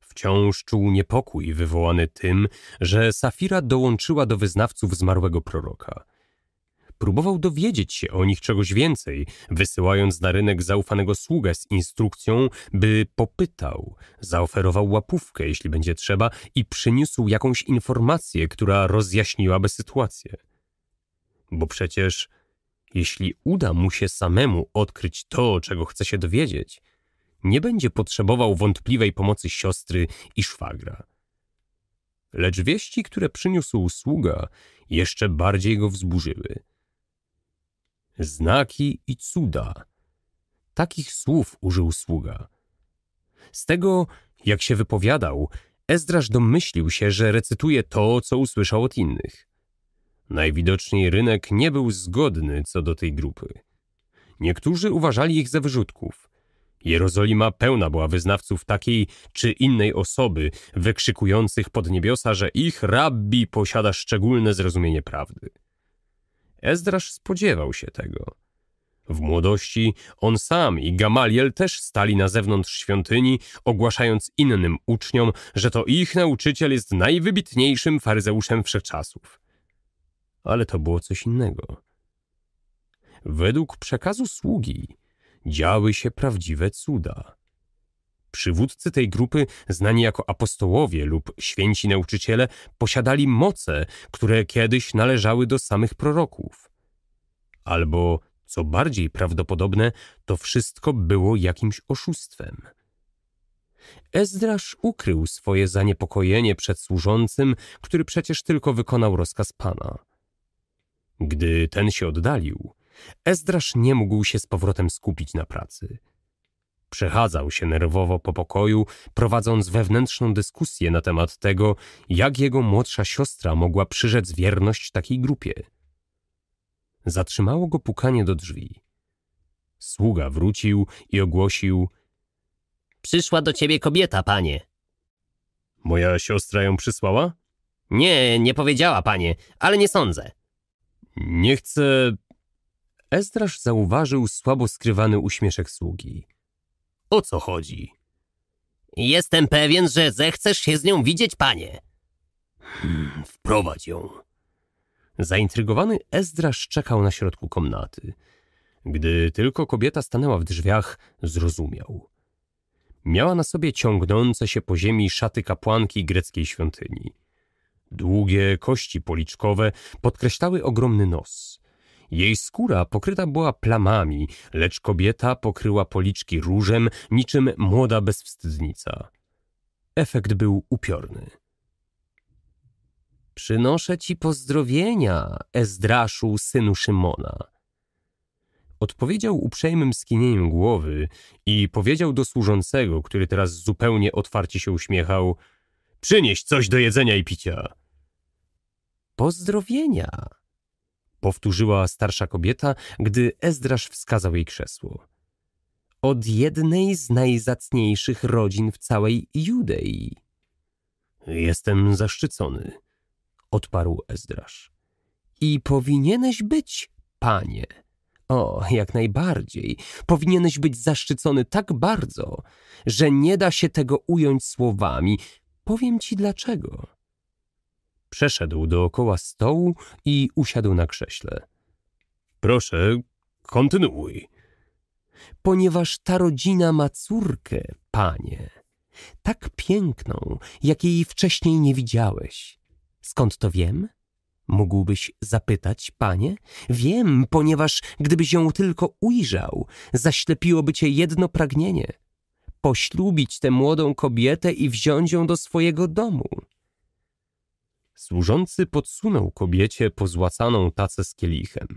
Wciąż czuł niepokój wywołany tym, że Safira dołączyła do wyznawców zmarłego proroka. Próbował dowiedzieć się o nich czegoś więcej, wysyłając na rynek zaufanego sługę z instrukcją, by popytał, zaoferował łapówkę, jeśli będzie trzeba, i przyniósł jakąś informację, która rozjaśniłaby sytuację. Bo przecież jeśli uda mu się samemu odkryć to, czego chce się dowiedzieć, nie będzie potrzebował wątpliwej pomocy siostry i szwagra. Lecz wieści, które przyniósł sługa, jeszcze bardziej go wzburzyły. Znaki i cuda. Takich słów użył sługa. Z tego, jak się wypowiadał, Ezdraż domyślił się, że recytuje to, co usłyszał od innych. Najwidoczniej rynek nie był zgodny co do tej grupy. Niektórzy uważali ich za wyrzutków. Jerozolima pełna była wyznawców takiej czy innej osoby, wykrzykujących pod niebiosa, że ich rabbi posiada szczególne zrozumienie prawdy. Ezdrasz spodziewał się tego. W młodości on sam i Gamaliel też stali na zewnątrz świątyni, ogłaszając innym uczniom, że to ich nauczyciel jest najwybitniejszym faryzeuszem wszechczasów ale to było coś innego. Według przekazu sługi działy się prawdziwe cuda. Przywódcy tej grupy, znani jako apostołowie lub święci nauczyciele, posiadali moce, które kiedyś należały do samych proroków. Albo, co bardziej prawdopodobne, to wszystko było jakimś oszustwem. Ezdrasz ukrył swoje zaniepokojenie przed służącym, który przecież tylko wykonał rozkaz pana. Gdy ten się oddalił, Ezdrasz nie mógł się z powrotem skupić na pracy. Przechadzał się nerwowo po pokoju, prowadząc wewnętrzną dyskusję na temat tego, jak jego młodsza siostra mogła przyrzec wierność takiej grupie. Zatrzymało go pukanie do drzwi. Sługa wrócił i ogłosił – Przyszła do ciebie kobieta, panie. – Moja siostra ją przysłała? – Nie, nie powiedziała, panie, ale nie sądzę – nie chcę. Ezdrasz zauważył słabo skrywany uśmieszek sługi. O co chodzi? Jestem pewien, że zechcesz się z nią widzieć, panie. Hmm, wprowadź ją. Zaintrygowany Ezdrasz czekał na środku komnaty. Gdy tylko kobieta stanęła w drzwiach, zrozumiał. Miała na sobie ciągnące się po ziemi szaty kapłanki greckiej świątyni. Długie kości policzkowe podkreślały ogromny nos. Jej skóra pokryta była plamami, lecz kobieta pokryła policzki różem, niczym młoda bezwstydnica. Efekt był upiorny. Przynoszę ci pozdrowienia, Ezdraszu, synu Szymona. Odpowiedział uprzejmym skinieniem głowy i powiedział do służącego, który teraz zupełnie otwarcie się uśmiechał: Przynieś coś do jedzenia i picia. Pozdrowienia! Powtórzyła starsza kobieta, gdy Ezdrasz wskazał jej krzesło. Od jednej z najzacniejszych rodzin w całej Judei. Jestem zaszczycony, odparł Ezdrasz. I powinieneś być, panie. O, jak najbardziej. Powinieneś być zaszczycony tak bardzo, że nie da się tego ująć słowami. Powiem ci dlaczego. Przeszedł dookoła stołu i usiadł na krześle. Proszę, kontynuuj. Ponieważ ta rodzina ma córkę, panie, tak piękną, jakiej wcześniej nie widziałeś. Skąd to wiem? Mógłbyś zapytać, panie? Wiem, ponieważ gdybyś ją tylko ujrzał, zaślepiłoby cię jedno pragnienie poślubić tę młodą kobietę i wziąć ją do swojego domu. Służący podsunął kobiecie pozłacaną tacę z kielichem.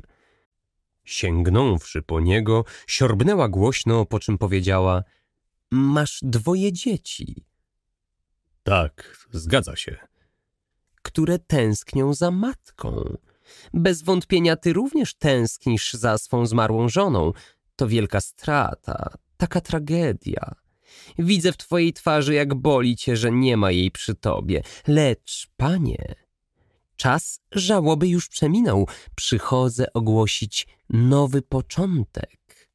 Sięgnąwszy po niego, siorbnęła głośno, po czym powiedziała – Masz dwoje dzieci. – Tak, zgadza się. – Które tęsknią za matką. Bez wątpienia ty również tęsknisz za swą zmarłą żoną. To wielka strata, taka tragedia. Widzę w twojej twarzy, jak boli cię, że nie ma jej przy tobie. Lecz, panie, czas żałoby już przeminął. Przychodzę ogłosić nowy początek.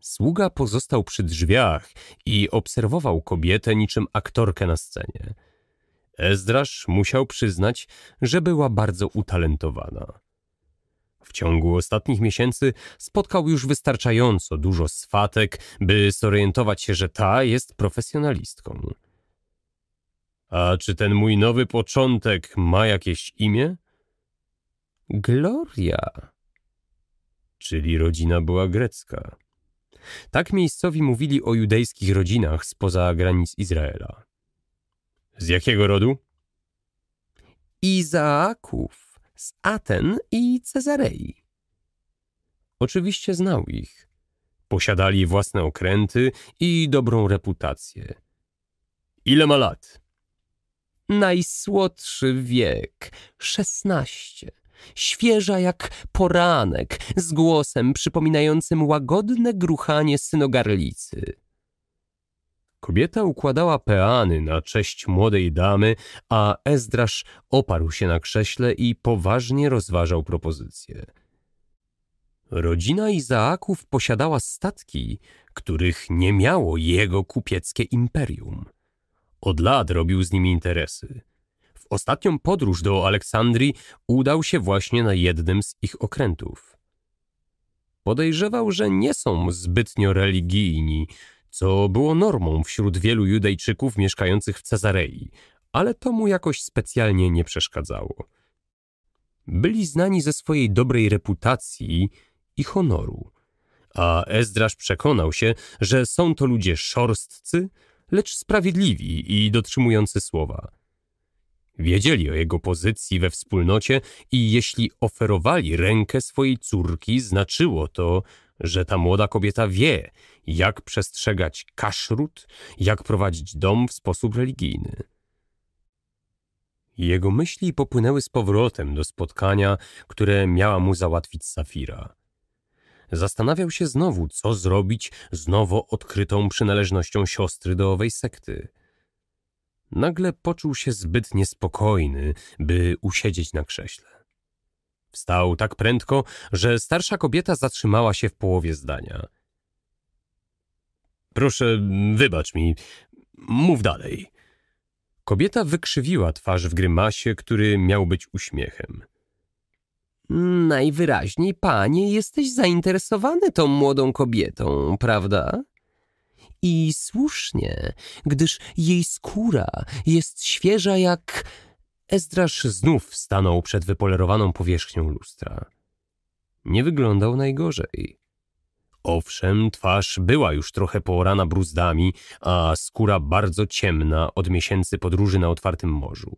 Sługa pozostał przy drzwiach i obserwował kobietę niczym aktorkę na scenie. Ezdrasz musiał przyznać, że była bardzo utalentowana. W ciągu ostatnich miesięcy spotkał już wystarczająco dużo swatek, by zorientować się, że ta jest profesjonalistką. A czy ten mój nowy początek ma jakieś imię? Gloria. Czyli rodzina była grecka. Tak miejscowi mówili o judejskich rodzinach spoza granic Izraela. Z jakiego rodu? Izaaków z Aten i Cezarei. Oczywiście znał ich. Posiadali własne okręty i dobrą reputację. Ile ma lat? Najsłodszy wiek, szesnaście. Świeża jak poranek, z głosem przypominającym łagodne gruchanie synogarlicy. Kobieta układała peany na cześć młodej damy, a Ezdrasz oparł się na krześle i poważnie rozważał propozycję. Rodzina Izaaków posiadała statki, których nie miało jego kupieckie imperium. Od lat robił z nimi interesy. W ostatnią podróż do Aleksandrii udał się właśnie na jednym z ich okrętów. Podejrzewał, że nie są zbytnio religijni, co było normą wśród wielu Judejczyków mieszkających w Cezarei, ale to mu jakoś specjalnie nie przeszkadzało. Byli znani ze swojej dobrej reputacji i honoru, a Ezdrasz przekonał się, że są to ludzie szorstcy, lecz sprawiedliwi i dotrzymujący słowa. Wiedzieli o jego pozycji we wspólnocie i jeśli oferowali rękę swojej córki, znaczyło to, że ta młoda kobieta wie, jak przestrzegać kaszrut, jak prowadzić dom w sposób religijny. Jego myśli popłynęły z powrotem do spotkania, które miała mu załatwić Safira. Zastanawiał się znowu, co zrobić z nowo odkrytą przynależnością siostry do owej sekty. Nagle poczuł się zbyt niespokojny, by usiedzieć na krześle. Wstał tak prędko, że starsza kobieta zatrzymała się w połowie zdania. Proszę, wybacz mi. Mów dalej. Kobieta wykrzywiła twarz w grymasie, który miał być uśmiechem. Najwyraźniej, panie, jesteś zainteresowany tą młodą kobietą, prawda? I słusznie, gdyż jej skóra jest świeża jak... Ezdrasz znów stanął przed wypolerowaną powierzchnią lustra. Nie wyglądał najgorzej. Owszem, twarz była już trochę poorana bruzdami, a skóra bardzo ciemna od miesięcy podróży na otwartym morzu.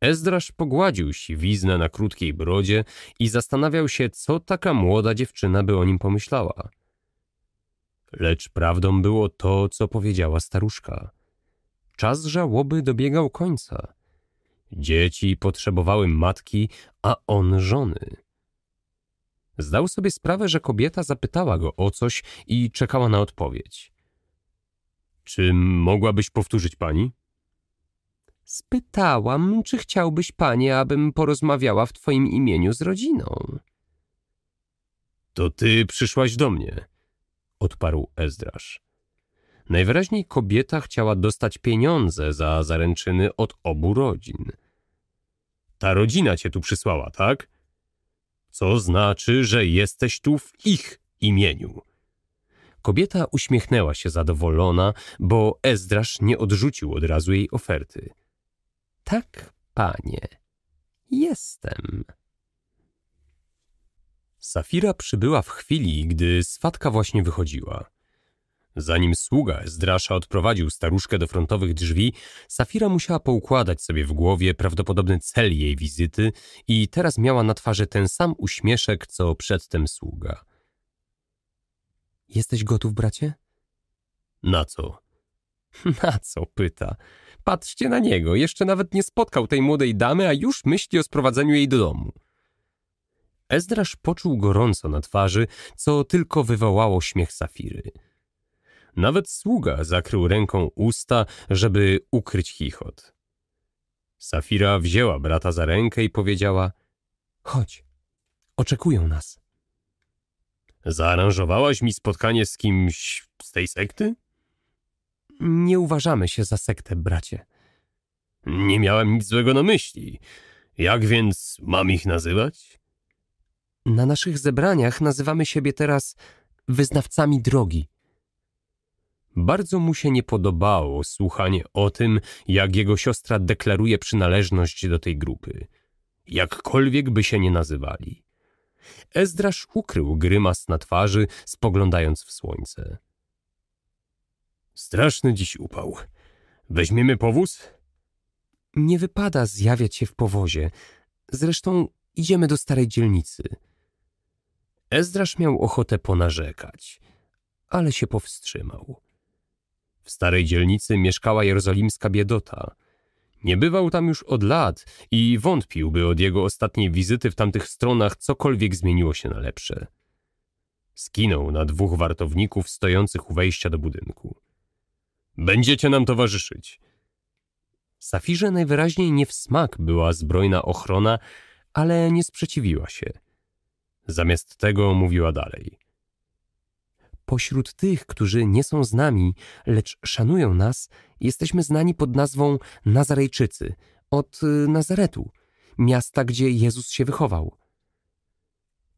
Ezdrasz pogładził siwiznę na krótkiej brodzie i zastanawiał się, co taka młoda dziewczyna by o nim pomyślała. Lecz prawdą było to, co powiedziała staruszka. Czas żałoby dobiegał końca. Dzieci potrzebowały matki, a on żony. Zdał sobie sprawę, że kobieta zapytała go o coś i czekała na odpowiedź. Czy mogłabyś powtórzyć pani? Spytałam, czy chciałbyś, panie, abym porozmawiała w twoim imieniu z rodziną. To ty przyszłaś do mnie, odparł Ezdrasz. Najwyraźniej kobieta chciała dostać pieniądze za zaręczyny od obu rodzin. Ta rodzina cię tu przysłała, tak? Co znaczy, że jesteś tu w ich imieniu. Kobieta uśmiechnęła się zadowolona, bo Ezdrasz nie odrzucił od razu jej oferty. Tak, panie, jestem. Safira przybyła w chwili, gdy swatka właśnie wychodziła. Zanim sługa Zdrasza odprowadził staruszkę do frontowych drzwi, Safira musiała poukładać sobie w głowie prawdopodobny cel jej wizyty i teraz miała na twarzy ten sam uśmieszek, co przedtem sługa. Jesteś gotów, bracie? Na co? Na co, pyta. Patrzcie na niego, jeszcze nawet nie spotkał tej młodej damy, a już myśli o sprowadzeniu jej do domu. Ezdrasz poczuł gorąco na twarzy, co tylko wywołało śmiech Safiry. Nawet sługa zakrył ręką usta, żeby ukryć chichot. Safira wzięła brata za rękę i powiedziała – Chodź, oczekują nas. Zaaranżowałaś mi spotkanie z kimś z tej sekty? Nie uważamy się za sektę, bracie. Nie miałem nic złego na myśli. Jak więc mam ich nazywać? Na naszych zebraniach nazywamy siebie teraz wyznawcami drogi. Bardzo mu się nie podobało słuchanie o tym, jak jego siostra deklaruje przynależność do tej grupy, jakkolwiek by się nie nazywali. Ezdrasz ukrył grymas na twarzy, spoglądając w słońce. Straszny dziś upał. Weźmiemy powóz? Nie wypada zjawiać się w powozie. Zresztą idziemy do starej dzielnicy. Ezdrasz miał ochotę ponarzekać, ale się powstrzymał. W starej dzielnicy mieszkała jerozolimska biedota. Nie bywał tam już od lat i wątpił, by od jego ostatniej wizyty w tamtych stronach cokolwiek zmieniło się na lepsze. Skinął na dwóch wartowników stojących u wejścia do budynku. Będziecie nam towarzyszyć. Safirze najwyraźniej nie w smak była zbrojna ochrona, ale nie sprzeciwiła się. Zamiast tego mówiła dalej. Pośród tych, którzy nie są z nami, lecz szanują nas, jesteśmy znani pod nazwą Nazarejczycy od y, Nazaretu, miasta, gdzie Jezus się wychował.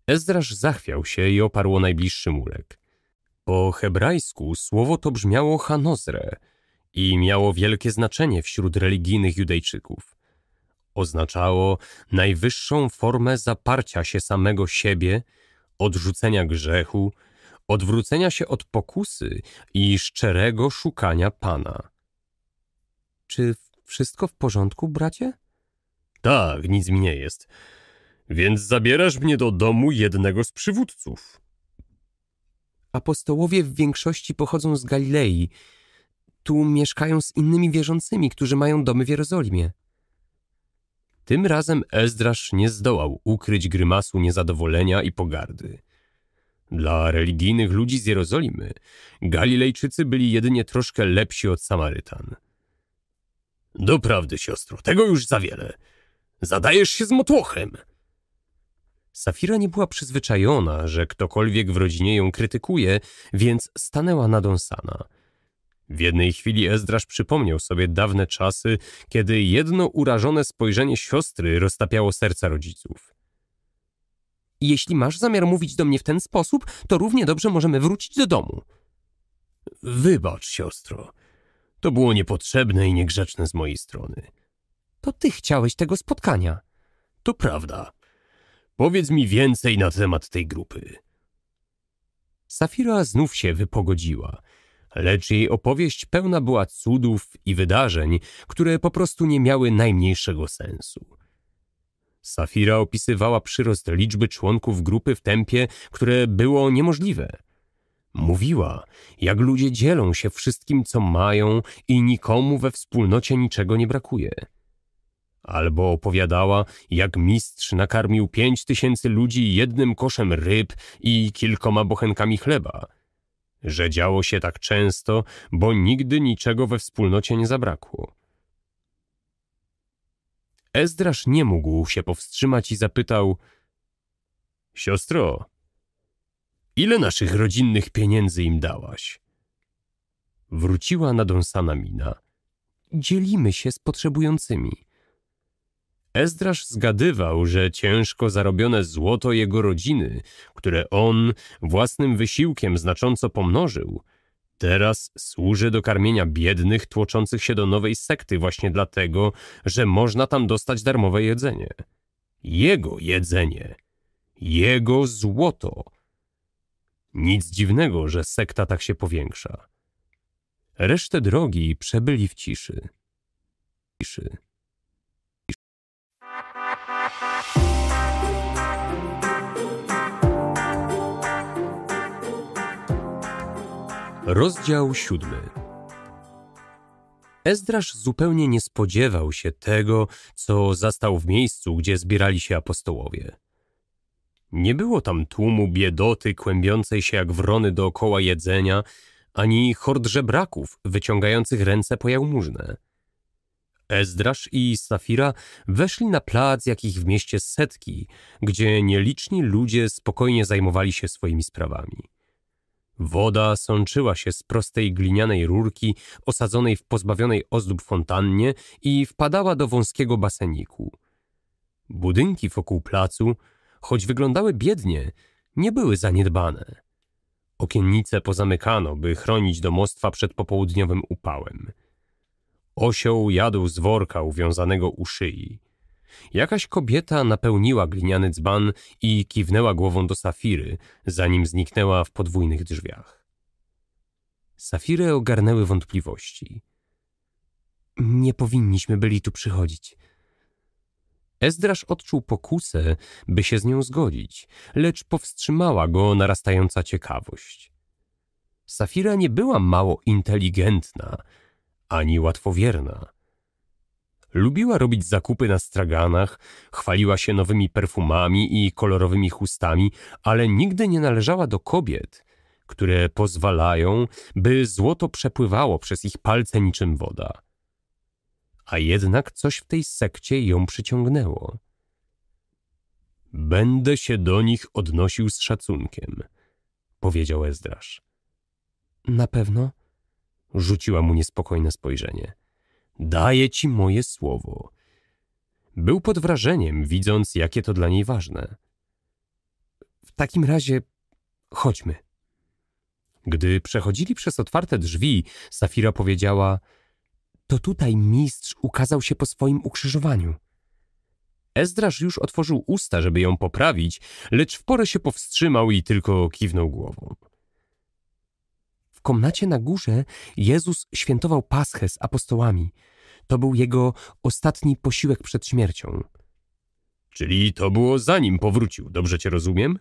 Ezraż zachwiał się i oparł o najbliższy murek. Po hebrajsku słowo to brzmiało hanozre i miało wielkie znaczenie wśród religijnych Judejczyków. Oznaczało najwyższą formę zaparcia się samego siebie, odrzucenia grzechu, odwrócenia się od pokusy i szczerego szukania Pana. Czy wszystko w porządku, bracie? Tak, nic mi nie jest. Więc zabierasz mnie do domu jednego z przywódców. Apostołowie w większości pochodzą z Galilei. Tu mieszkają z innymi wierzącymi, którzy mają domy w Jerozolimie. Tym razem Ezdrasz nie zdołał ukryć grymasu niezadowolenia i pogardy. Dla religijnych ludzi z Jerozolimy Galilejczycy byli jedynie troszkę lepsi od Samarytan. Doprawdy, siostro, tego już za wiele. Zadajesz się z motłochem. Safira nie była przyzwyczajona, że ktokolwiek w rodzinie ją krytykuje, więc stanęła nadąsana. W jednej chwili Ezdrasz przypomniał sobie dawne czasy, kiedy jedno urażone spojrzenie siostry roztapiało serca rodziców. Jeśli masz zamiar mówić do mnie w ten sposób, to równie dobrze możemy wrócić do domu. Wybacz, siostro. To było niepotrzebne i niegrzeczne z mojej strony. To ty chciałeś tego spotkania. To prawda. Powiedz mi więcej na temat tej grupy. Safira znów się wypogodziła, lecz jej opowieść pełna była cudów i wydarzeń, które po prostu nie miały najmniejszego sensu. Safira opisywała przyrost liczby członków grupy w tempie, które było niemożliwe. Mówiła, jak ludzie dzielą się wszystkim, co mają i nikomu we wspólnocie niczego nie brakuje. Albo opowiadała, jak mistrz nakarmił pięć tysięcy ludzi jednym koszem ryb i kilkoma bochenkami chleba. Że działo się tak często, bo nigdy niczego we wspólnocie nie zabrakło. Ezdrasz nie mógł się powstrzymać i zapytał Siostro, ile naszych rodzinnych pieniędzy im dałaś? Wróciła nadąsana mina. Dzielimy się z potrzebującymi. Ezdrasz zgadywał, że ciężko zarobione złoto jego rodziny, które on własnym wysiłkiem znacząco pomnożył – Teraz służy do karmienia biednych tłoczących się do nowej sekty właśnie dlatego, że można tam dostać darmowe jedzenie. Jego jedzenie. Jego złoto. Nic dziwnego, że sekta tak się powiększa. Resztę drogi przebyli w ciszy. Ciszy. Rozdział siódmy. Ezdrasz zupełnie nie spodziewał się tego, co zastał w miejscu, gdzie zbierali się apostołowie. Nie było tam tłumu biedoty kłębiącej się jak wrony dookoła jedzenia, ani hord żebraków wyciągających ręce po jałmużnę. Ezdrasz i Safira weszli na plac, jakich w mieście setki, gdzie nieliczni ludzie spokojnie zajmowali się swoimi sprawami. Woda sączyła się z prostej glinianej rurki osadzonej w pozbawionej ozdób fontannie i wpadała do wąskiego baseniku. Budynki wokół placu, choć wyglądały biednie, nie były zaniedbane. Okiennice pozamykano, by chronić domostwa przed popołudniowym upałem. Osioł jadł z worka uwiązanego u szyi. Jakaś kobieta napełniła gliniany dzban i kiwnęła głową do Safiry, zanim zniknęła w podwójnych drzwiach. Safirę ogarnęły wątpliwości. Nie powinniśmy byli tu przychodzić. Ezdrasz odczuł pokusę, by się z nią zgodzić, lecz powstrzymała go narastająca ciekawość. Safira nie była mało inteligentna ani łatwowierna. Lubiła robić zakupy na straganach, chwaliła się nowymi perfumami i kolorowymi chustami, ale nigdy nie należała do kobiet, które pozwalają, by złoto przepływało przez ich palce niczym woda. A jednak coś w tej sekcie ją przyciągnęło. Będę się do nich odnosił z szacunkiem, powiedział Ezdrasz. Na pewno? Rzuciła mu niespokojne spojrzenie. Daję ci moje słowo. Był pod wrażeniem, widząc, jakie to dla niej ważne. W takim razie chodźmy. Gdy przechodzili przez otwarte drzwi, Safira powiedziała: To tutaj mistrz ukazał się po swoim ukrzyżowaniu. Ezdraż już otworzył usta, żeby ją poprawić, lecz w porę się powstrzymał i tylko kiwnął głową komnacie na górze Jezus świętował Paschę z apostołami. To był jego ostatni posiłek przed śmiercią. Czyli to było zanim powrócił, dobrze cię rozumiem?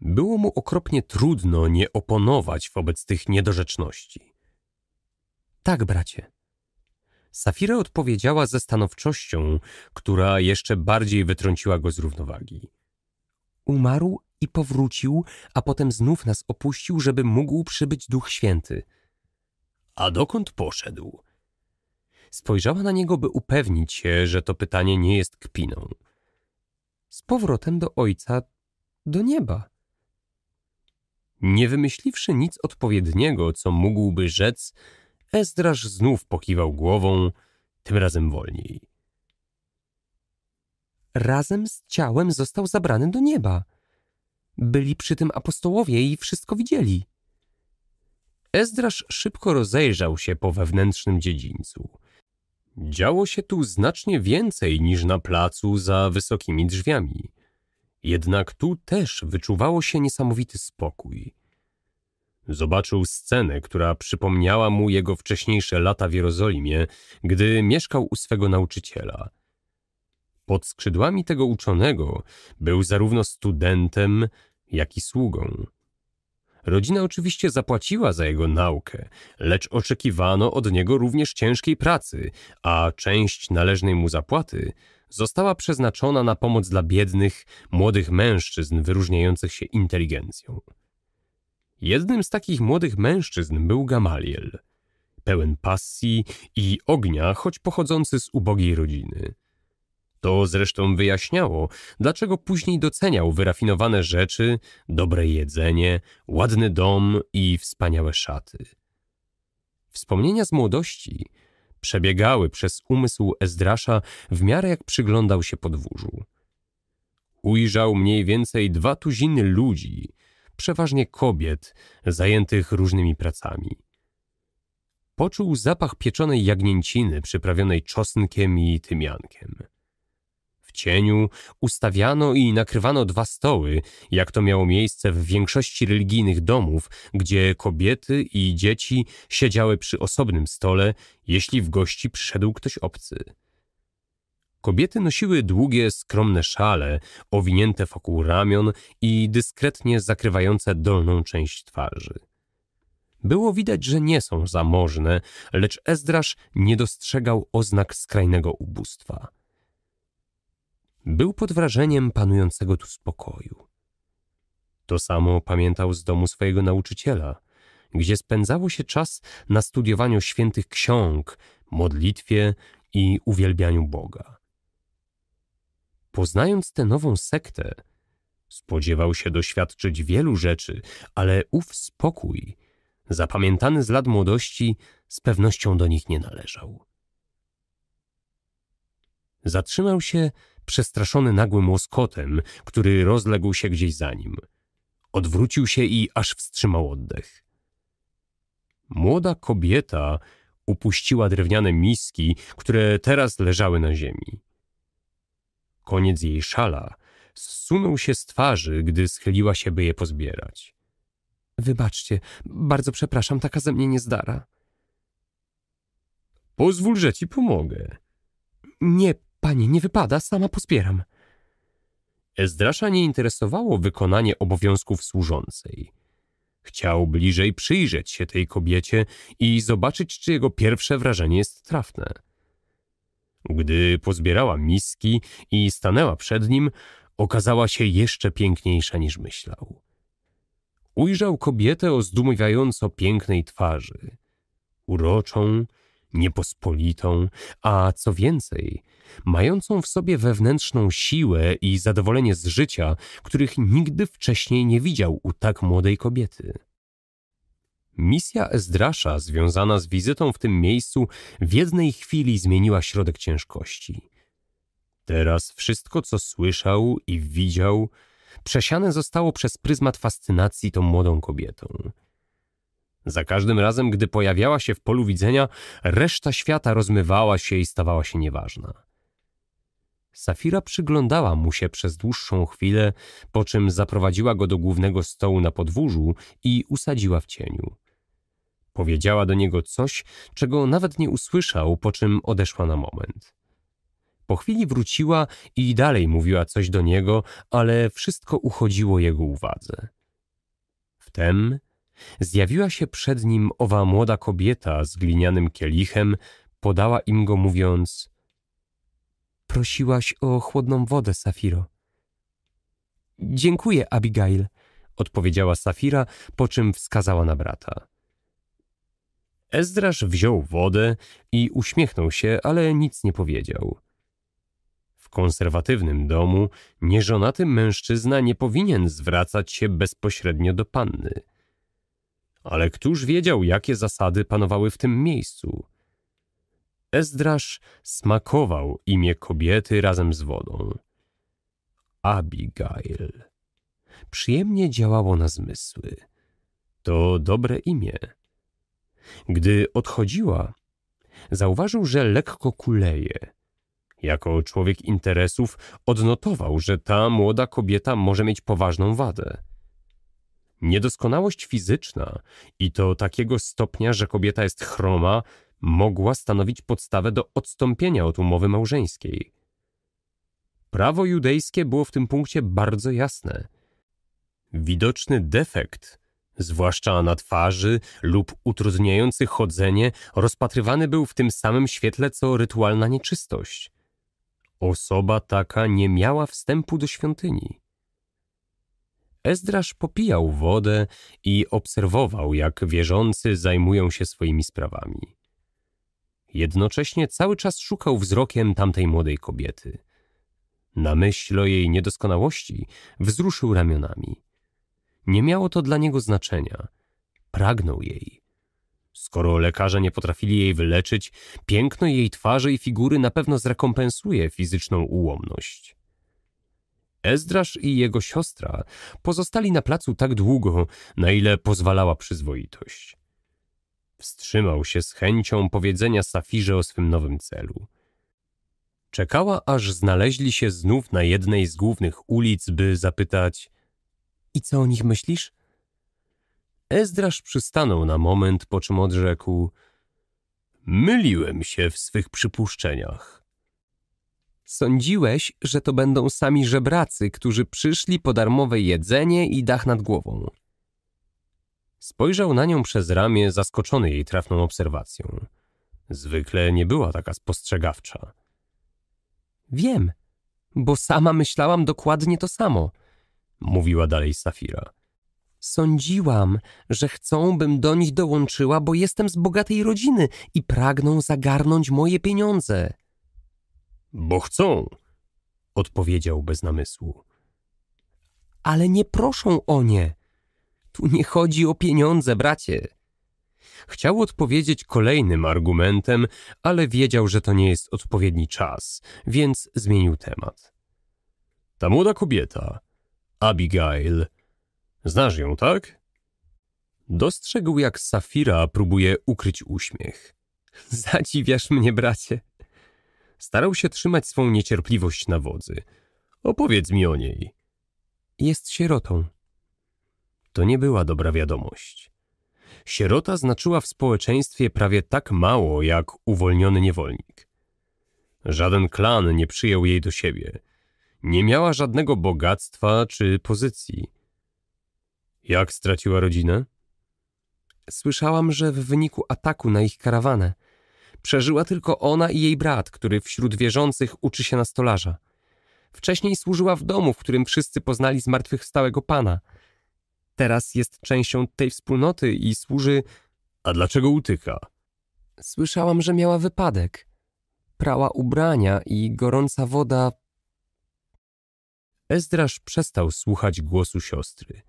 Było mu okropnie trudno nie oponować wobec tych niedorzeczności. Tak, bracie. Safira odpowiedziała ze stanowczością, która jeszcze bardziej wytrąciła go z równowagi. Umarł i powrócił, a potem znów nas opuścił, żeby mógł przybyć Duch Święty. A dokąd poszedł? Spojrzała na niego, by upewnić się, że to pytanie nie jest kpiną. Z powrotem do ojca, do nieba. Nie wymyśliwszy nic odpowiedniego, co mógłby rzec, Ezdraż znów pokiwał głową, tym razem wolniej. Razem z ciałem został zabrany do nieba – byli przy tym apostołowie i wszystko widzieli. Ezdrasz szybko rozejrzał się po wewnętrznym dziedzińcu. Działo się tu znacznie więcej niż na placu za wysokimi drzwiami. Jednak tu też wyczuwało się niesamowity spokój. Zobaczył scenę, która przypomniała mu jego wcześniejsze lata w Jerozolimie, gdy mieszkał u swego nauczyciela. Pod skrzydłami tego uczonego był zarówno studentem, jak i sługą. Rodzina oczywiście zapłaciła za jego naukę, lecz oczekiwano od niego również ciężkiej pracy, a część należnej mu zapłaty została przeznaczona na pomoc dla biednych, młodych mężczyzn wyróżniających się inteligencją. Jednym z takich młodych mężczyzn był Gamaliel, pełen pasji i ognia, choć pochodzący z ubogiej rodziny – to zresztą wyjaśniało, dlaczego później doceniał wyrafinowane rzeczy, dobre jedzenie, ładny dom i wspaniałe szaty. Wspomnienia z młodości przebiegały przez umysł Ezdrasza w miarę jak przyglądał się podwórzu. Ujrzał mniej więcej dwa tuziny ludzi, przeważnie kobiet, zajętych różnymi pracami. Poczuł zapach pieczonej jagnięciny przyprawionej czosnkiem i tymiankiem cieniu ustawiano i nakrywano dwa stoły, jak to miało miejsce w większości religijnych domów, gdzie kobiety i dzieci siedziały przy osobnym stole, jeśli w gości przyszedł ktoś obcy. Kobiety nosiły długie, skromne szale, owinięte wokół ramion i dyskretnie zakrywające dolną część twarzy. Było widać, że nie są zamożne, lecz Ezdrasz nie dostrzegał oznak skrajnego ubóstwa. Był pod wrażeniem panującego tu spokoju. To samo pamiętał z domu swojego nauczyciela, gdzie spędzało się czas na studiowaniu świętych ksiąg, modlitwie i uwielbianiu Boga. Poznając tę nową sektę, spodziewał się doświadczyć wielu rzeczy, ale ów spokój, zapamiętany z lat młodości, z pewnością do nich nie należał. Zatrzymał się przestraszony nagłym łoskotem, który rozległ się gdzieś za nim. Odwrócił się i aż wstrzymał oddech. Młoda kobieta upuściła drewniane miski, które teraz leżały na ziemi. Koniec jej szala zsunął się z twarzy, gdy schyliła się, by je pozbierać. Wybaczcie, bardzo przepraszam, taka ze mnie zdara. Pozwól, że ci pomogę. Nie, Pani, nie wypada, sama pospieram. Ezdrasza nie interesowało wykonanie obowiązków służącej. Chciał bliżej przyjrzeć się tej kobiecie i zobaczyć, czy jego pierwsze wrażenie jest trafne. Gdy pozbierała miski i stanęła przed nim, okazała się jeszcze piękniejsza niż myślał. Ujrzał kobietę o zdumiewająco pięknej twarzy. Uroczą, niepospolitą, a co więcej – mającą w sobie wewnętrzną siłę i zadowolenie z życia, których nigdy wcześniej nie widział u tak młodej kobiety. Misja Ezdrasza, związana z wizytą w tym miejscu, w jednej chwili zmieniła środek ciężkości. Teraz wszystko, co słyszał i widział, przesiane zostało przez pryzmat fascynacji tą młodą kobietą. Za każdym razem, gdy pojawiała się w polu widzenia, reszta świata rozmywała się i stawała się nieważna. Safira przyglądała mu się przez dłuższą chwilę, po czym zaprowadziła go do głównego stołu na podwórzu i usadziła w cieniu. Powiedziała do niego coś, czego nawet nie usłyszał, po czym odeszła na moment. Po chwili wróciła i dalej mówiła coś do niego, ale wszystko uchodziło jego uwadze. Wtem zjawiła się przed nim owa młoda kobieta z glinianym kielichem, podała im go mówiąc – Prosiłaś o chłodną wodę, Safiro. Dziękuję, Abigail, odpowiedziała Safira, po czym wskazała na brata. Ezdrasz wziął wodę i uśmiechnął się, ale nic nie powiedział. W konserwatywnym domu nieżonaty mężczyzna nie powinien zwracać się bezpośrednio do panny. Ale któż wiedział, jakie zasady panowały w tym miejscu? Ezdrasz smakował imię kobiety razem z wodą. Abigail. Przyjemnie działało na zmysły. To dobre imię. Gdy odchodziła, zauważył, że lekko kuleje. Jako człowiek interesów odnotował, że ta młoda kobieta może mieć poważną wadę. Niedoskonałość fizyczna i to takiego stopnia, że kobieta jest chroma, mogła stanowić podstawę do odstąpienia od umowy małżeńskiej. Prawo judejskie było w tym punkcie bardzo jasne. Widoczny defekt, zwłaszcza na twarzy lub utrudniający chodzenie, rozpatrywany był w tym samym świetle co rytualna nieczystość. Osoba taka nie miała wstępu do świątyni. Ezdrasz popijał wodę i obserwował, jak wierzący zajmują się swoimi sprawami. Jednocześnie cały czas szukał wzrokiem tamtej młodej kobiety. Na myśl o jej niedoskonałości wzruszył ramionami. Nie miało to dla niego znaczenia. Pragnął jej. Skoro lekarze nie potrafili jej wyleczyć, piękno jej twarzy i figury na pewno zrekompensuje fizyczną ułomność. Ezdrasz i jego siostra pozostali na placu tak długo, na ile pozwalała przyzwoitość. Wstrzymał się z chęcią powiedzenia Safirze o swym nowym celu. Czekała, aż znaleźli się znów na jednej z głównych ulic, by zapytać – i co o nich myślisz? Ezdrasz przystanął na moment, po czym odrzekł – myliłem się w swych przypuszczeniach. Sądziłeś, że to będą sami żebracy, którzy przyszli po darmowe jedzenie i dach nad głową. Spojrzał na nią przez ramię, zaskoczony jej trafną obserwacją. Zwykle nie była taka spostrzegawcza. Wiem, bo sama myślałam dokładnie to samo, mówiła dalej Safira. Sądziłam, że chcą, bym do nich dołączyła, bo jestem z bogatej rodziny i pragną zagarnąć moje pieniądze. Bo chcą, odpowiedział bez namysłu. Ale nie proszą o nie. Tu nie chodzi o pieniądze, bracie. Chciał odpowiedzieć kolejnym argumentem, ale wiedział, że to nie jest odpowiedni czas, więc zmienił temat. Ta młoda kobieta, Abigail. Znasz ją, tak? Dostrzegł, jak Safira próbuje ukryć uśmiech. Zadziwiasz mnie, bracie. Starał się trzymać swą niecierpliwość na wodzy. Opowiedz mi o niej. Jest sierotą. To nie była dobra wiadomość. Sierota znaczyła w społeczeństwie prawie tak mało jak uwolniony niewolnik. Żaden klan nie przyjął jej do siebie. Nie miała żadnego bogactwa czy pozycji. Jak straciła rodzinę? Słyszałam, że w wyniku ataku na ich karawanę przeżyła tylko ona i jej brat, który wśród wierzących uczy się na stolarza. Wcześniej służyła w domu, w którym wszyscy poznali zmartwychwstałego pana – Teraz jest częścią tej wspólnoty i służy... A dlaczego utyka? Słyszałam, że miała wypadek. Prała ubrania i gorąca woda... Ezdrasz przestał słuchać głosu siostry.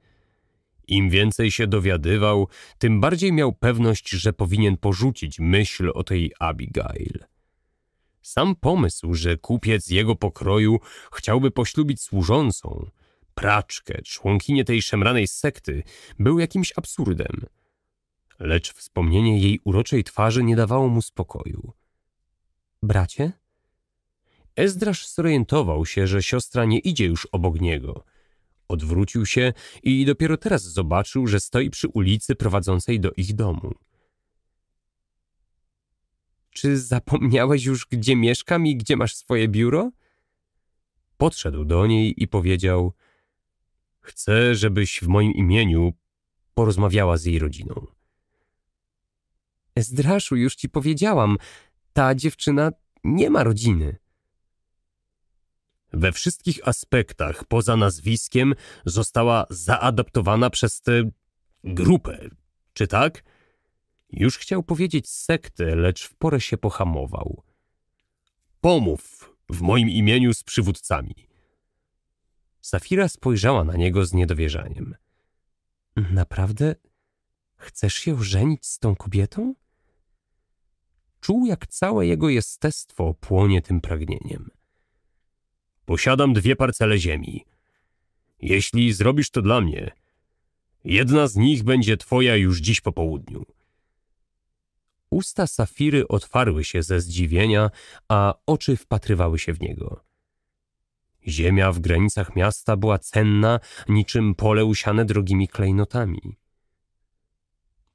Im więcej się dowiadywał, tym bardziej miał pewność, że powinien porzucić myśl o tej Abigail. Sam pomysł, że kupiec jego pokroju chciałby poślubić służącą, praczkę, członkinie tej szemranej sekty, był jakimś absurdem. Lecz wspomnienie jej uroczej twarzy nie dawało mu spokoju. Bracie? Ezdrasz zorientował się, że siostra nie idzie już obok niego. Odwrócił się i dopiero teraz zobaczył, że stoi przy ulicy prowadzącej do ich domu. Czy zapomniałeś już, gdzie mieszkam i gdzie masz swoje biuro? Podszedł do niej i powiedział – Chcę, żebyś w moim imieniu porozmawiała z jej rodziną. Zdraszu, już ci powiedziałam, ta dziewczyna nie ma rodziny. We wszystkich aspektach, poza nazwiskiem, została zaadaptowana przez tę grupę, czy tak? Już chciał powiedzieć sektę, lecz w porę się pohamował. Pomów w moim imieniu z przywódcami. Safira spojrzała na niego z niedowierzaniem. Naprawdę chcesz się żenić z tą kobietą? Czuł, jak całe jego jestestwo płonie tym pragnieniem. Posiadam dwie parcele ziemi. Jeśli zrobisz to dla mnie, jedna z nich będzie twoja już dziś po południu. Usta Safiry otwarły się ze zdziwienia, a oczy wpatrywały się w niego. Ziemia w granicach miasta była cenna, niczym pole usiane drogimi klejnotami.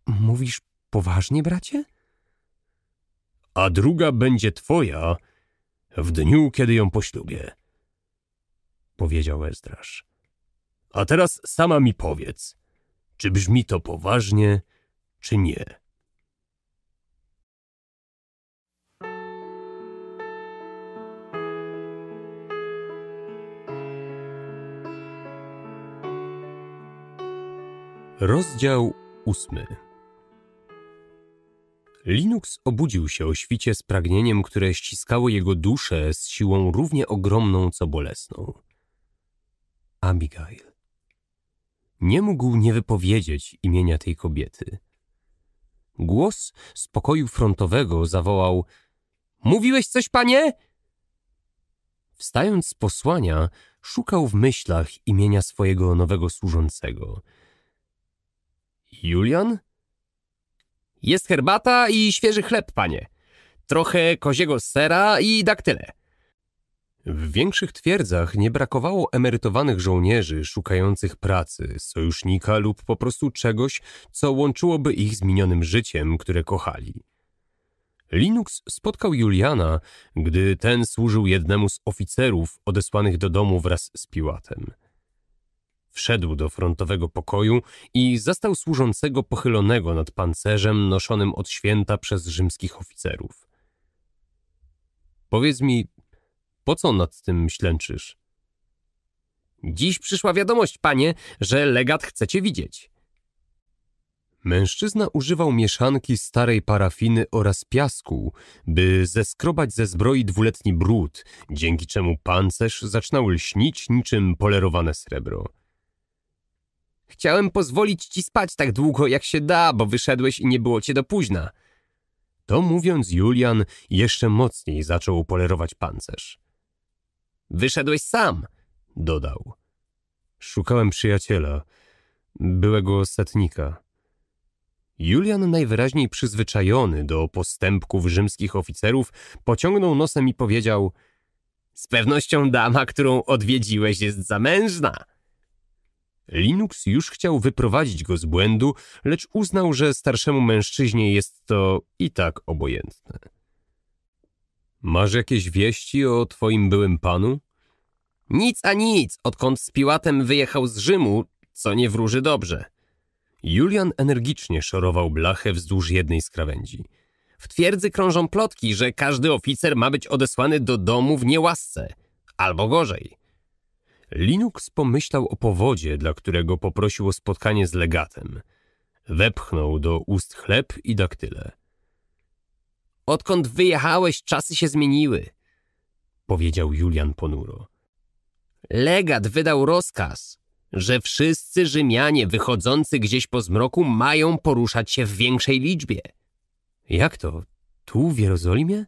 Mówisz poważnie, bracie? A druga będzie twoja w dniu, kiedy ją poślubię, powiedział Ezdrasz. A teraz sama mi powiedz, czy brzmi to poważnie, czy nie. Rozdział ósmy. Linux obudził się o świcie z pragnieniem, które ściskało jego duszę z siłą równie ogromną co bolesną. Abigail. Nie mógł nie wypowiedzieć imienia tej kobiety. Głos z pokoju frontowego zawołał: Mówiłeś coś, panie? Wstając z posłania, szukał w myślach imienia swojego nowego służącego. Julian? Jest herbata i świeży chleb, panie. Trochę koziego sera i daktyle. W większych twierdzach nie brakowało emerytowanych żołnierzy szukających pracy, sojusznika lub po prostu czegoś, co łączyłoby ich z minionym życiem, które kochali. Linux spotkał Juliana, gdy ten służył jednemu z oficerów odesłanych do domu wraz z Piłatem – Wszedł do frontowego pokoju i zastał służącego pochylonego nad pancerzem noszonym od święta przez rzymskich oficerów. Powiedz mi, po co nad tym ślęczysz? Dziś przyszła wiadomość, panie, że legat chcecie widzieć. Mężczyzna używał mieszanki starej parafiny oraz piasku, by zeskrobać ze zbroi dwuletni brud, dzięki czemu pancerz zaczynał lśnić niczym polerowane srebro. Chciałem pozwolić ci spać tak długo, jak się da, bo wyszedłeś i nie było cię do późna. To mówiąc, Julian jeszcze mocniej zaczął polerować pancerz. Wyszedłeś sam, dodał. Szukałem przyjaciela, byłego setnika. Julian, najwyraźniej przyzwyczajony do postępków rzymskich oficerów, pociągnął nosem i powiedział: Z pewnością dama, którą odwiedziłeś, jest zamężna. Linux już chciał wyprowadzić go z błędu, lecz uznał, że starszemu mężczyźnie jest to i tak obojętne. Masz jakieś wieści o twoim byłym panu? Nic a nic, odkąd z Piłatem wyjechał z Rzymu, co nie wróży dobrze. Julian energicznie szorował blachę wzdłuż jednej z krawędzi. W twierdzy krążą plotki, że każdy oficer ma być odesłany do domu w niełasce, albo gorzej – Linux pomyślał o powodzie, dla którego poprosił o spotkanie z legatem. Wepchnął do ust chleb i daktyle. Odkąd wyjechałeś, czasy się zmieniły, powiedział Julian ponuro. Legat wydał rozkaz, że wszyscy Rzymianie wychodzący gdzieś po zmroku mają poruszać się w większej liczbie. Jak to? Tu, w Jerozolimie?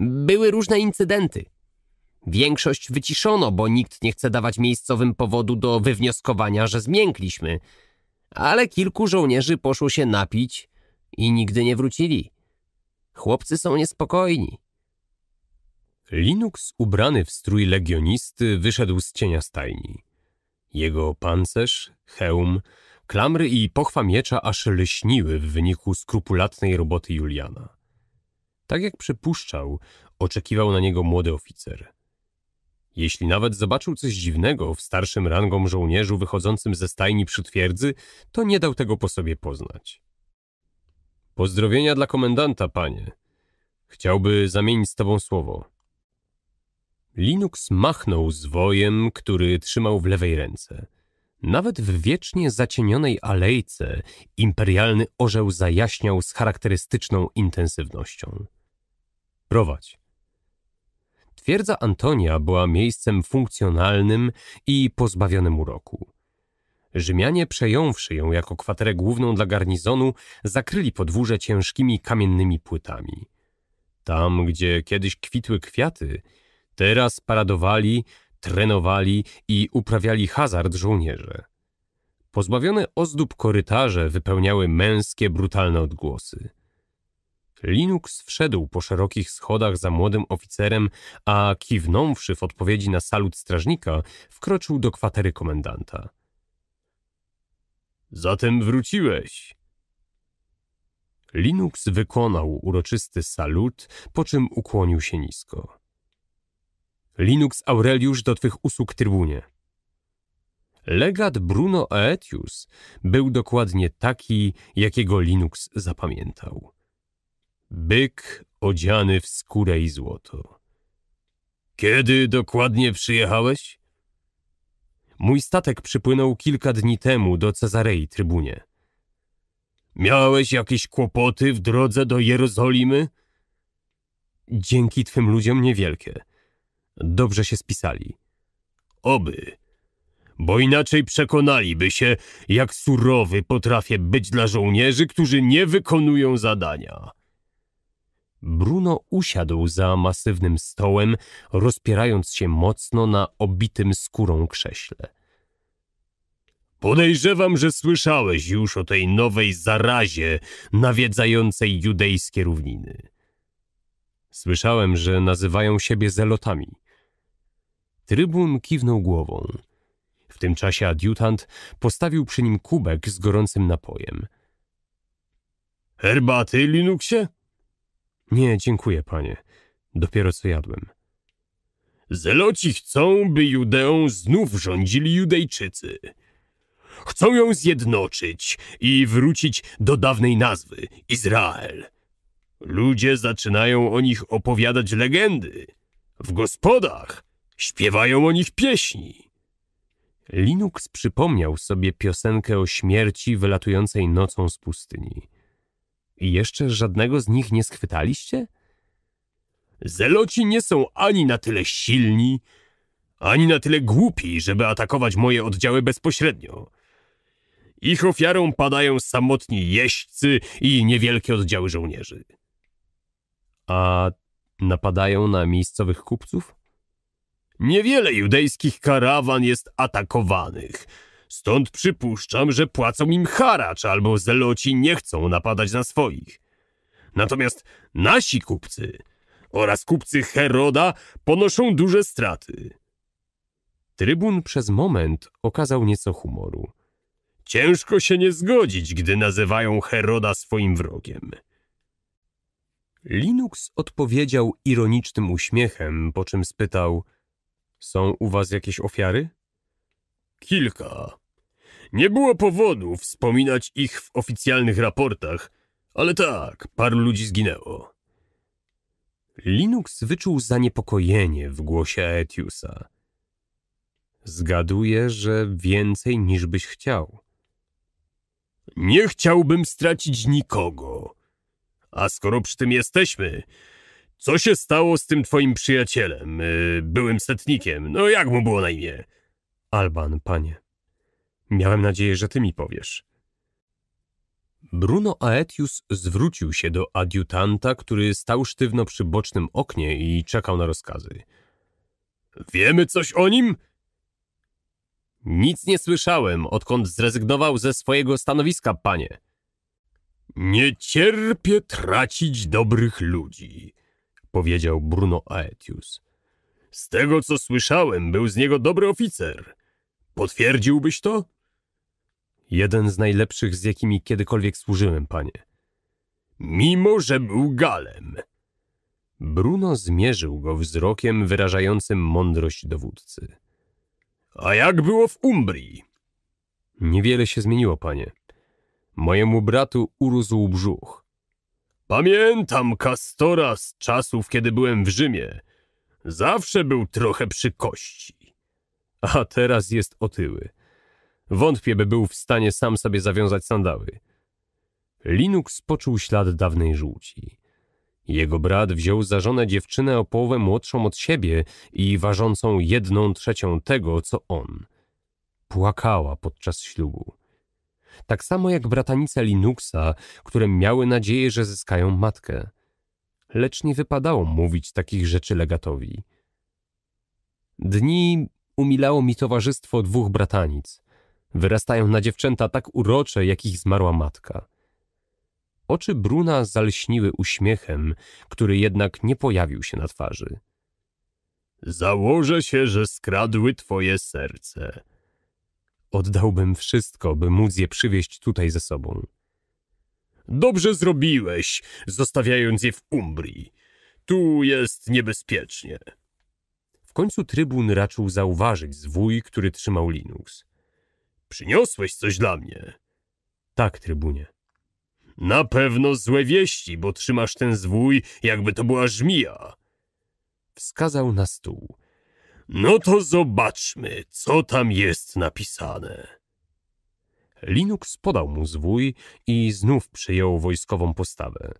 Były różne incydenty – Większość wyciszono, bo nikt nie chce dawać miejscowym powodu do wywnioskowania, że zmiękliśmy. Ale kilku żołnierzy poszło się napić i nigdy nie wrócili. Chłopcy są niespokojni. Linux, ubrany w strój legionisty, wyszedł z cienia stajni. Jego pancerz, hełm, klamry i pochwa miecza aż lśniły w wyniku skrupulatnej roboty Juliana. Tak jak przypuszczał, oczekiwał na niego młody oficer. Jeśli nawet zobaczył coś dziwnego w starszym rangą żołnierzu wychodzącym ze stajni przy twierdzy, to nie dał tego po sobie poznać. Pozdrowienia dla komendanta, panie. Chciałby zamienić z tobą słowo. Linux machnął zwojem, który trzymał w lewej ręce. Nawet w wiecznie zacienionej alejce imperialny orzeł zajaśniał z charakterystyczną intensywnością. Prowadź. Twierdza Antonia była miejscem funkcjonalnym i pozbawionym uroku. Rzymianie, przejąwszy ją jako kwaterę główną dla garnizonu, zakryli podwórze ciężkimi kamiennymi płytami. Tam, gdzie kiedyś kwitły kwiaty, teraz paradowali, trenowali i uprawiali hazard żołnierze. Pozbawione ozdób korytarze wypełniały męskie, brutalne odgłosy. Linux wszedł po szerokich schodach za młodym oficerem, a kiwnąwszy w odpowiedzi na salut strażnika, wkroczył do kwatery komendanta. Zatem wróciłeś. Linux wykonał uroczysty salut, po czym ukłonił się nisko. Linux Aureliusz do twych usług trybunie. Legat Bruno Aetius był dokładnie taki, jakiego Linux zapamiętał. Byk odziany w skórę i złoto. Kiedy dokładnie przyjechałeś? Mój statek przypłynął kilka dni temu do Cezarei Trybunie. Miałeś jakieś kłopoty w drodze do Jerozolimy? Dzięki twym ludziom niewielkie. Dobrze się spisali. Oby, bo inaczej przekonaliby się, jak surowy potrafię być dla żołnierzy, którzy nie wykonują zadania. Bruno usiadł za masywnym stołem, rozpierając się mocno na obitym skórą krześle. Podejrzewam, że słyszałeś już o tej nowej zarazie nawiedzającej judejskie równiny. Słyszałem, że nazywają siebie zelotami. Trybun kiwnął głową. W tym czasie adiutant postawił przy nim kubek z gorącym napojem. Herbaty, Linuxie? Nie, dziękuję, panie. Dopiero co jadłem. Zeloci chcą, by Judeą znów rządzili Judejczycy. Chcą ją zjednoczyć i wrócić do dawnej nazwy Izrael. Ludzie zaczynają o nich opowiadać legendy. W gospodach śpiewają o nich pieśni. Linux przypomniał sobie piosenkę o śmierci wylatującej nocą z pustyni. I jeszcze żadnego z nich nie schwytaliście? Zeloci nie są ani na tyle silni, ani na tyle głupi, żeby atakować moje oddziały bezpośrednio. Ich ofiarą padają samotni jeźdźcy i niewielkie oddziały żołnierzy. A napadają na miejscowych kupców? Niewiele judejskich karawan jest atakowanych – Stąd przypuszczam, że płacą im haracz albo zeloci nie chcą napadać na swoich. Natomiast nasi kupcy oraz kupcy Heroda ponoszą duże straty. Trybun przez moment okazał nieco humoru. Ciężko się nie zgodzić, gdy nazywają Heroda swoim wrogiem. Linux odpowiedział ironicznym uśmiechem, po czym spytał: Są u was jakieś ofiary? Kilka, nie było powodu wspominać ich w oficjalnych raportach, ale tak, paru ludzi zginęło. Linux wyczuł zaniepokojenie w głosie Aetiusa. Zgaduję, że więcej niż byś chciał. Nie chciałbym stracić nikogo. A skoro przy tym jesteśmy, co się stało z tym twoim przyjacielem, y, byłym setnikiem? No jak mu było na imię? Alban, panie. Miałem nadzieję, że ty mi powiesz. Bruno Aetius zwrócił się do adiutanta, który stał sztywno przy bocznym oknie i czekał na rozkazy. Wiemy coś o nim? Nic nie słyszałem, odkąd zrezygnował ze swojego stanowiska, panie. Nie cierpię tracić dobrych ludzi, powiedział Bruno Aetius. Z tego, co słyszałem, był z niego dobry oficer. Potwierdziłbyś to? Jeden z najlepszych, z jakimi kiedykolwiek służyłem, panie. Mimo, że był galem. Bruno zmierzył go wzrokiem wyrażającym mądrość dowódcy. A jak było w Umbrii? Niewiele się zmieniło, panie. Mojemu bratu urósł brzuch. Pamiętam Kastora z czasów, kiedy byłem w Rzymie. Zawsze był trochę przy kości. A teraz jest otyły. Wątpię, by był w stanie sam sobie zawiązać sandały. Linux poczuł ślad dawnej żółci. Jego brat wziął za żonę dziewczynę o połowę młodszą od siebie i ważącą jedną trzecią tego, co on. Płakała podczas ślubu. Tak samo jak bratanice Linuxa, które miały nadzieję, że zyskają matkę. Lecz nie wypadało mówić takich rzeczy legatowi. Dni umilało mi towarzystwo dwóch bratanic – wyrastają na dziewczęta tak urocze, jak ich zmarła matka. Oczy Bruna zalśniły uśmiechem, który jednak nie pojawił się na twarzy. Założę się, że skradły twoje serce. Oddałbym wszystko, by móc je przywieźć tutaj ze sobą. Dobrze zrobiłeś, zostawiając je w Umbrii. Tu jest niebezpiecznie. W końcu trybun raczył zauważyć zwój, który trzymał Linux. Przyniosłeś coś dla mnie. Tak, trybunie. Na pewno złe wieści, bo trzymasz ten zwój, jakby to była żmija. Wskazał na stół. No to zobaczmy, co tam jest napisane. Linux podał mu zwój i znów przyjął wojskową postawę.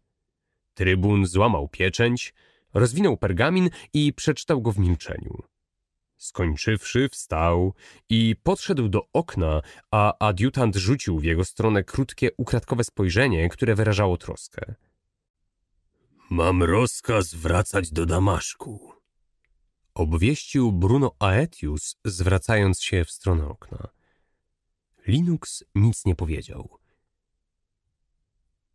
Trybun złamał pieczęć, rozwinął pergamin i przeczytał go w milczeniu. Skończywszy, wstał i podszedł do okna, a adiutant rzucił w jego stronę krótkie, ukradkowe spojrzenie, które wyrażało troskę. Mam rozkaz wracać do Damaszku. Obwieścił Bruno Aetius, zwracając się w stronę okna. Linux nic nie powiedział.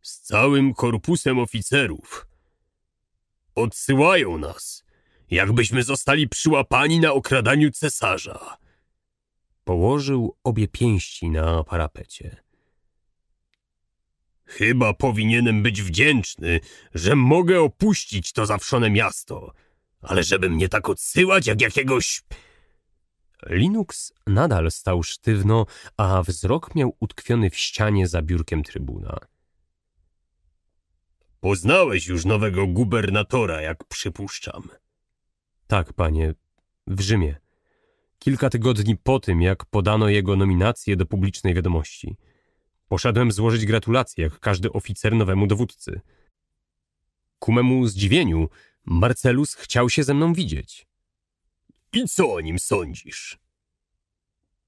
Z całym korpusem oficerów. Odsyłają nas jakbyśmy zostali przyłapani na okradaniu cesarza. Położył obie pięści na parapecie. Chyba powinienem być wdzięczny, że mogę opuścić to zawszone miasto, ale żeby mnie tak odsyłać jak jakiegoś... Linux nadal stał sztywno, a wzrok miał utkwiony w ścianie za biurkiem trybuna. Poznałeś już nowego gubernatora, jak przypuszczam. Tak, panie, w Rzymie. Kilka tygodni po tym, jak podano jego nominację do publicznej wiadomości. Poszedłem złożyć gratulacje, jak każdy oficer nowemu dowódcy. Ku memu zdziwieniu, Marcelus chciał się ze mną widzieć. I co o nim sądzisz?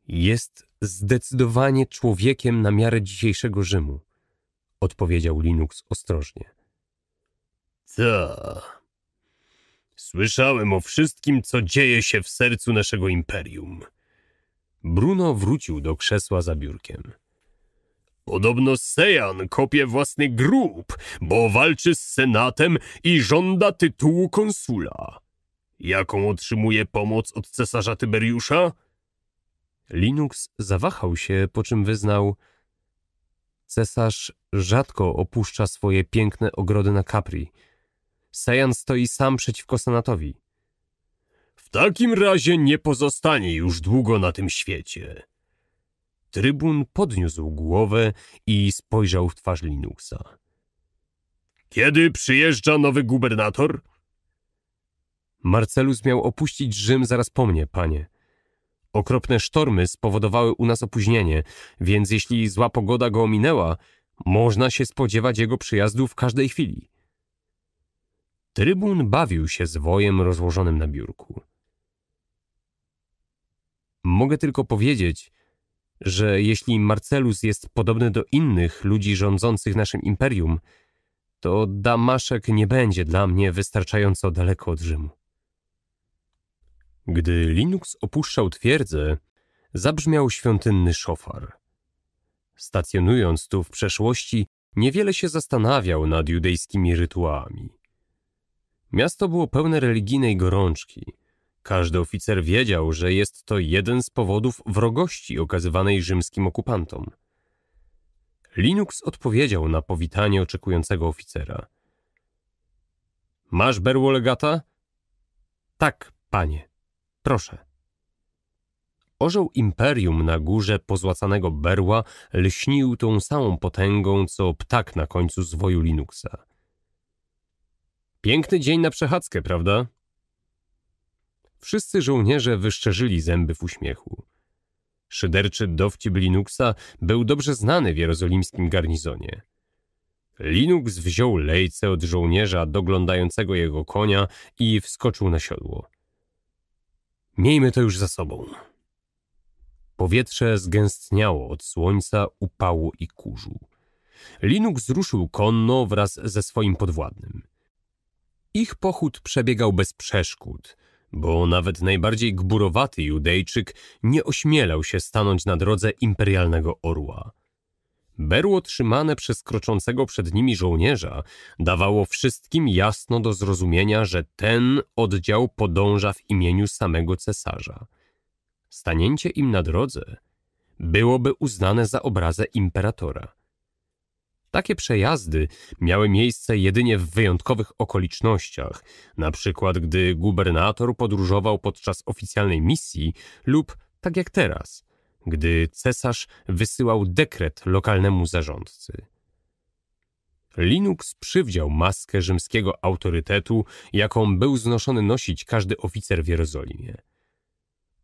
Jest zdecydowanie człowiekiem na miarę dzisiejszego Rzymu, odpowiedział Linux ostrożnie. Co? Słyszałem o wszystkim, co dzieje się w sercu naszego imperium. Bruno wrócił do krzesła za biurkiem. Podobno Sejan kopie własny grób, bo walczy z senatem i żąda tytułu konsula. Jaką otrzymuje pomoc od cesarza Tyberiusza? Linux zawahał się, po czym wyznał Cesarz rzadko opuszcza swoje piękne ogrody na Capri – Sejan stoi sam przeciwko Senatowi. W takim razie nie pozostanie już długo na tym świecie. Trybun podniósł głowę i spojrzał w twarz Linuxa. Kiedy przyjeżdża nowy gubernator? Marcelus miał opuścić Rzym zaraz po mnie, panie. Okropne sztormy spowodowały u nas opóźnienie, więc jeśli zła pogoda go ominęła, można się spodziewać jego przyjazdu w każdej chwili. Trybun bawił się zwojem rozłożonym na biurku. Mogę tylko powiedzieć, że jeśli Marcelus jest podobny do innych ludzi rządzących naszym imperium, to Damaszek nie będzie dla mnie wystarczająco daleko od Rzymu. Gdy Linux opuszczał twierdzę, zabrzmiał świątynny szofar. Stacjonując tu w przeszłości, niewiele się zastanawiał nad judejskimi rytuałami. Miasto było pełne religijnej gorączki. Każdy oficer wiedział, że jest to jeden z powodów wrogości okazywanej rzymskim okupantom. Linux odpowiedział na powitanie oczekującego oficera. Masz berło legata? Tak, panie. Proszę. Orzeł imperium na górze pozłacanego berła lśnił tą samą potęgą, co ptak na końcu zwoju Linuxa. Piękny dzień na przechadzkę, prawda? Wszyscy żołnierze wyszczerzyli zęby w uśmiechu. Szyderczy dowcip Linuxa był dobrze znany w jerozolimskim garnizonie. Linux wziął lejce od żołnierza doglądającego jego konia i wskoczył na siodło. Miejmy to już za sobą. Powietrze zgęstniało od słońca, upału i kurzu. Linux ruszył konno wraz ze swoim podwładnym. Ich pochód przebiegał bez przeszkód, bo nawet najbardziej gburowaty Judejczyk nie ośmielał się stanąć na drodze imperialnego orła. Berło trzymane przez kroczącego przed nimi żołnierza dawało wszystkim jasno do zrozumienia, że ten oddział podąża w imieniu samego cesarza. Stanięcie im na drodze byłoby uznane za obrazę imperatora. Takie przejazdy miały miejsce jedynie w wyjątkowych okolicznościach, na przykład gdy gubernator podróżował podczas oficjalnej misji lub tak jak teraz, gdy cesarz wysyłał dekret lokalnemu zarządcy. Linux przywdział maskę rzymskiego autorytetu, jaką był znoszony nosić każdy oficer w Jerozolimie.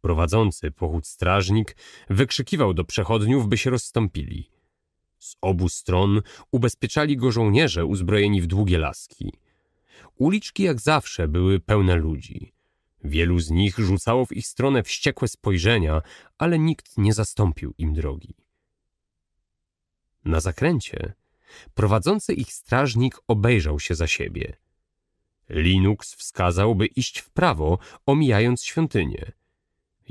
Prowadzący pochód strażnik wykrzykiwał do przechodniów, by się rozstąpili. Z obu stron ubezpieczali go żołnierze uzbrojeni w długie laski. Uliczki jak zawsze były pełne ludzi. Wielu z nich rzucało w ich stronę wściekłe spojrzenia, ale nikt nie zastąpił im drogi. Na zakręcie prowadzący ich strażnik obejrzał się za siebie. Linux wskazał, by iść w prawo, omijając świątynię.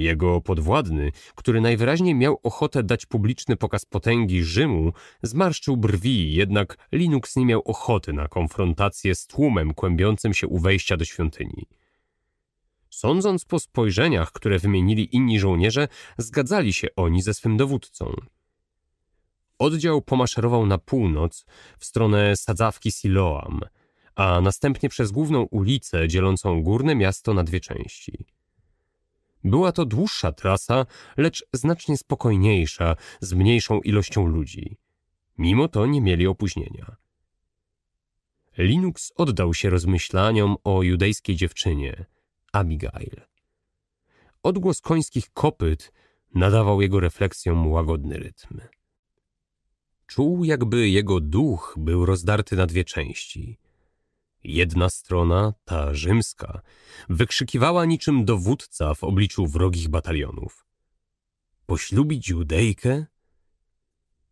Jego podwładny, który najwyraźniej miał ochotę dać publiczny pokaz potęgi Rzymu, zmarszczył brwi, jednak Linux nie miał ochoty na konfrontację z tłumem kłębiącym się u wejścia do świątyni. Sądząc po spojrzeniach, które wymienili inni żołnierze, zgadzali się oni ze swym dowódcą. Oddział pomaszerował na północ, w stronę sadzawki Siloam, a następnie przez główną ulicę dzielącą górne miasto na dwie części – była to dłuższa trasa, lecz znacznie spokojniejsza, z mniejszą ilością ludzi. Mimo to nie mieli opóźnienia. Linux oddał się rozmyślaniom o judejskiej dziewczynie, Abigail. Odgłos końskich kopyt nadawał jego refleksjom łagodny rytm. Czuł, jakby jego duch był rozdarty na dwie części. Jedna strona, ta rzymska, wykrzykiwała niczym dowódca w obliczu wrogich batalionów. Poślubić Judejkę?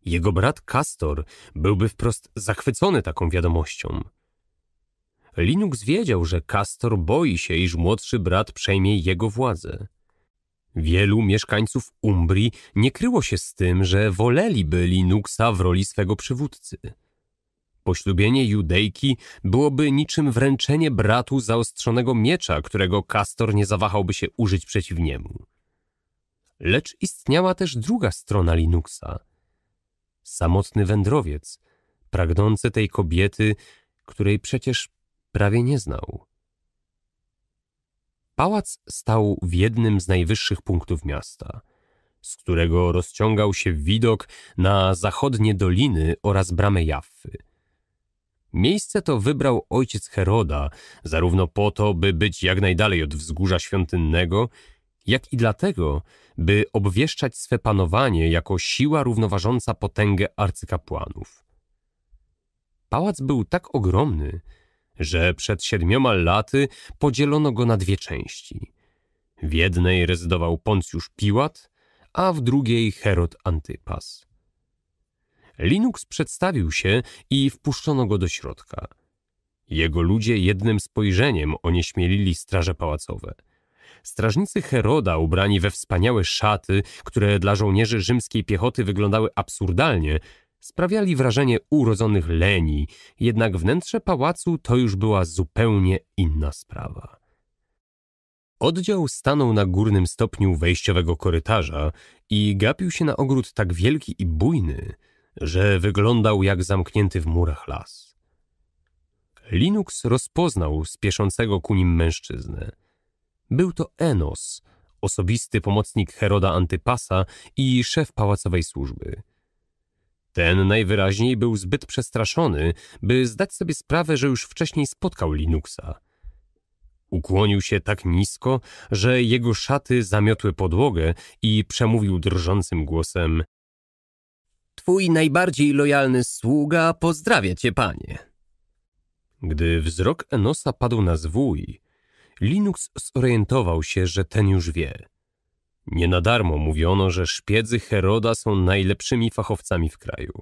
Jego brat Kastor byłby wprost zachwycony taką wiadomością. Linux wiedział, że Kastor boi się, iż młodszy brat przejmie jego władzę. Wielu mieszkańców Umbrii nie kryło się z tym, że woleliby Linuxa w roli swego przywódcy – Poślubienie Judejki byłoby niczym wręczenie bratu zaostrzonego miecza, którego Kastor nie zawahałby się użyć przeciw niemu. Lecz istniała też druga strona Linuxa. Samotny wędrowiec, pragnący tej kobiety, której przecież prawie nie znał. Pałac stał w jednym z najwyższych punktów miasta, z którego rozciągał się widok na zachodnie doliny oraz bramę Jaffy – Miejsce to wybrał ojciec Heroda, zarówno po to, by być jak najdalej od wzgórza świątynnego, jak i dlatego, by obwieszczać swe panowanie jako siła równoważąca potęgę arcykapłanów. Pałac był tak ogromny, że przed siedmioma laty podzielono go na dwie części. W jednej rezydował Poncjusz Piłat, a w drugiej Herod Antypas. Linux przedstawił się i wpuszczono go do środka. Jego ludzie jednym spojrzeniem onieśmielili straże pałacowe. Strażnicy Heroda, ubrani we wspaniałe szaty, które dla żołnierzy rzymskiej piechoty wyglądały absurdalnie, sprawiali wrażenie urodzonych leni, jednak wnętrze pałacu to już była zupełnie inna sprawa. Oddział stanął na górnym stopniu wejściowego korytarza i gapił się na ogród tak wielki i bujny, że wyglądał jak zamknięty w murach las. Linux rozpoznał spieszącego ku nim mężczyznę. Był to Enos, osobisty pomocnik Heroda Antypasa i szef pałacowej służby. Ten najwyraźniej był zbyt przestraszony, by zdać sobie sprawę, że już wcześniej spotkał Linuxa. Ukłonił się tak nisko, że jego szaty zamiotły podłogę i przemówił drżącym głosem Twój najbardziej lojalny sługa pozdrawia cię, panie. Gdy wzrok Enosa padł na zwój, Linux zorientował się, że ten już wie. Nie na darmo mówiono, że szpiedzy Heroda są najlepszymi fachowcami w kraju.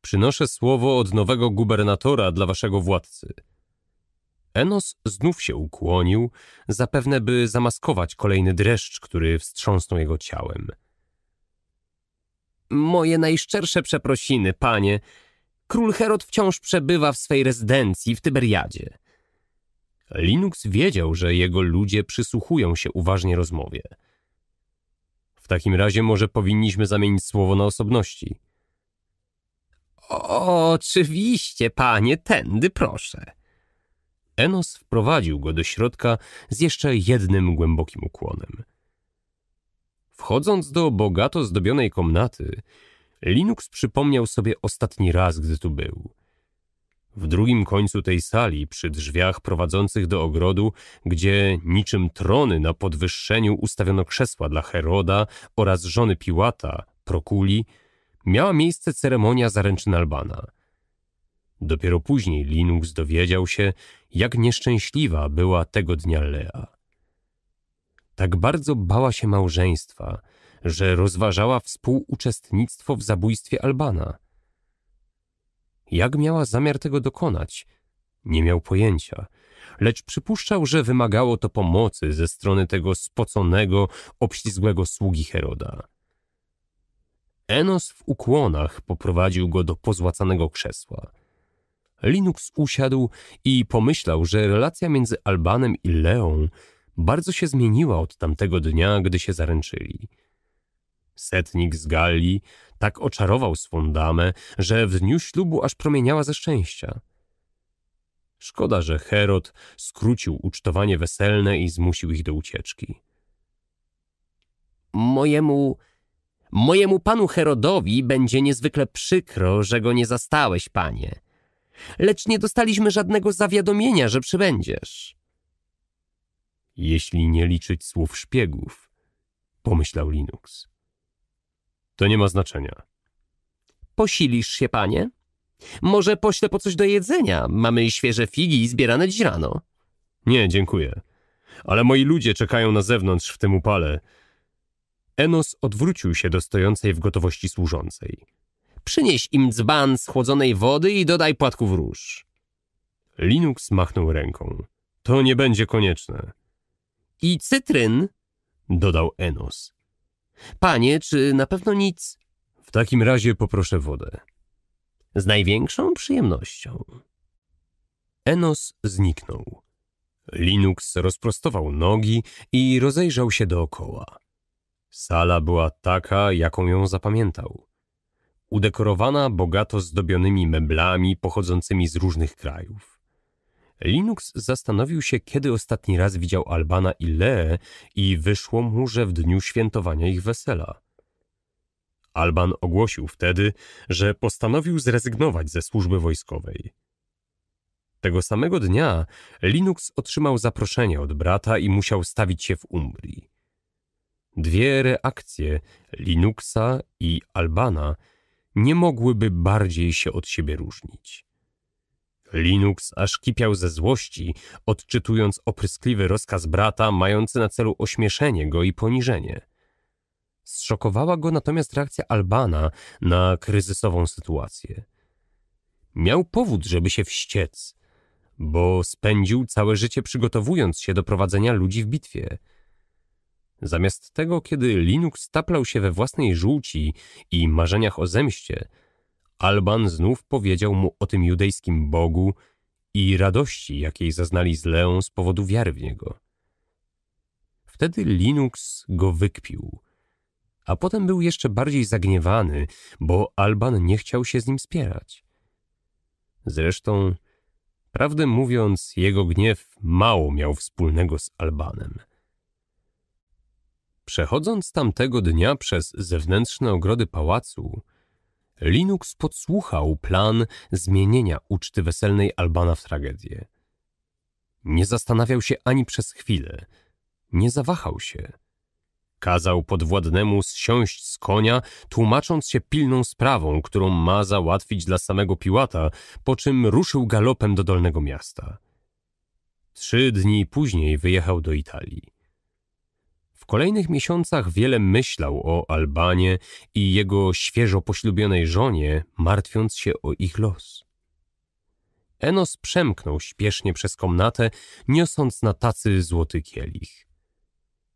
Przynoszę słowo od nowego gubernatora dla waszego władcy. Enos znów się ukłonił, zapewne by zamaskować kolejny dreszcz, który wstrząsnął jego ciałem – Moje najszczersze przeprosiny, panie. Król Herod wciąż przebywa w swej rezydencji w Tyberiadzie. Linux wiedział, że jego ludzie przysłuchują się uważnie rozmowie. W takim razie może powinniśmy zamienić słowo na osobności. O, oczywiście, panie, tędy proszę. Enos wprowadził go do środka z jeszcze jednym głębokim ukłonem. Wchodząc do bogato zdobionej komnaty, Linux przypomniał sobie ostatni raz, gdy tu był. W drugim końcu tej sali, przy drzwiach prowadzących do ogrodu, gdzie niczym trony na podwyższeniu ustawiono krzesła dla Heroda oraz żony Piłata, Prokuli, miała miejsce ceremonia zaręczyn Albana. Dopiero później Linux dowiedział się, jak nieszczęśliwa była tego dnia Lea. Tak bardzo bała się małżeństwa, że rozważała współuczestnictwo w zabójstwie Albana. Jak miała zamiar tego dokonać? Nie miał pojęcia, lecz przypuszczał, że wymagało to pomocy ze strony tego spoconego, obślizgłego sługi Heroda. Enos w ukłonach poprowadził go do pozłacanego krzesła. Linux usiadł i pomyślał, że relacja między Albanem i Leą bardzo się zmieniła od tamtego dnia, gdy się zaręczyli. Setnik z Galli tak oczarował swą damę, że w dniu ślubu aż promieniała ze szczęścia. Szkoda, że Herod skrócił ucztowanie weselne i zmusił ich do ucieczki. Mojemu... Mojemu panu Herodowi będzie niezwykle przykro, że go nie zastałeś, panie. Lecz nie dostaliśmy żadnego zawiadomienia, że przybędziesz jeśli nie liczyć słów szpiegów, pomyślał Linux. To nie ma znaczenia. Posilisz się, panie? Może poślę po coś do jedzenia? Mamy świeże figi i zbierane dziś rano. Nie, dziękuję. Ale moi ludzie czekają na zewnątrz w tym upale. Enos odwrócił się do stojącej w gotowości służącej. Przynieś im dzban schłodzonej wody i dodaj płatków róż. Linux machnął ręką. To nie będzie konieczne i cytryn, dodał Enos. Panie, czy na pewno nic? W takim razie poproszę wodę. Z największą przyjemnością. Enos zniknął. Linux rozprostował nogi i rozejrzał się dookoła. Sala była taka, jaką ją zapamiętał. Udekorowana bogato zdobionymi meblami pochodzącymi z różnych krajów. Linux zastanowił się, kiedy ostatni raz widział Albana i Leę, i wyszło mu, że w dniu świętowania ich wesela. Alban ogłosił wtedy, że postanowił zrezygnować ze służby wojskowej. Tego samego dnia Linux otrzymał zaproszenie od brata i musiał stawić się w Umbrii. Dwie reakcje Linuxa i Albana nie mogłyby bardziej się od siebie różnić. Linux aż kipiał ze złości, odczytując opryskliwy rozkaz brata mający na celu ośmieszenie go i poniżenie. Zszokowała go natomiast reakcja Albana na kryzysową sytuację. Miał powód, żeby się wściec, bo spędził całe życie przygotowując się do prowadzenia ludzi w bitwie. Zamiast tego, kiedy Linux taplał się we własnej żółci i marzeniach o zemście – Alban znów powiedział mu o tym judejskim Bogu i radości, jakiej zaznali z Leą z powodu wiary w niego. Wtedy Linux go wykpił, a potem był jeszcze bardziej zagniewany, bo Alban nie chciał się z nim spierać. Zresztą, prawdę mówiąc, jego gniew mało miał wspólnego z Albanem. Przechodząc tamtego dnia przez zewnętrzne ogrody pałacu, Linux podsłuchał plan zmienienia uczty weselnej Albana w tragedię. Nie zastanawiał się ani przez chwilę. Nie zawahał się. Kazał podwładnemu zsiąść z konia, tłumacząc się pilną sprawą, którą ma załatwić dla samego Piłata, po czym ruszył galopem do dolnego miasta. Trzy dni później wyjechał do Italii. W kolejnych miesiącach wiele myślał o Albanie i jego świeżo poślubionej żonie, martwiąc się o ich los. Enos przemknął śpiesznie przez komnatę, niosąc na tacy złoty kielich.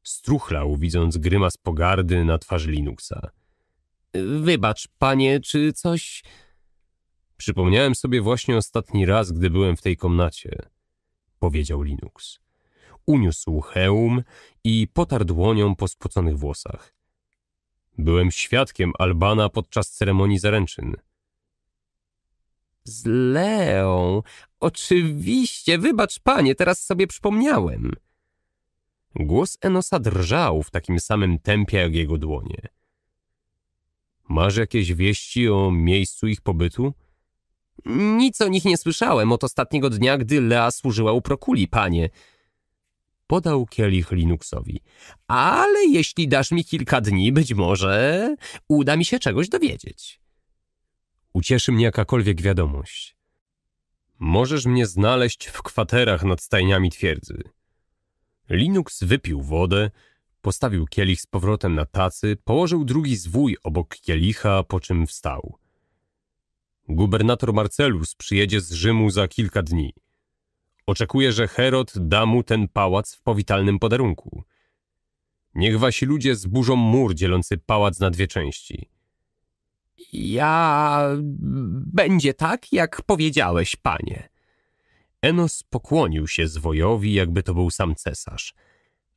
Struchlał, widząc grymas pogardy na twarzy Linuxa. Wybacz, panie, czy coś... Przypomniałem sobie właśnie ostatni raz, gdy byłem w tej komnacie, powiedział Linux uniósł hełm i potarł dłonią po spłoconych włosach. Byłem świadkiem Albana podczas ceremonii zaręczyn. Z Leą, oczywiście, wybacz panie, teraz sobie przypomniałem. Głos Enosa drżał w takim samym tempie jak jego dłonie. Masz jakieś wieści o miejscu ich pobytu? Nic o nich nie słyszałem od ostatniego dnia, gdy Lea służyła u prokuli, panie. Podał kielich Linuxowi. Ale jeśli dasz mi kilka dni, być może uda mi się czegoś dowiedzieć. Ucieszy mnie jakakolwiek wiadomość. Możesz mnie znaleźć w kwaterach nad stajniami twierdzy. Linux wypił wodę, postawił kielich z powrotem na tacy, położył drugi zwój obok kielicha, po czym wstał. Gubernator Marcelus przyjedzie z Rzymu za kilka dni – Oczekuje, że Herod da mu ten pałac w powitalnym podarunku. Niech wasi ludzie zburzą mur dzielący pałac na dwie części. Ja... będzie tak, jak powiedziałeś, panie. Enos pokłonił się zwojowi, jakby to był sam cesarz.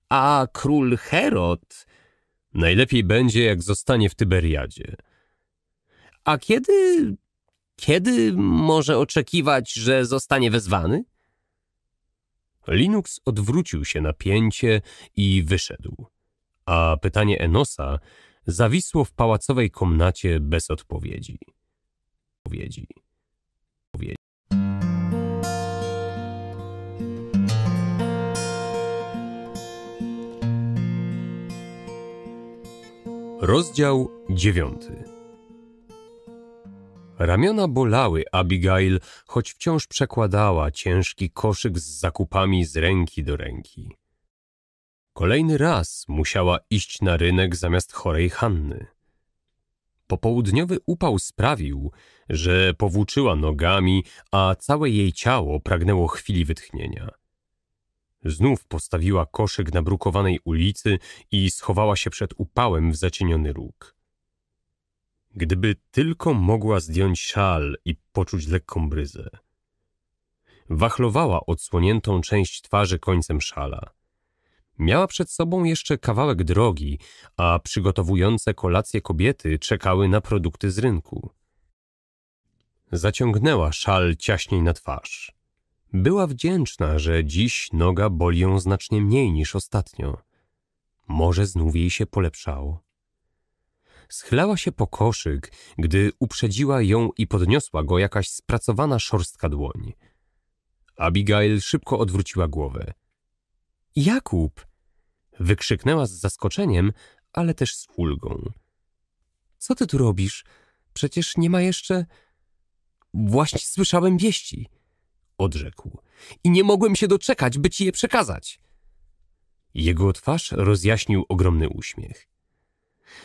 A król Herod... Najlepiej będzie, jak zostanie w Tyberiadzie. A kiedy... kiedy może oczekiwać, że zostanie wezwany? Linux odwrócił się na pięcie i wyszedł, a pytanie Enosa zawisło w pałacowej komnacie bez odpowiedzi. Odpowiedzi. Odpowiedzi. Rozdział dziewiąty. Ramiona bolały Abigail, choć wciąż przekładała ciężki koszyk z zakupami z ręki do ręki. Kolejny raz musiała iść na rynek zamiast chorej Hanny. Popołudniowy upał sprawił, że powłóczyła nogami, a całe jej ciało pragnęło chwili wytchnienia. Znów postawiła koszyk na brukowanej ulicy i schowała się przed upałem w zacieniony róg. Gdyby tylko mogła zdjąć szal i poczuć lekką bryzę. Wachlowała odsłoniętą część twarzy końcem szala. Miała przed sobą jeszcze kawałek drogi, a przygotowujące kolację kobiety czekały na produkty z rynku. Zaciągnęła szal ciaśniej na twarz. Była wdzięczna, że dziś noga boli ją znacznie mniej niż ostatnio. Może znów jej się polepszało. Schylała się po koszyk, gdy uprzedziła ją i podniosła go jakaś spracowana szorstka dłoń. Abigail szybko odwróciła głowę. Jakub! Wykrzyknęła z zaskoczeniem, ale też z ulgą. Co ty tu robisz? Przecież nie ma jeszcze... Właśnie słyszałem wieści, odrzekł. I nie mogłem się doczekać, by ci je przekazać. Jego twarz rozjaśnił ogromny uśmiech.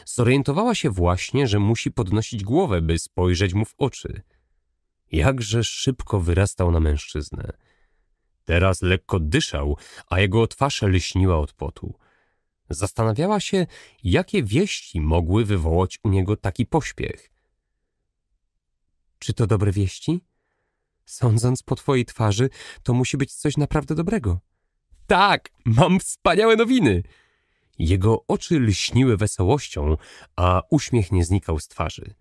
Zorientowała się właśnie, że musi podnosić głowę, by spojrzeć mu w oczy. Jakże szybko wyrastał na mężczyznę. Teraz lekko dyszał, a jego twarz lśniła od potu. Zastanawiała się, jakie wieści mogły wywołać u niego taki pośpiech. Czy to dobre wieści? Sądząc po twojej twarzy, to musi być coś naprawdę dobrego. Tak, mam wspaniałe nowiny! Jego oczy lśniły wesołością, a uśmiech nie znikał z twarzy.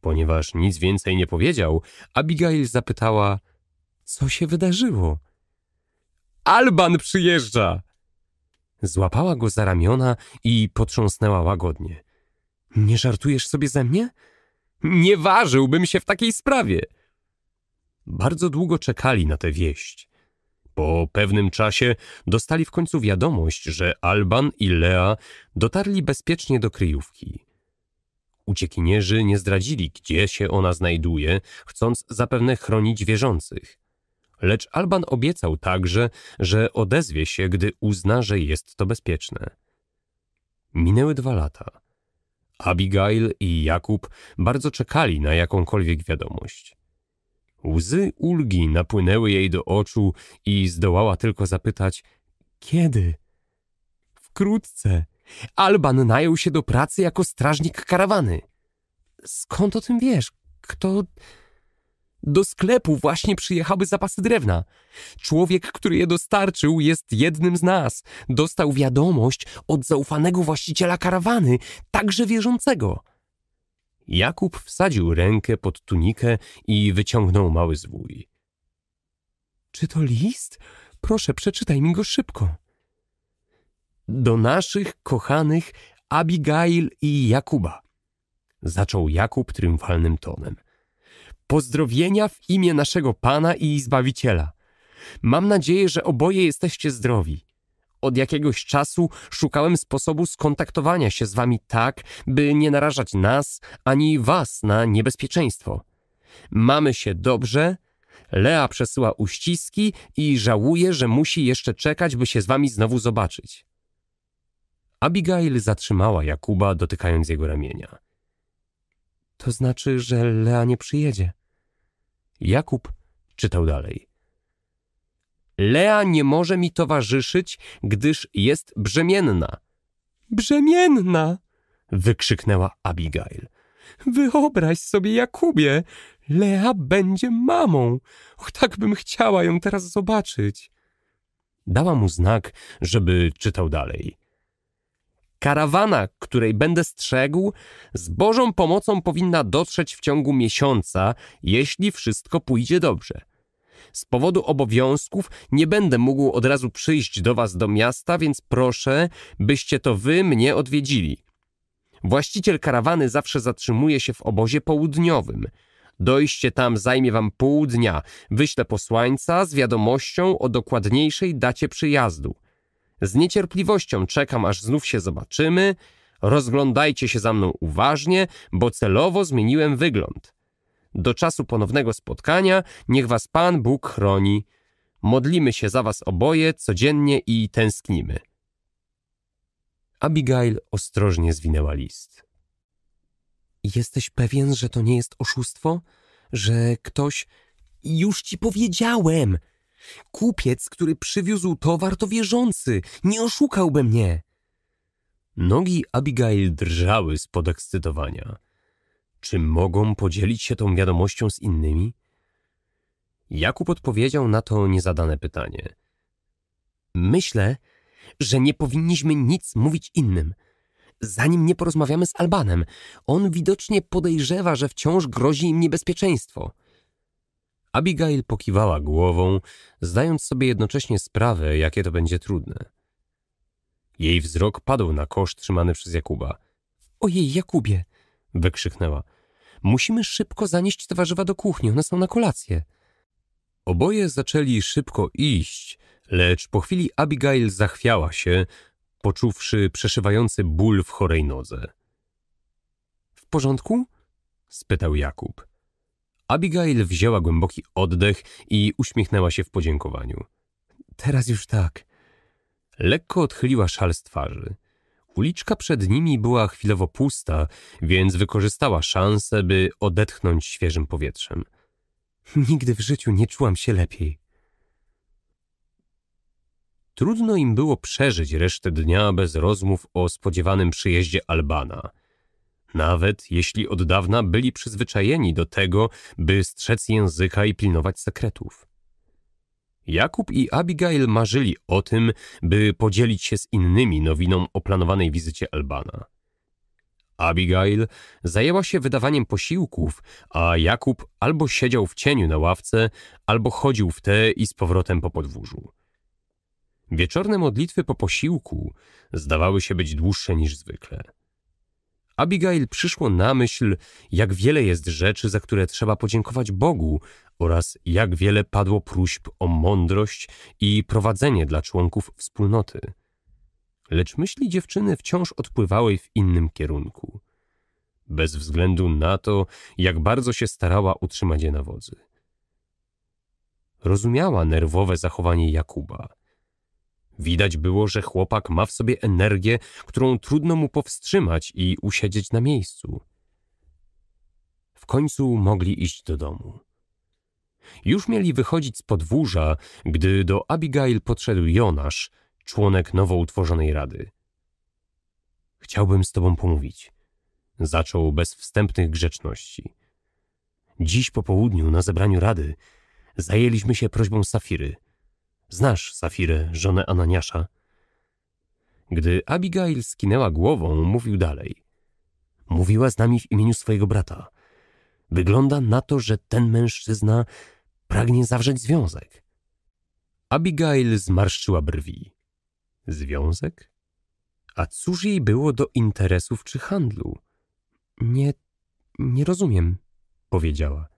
Ponieważ nic więcej nie powiedział, Abigail zapytała, co się wydarzyło? Alban przyjeżdża! Złapała go za ramiona i potrząsnęła łagodnie. Nie żartujesz sobie ze mnie? Nie ważyłbym się w takiej sprawie! Bardzo długo czekali na tę wieść. Po pewnym czasie dostali w końcu wiadomość, że Alban i Lea dotarli bezpiecznie do kryjówki. Uciekinierzy nie zdradzili, gdzie się ona znajduje, chcąc zapewne chronić wierzących. Lecz Alban obiecał także, że odezwie się, gdy uzna, że jest to bezpieczne. Minęły dwa lata. Abigail i Jakub bardzo czekali na jakąkolwiek wiadomość. Łzy ulgi napłynęły jej do oczu i zdołała tylko zapytać – kiedy? – Wkrótce. Alban najął się do pracy jako strażnik karawany. – Skąd o tym wiesz? Kto… Do sklepu właśnie przyjechały zapasy drewna. Człowiek, który je dostarczył, jest jednym z nas. Dostał wiadomość od zaufanego właściciela karawany, także wierzącego – Jakub wsadził rękę pod tunikę i wyciągnął mały zwój. Czy to list? Proszę, przeczytaj mi go szybko. Do naszych kochanych Abigail i Jakuba. Zaczął Jakub triumfalnym tonem. Pozdrowienia w imię naszego Pana i Zbawiciela. Mam nadzieję, że oboje jesteście zdrowi. Od jakiegoś czasu szukałem sposobu skontaktowania się z wami tak, by nie narażać nas ani was na niebezpieczeństwo. Mamy się dobrze. Lea przesyła uściski i żałuje, że musi jeszcze czekać, by się z wami znowu zobaczyć. Abigail zatrzymała Jakuba, dotykając jego ramienia. To znaczy, że Lea nie przyjedzie. Jakub czytał dalej. Lea nie może mi towarzyszyć, gdyż jest brzemienna. Brzemienna! wykrzyknęła Abigail. Wyobraź sobie, Jakubie, Lea będzie mamą. Och, tak bym chciała ją teraz zobaczyć. Dała mu znak, żeby czytał dalej. Karawana, której będę strzegł, z Bożą pomocą powinna dotrzeć w ciągu miesiąca, jeśli wszystko pójdzie dobrze. Z powodu obowiązków nie będę mógł od razu przyjść do was do miasta, więc proszę, byście to wy mnie odwiedzili. Właściciel karawany zawsze zatrzymuje się w obozie południowym. Dojście tam zajmie wam pół dnia. Wyślę posłańca z wiadomością o dokładniejszej dacie przyjazdu. Z niecierpliwością czekam, aż znów się zobaczymy. Rozglądajcie się za mną uważnie, bo celowo zmieniłem wygląd. Do czasu ponownego spotkania, niech Was Pan Bóg chroni. Modlimy się za Was oboje codziennie i tęsknimy. Abigail ostrożnie zwinęła list. Jesteś pewien, że to nie jest oszustwo? Że ktoś. Już ci powiedziałem! Kupiec, który przywiózł towar, to wierzący. Nie oszukałby mnie. Nogi Abigail drżały z podekscytowania. Czy mogą podzielić się tą wiadomością z innymi? Jakub odpowiedział na to niezadane pytanie. Myślę, że nie powinniśmy nic mówić innym, zanim nie porozmawiamy z Albanem. On widocznie podejrzewa, że wciąż grozi im niebezpieczeństwo. Abigail pokiwała głową, zdając sobie jednocześnie sprawę, jakie to będzie trudne. Jej wzrok padł na kosz trzymany przez Jakuba. Ojej, Jakubie, wykrzyknęła. Musimy szybko zanieść te warzywa do kuchni, one są na kolację. Oboje zaczęli szybko iść, lecz po chwili Abigail zachwiała się, poczuwszy przeszywający ból w chorej nodze. W porządku? spytał Jakub. Abigail wzięła głęboki oddech i uśmiechnęła się w podziękowaniu. Teraz już tak. Lekko odchyliła szal z twarzy. Uliczka przed nimi była chwilowo pusta, więc wykorzystała szansę, by odetchnąć świeżym powietrzem. Nigdy w życiu nie czułam się lepiej. Trudno im było przeżyć resztę dnia bez rozmów o spodziewanym przyjeździe Albana. Nawet jeśli od dawna byli przyzwyczajeni do tego, by strzec języka i pilnować sekretów. Jakub i Abigail marzyli o tym, by podzielić się z innymi nowiną o planowanej wizycie Albana. Abigail zajęła się wydawaniem posiłków, a Jakub albo siedział w cieniu na ławce, albo chodził w te i z powrotem po podwórzu. Wieczorne modlitwy po posiłku zdawały się być dłuższe niż zwykle. Abigail przyszło na myśl, jak wiele jest rzeczy, za które trzeba podziękować Bogu, oraz jak wiele padło próśb o mądrość i prowadzenie dla członków wspólnoty. Lecz myśli dziewczyny wciąż odpływały w innym kierunku, bez względu na to, jak bardzo się starała utrzymać je na wodzy. Rozumiała nerwowe zachowanie Jakuba. Widać było, że chłopak ma w sobie energię, którą trudno mu powstrzymać i usiedzieć na miejscu. W końcu mogli iść do domu. Już mieli wychodzić z podwórza, gdy do Abigail podszedł Jonasz, członek nowo utworzonej rady. Chciałbym z tobą pomówić. Zaczął bez wstępnych grzeczności. Dziś po południu na zebraniu rady zajęliśmy się prośbą Safiry. Znasz Safirę, żonę Ananiasza? Gdy Abigail skinęła głową, mówił dalej. Mówiła z nami w imieniu swojego brata. Wygląda na to, że ten mężczyzna Pragnie zawrzeć związek. Abigail zmarszczyła brwi. Związek? A cóż jej było do interesów czy handlu? Nie, nie rozumiem, powiedziała.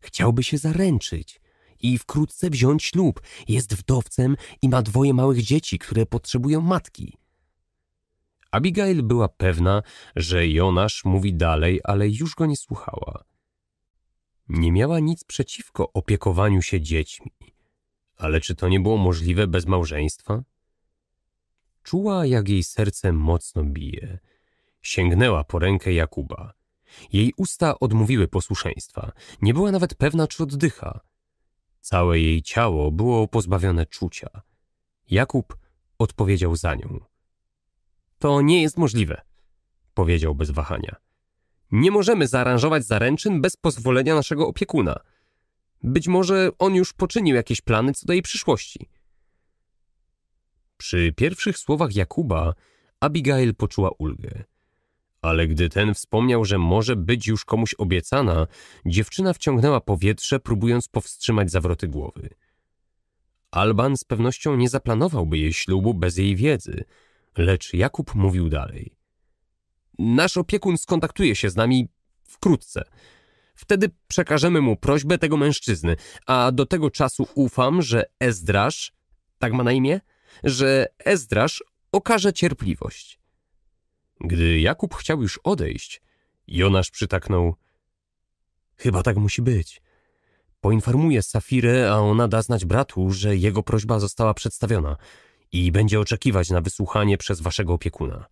Chciałby się zaręczyć i wkrótce wziąć ślub. Jest wdowcem i ma dwoje małych dzieci, które potrzebują matki. Abigail była pewna, że Jonasz mówi dalej, ale już go nie słuchała. Nie miała nic przeciwko opiekowaniu się dziećmi, ale czy to nie było możliwe bez małżeństwa? Czuła, jak jej serce mocno bije. Sięgnęła po rękę Jakuba. Jej usta odmówiły posłuszeństwa. Nie była nawet pewna, czy oddycha. Całe jej ciało było pozbawione czucia. Jakub odpowiedział za nią. To nie jest możliwe, powiedział bez wahania. Nie możemy zaaranżować zaręczyn bez pozwolenia naszego opiekuna. Być może on już poczynił jakieś plany co do jej przyszłości. Przy pierwszych słowach Jakuba Abigail poczuła ulgę. Ale gdy ten wspomniał, że może być już komuś obiecana, dziewczyna wciągnęła powietrze, próbując powstrzymać zawroty głowy. Alban z pewnością nie zaplanowałby jej ślubu bez jej wiedzy, lecz Jakub mówił dalej. Nasz opiekun skontaktuje się z nami wkrótce. Wtedy przekażemy mu prośbę tego mężczyzny, a do tego czasu ufam, że Ezdrasz, tak ma na imię, że Ezdrasz okaże cierpliwość. Gdy Jakub chciał już odejść, Jonasz przytaknął. Chyba tak musi być. Poinformuję Safirę, a ona da znać bratu, że jego prośba została przedstawiona i będzie oczekiwać na wysłuchanie przez waszego opiekuna.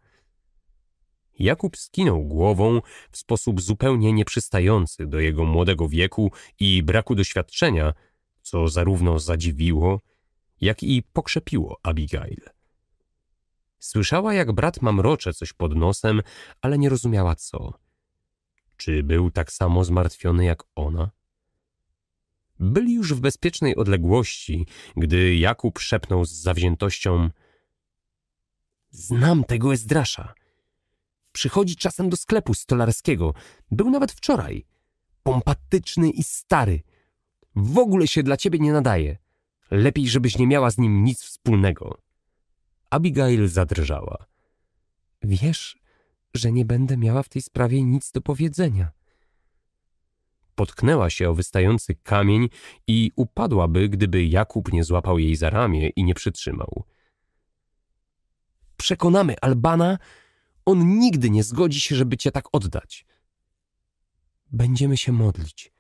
Jakub skinął głową w sposób zupełnie nieprzystający do jego młodego wieku i braku doświadczenia, co zarówno zadziwiło, jak i pokrzepiło Abigail. Słyszała, jak brat mamrocze coś pod nosem, ale nie rozumiała co. Czy był tak samo zmartwiony jak ona? Byli już w bezpiecznej odległości, gdy Jakub szepnął z zawziętością: Znam tego Ezdrasza. Przychodzi czasem do sklepu stolarskiego. Był nawet wczoraj. Pompatyczny i stary. W ogóle się dla ciebie nie nadaje. Lepiej, żebyś nie miała z nim nic wspólnego. Abigail zadrżała. Wiesz, że nie będę miała w tej sprawie nic do powiedzenia. Potknęła się o wystający kamień i upadłaby, gdyby Jakub nie złapał jej za ramię i nie przytrzymał. Przekonamy Albana, on nigdy nie zgodzi się, żeby cię tak oddać. Będziemy się modlić,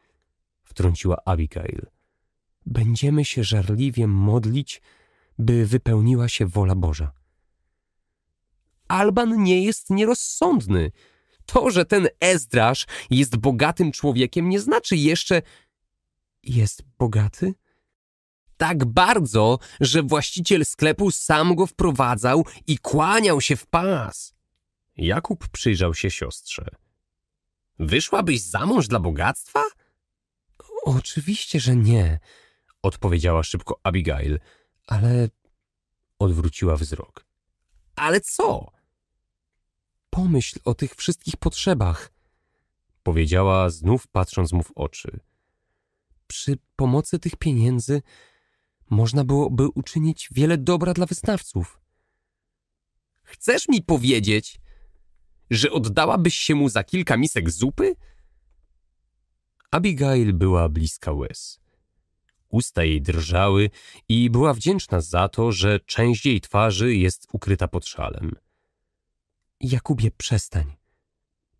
wtrąciła Abigail. Będziemy się żarliwie modlić, by wypełniła się wola Boża. Alban nie jest nierozsądny. To, że ten Ezdrasz jest bogatym człowiekiem, nie znaczy jeszcze. Jest bogaty? Tak bardzo, że właściciel sklepu sam go wprowadzał i kłaniał się w pas. Jakub przyjrzał się siostrze. Wyszłabyś za mąż dla bogactwa? Oczywiście, że nie, odpowiedziała szybko Abigail, ale odwróciła wzrok. Ale co? Pomyśl o tych wszystkich potrzebach, powiedziała, znów patrząc mu w oczy. Przy pomocy tych pieniędzy można byłoby uczynić wiele dobra dla wyznawców. Chcesz mi powiedzieć, że oddałabyś się mu za kilka misek zupy? Abigail była bliska łez. Usta jej drżały i była wdzięczna za to, że część jej twarzy jest ukryta pod szalem. Jakubie, przestań,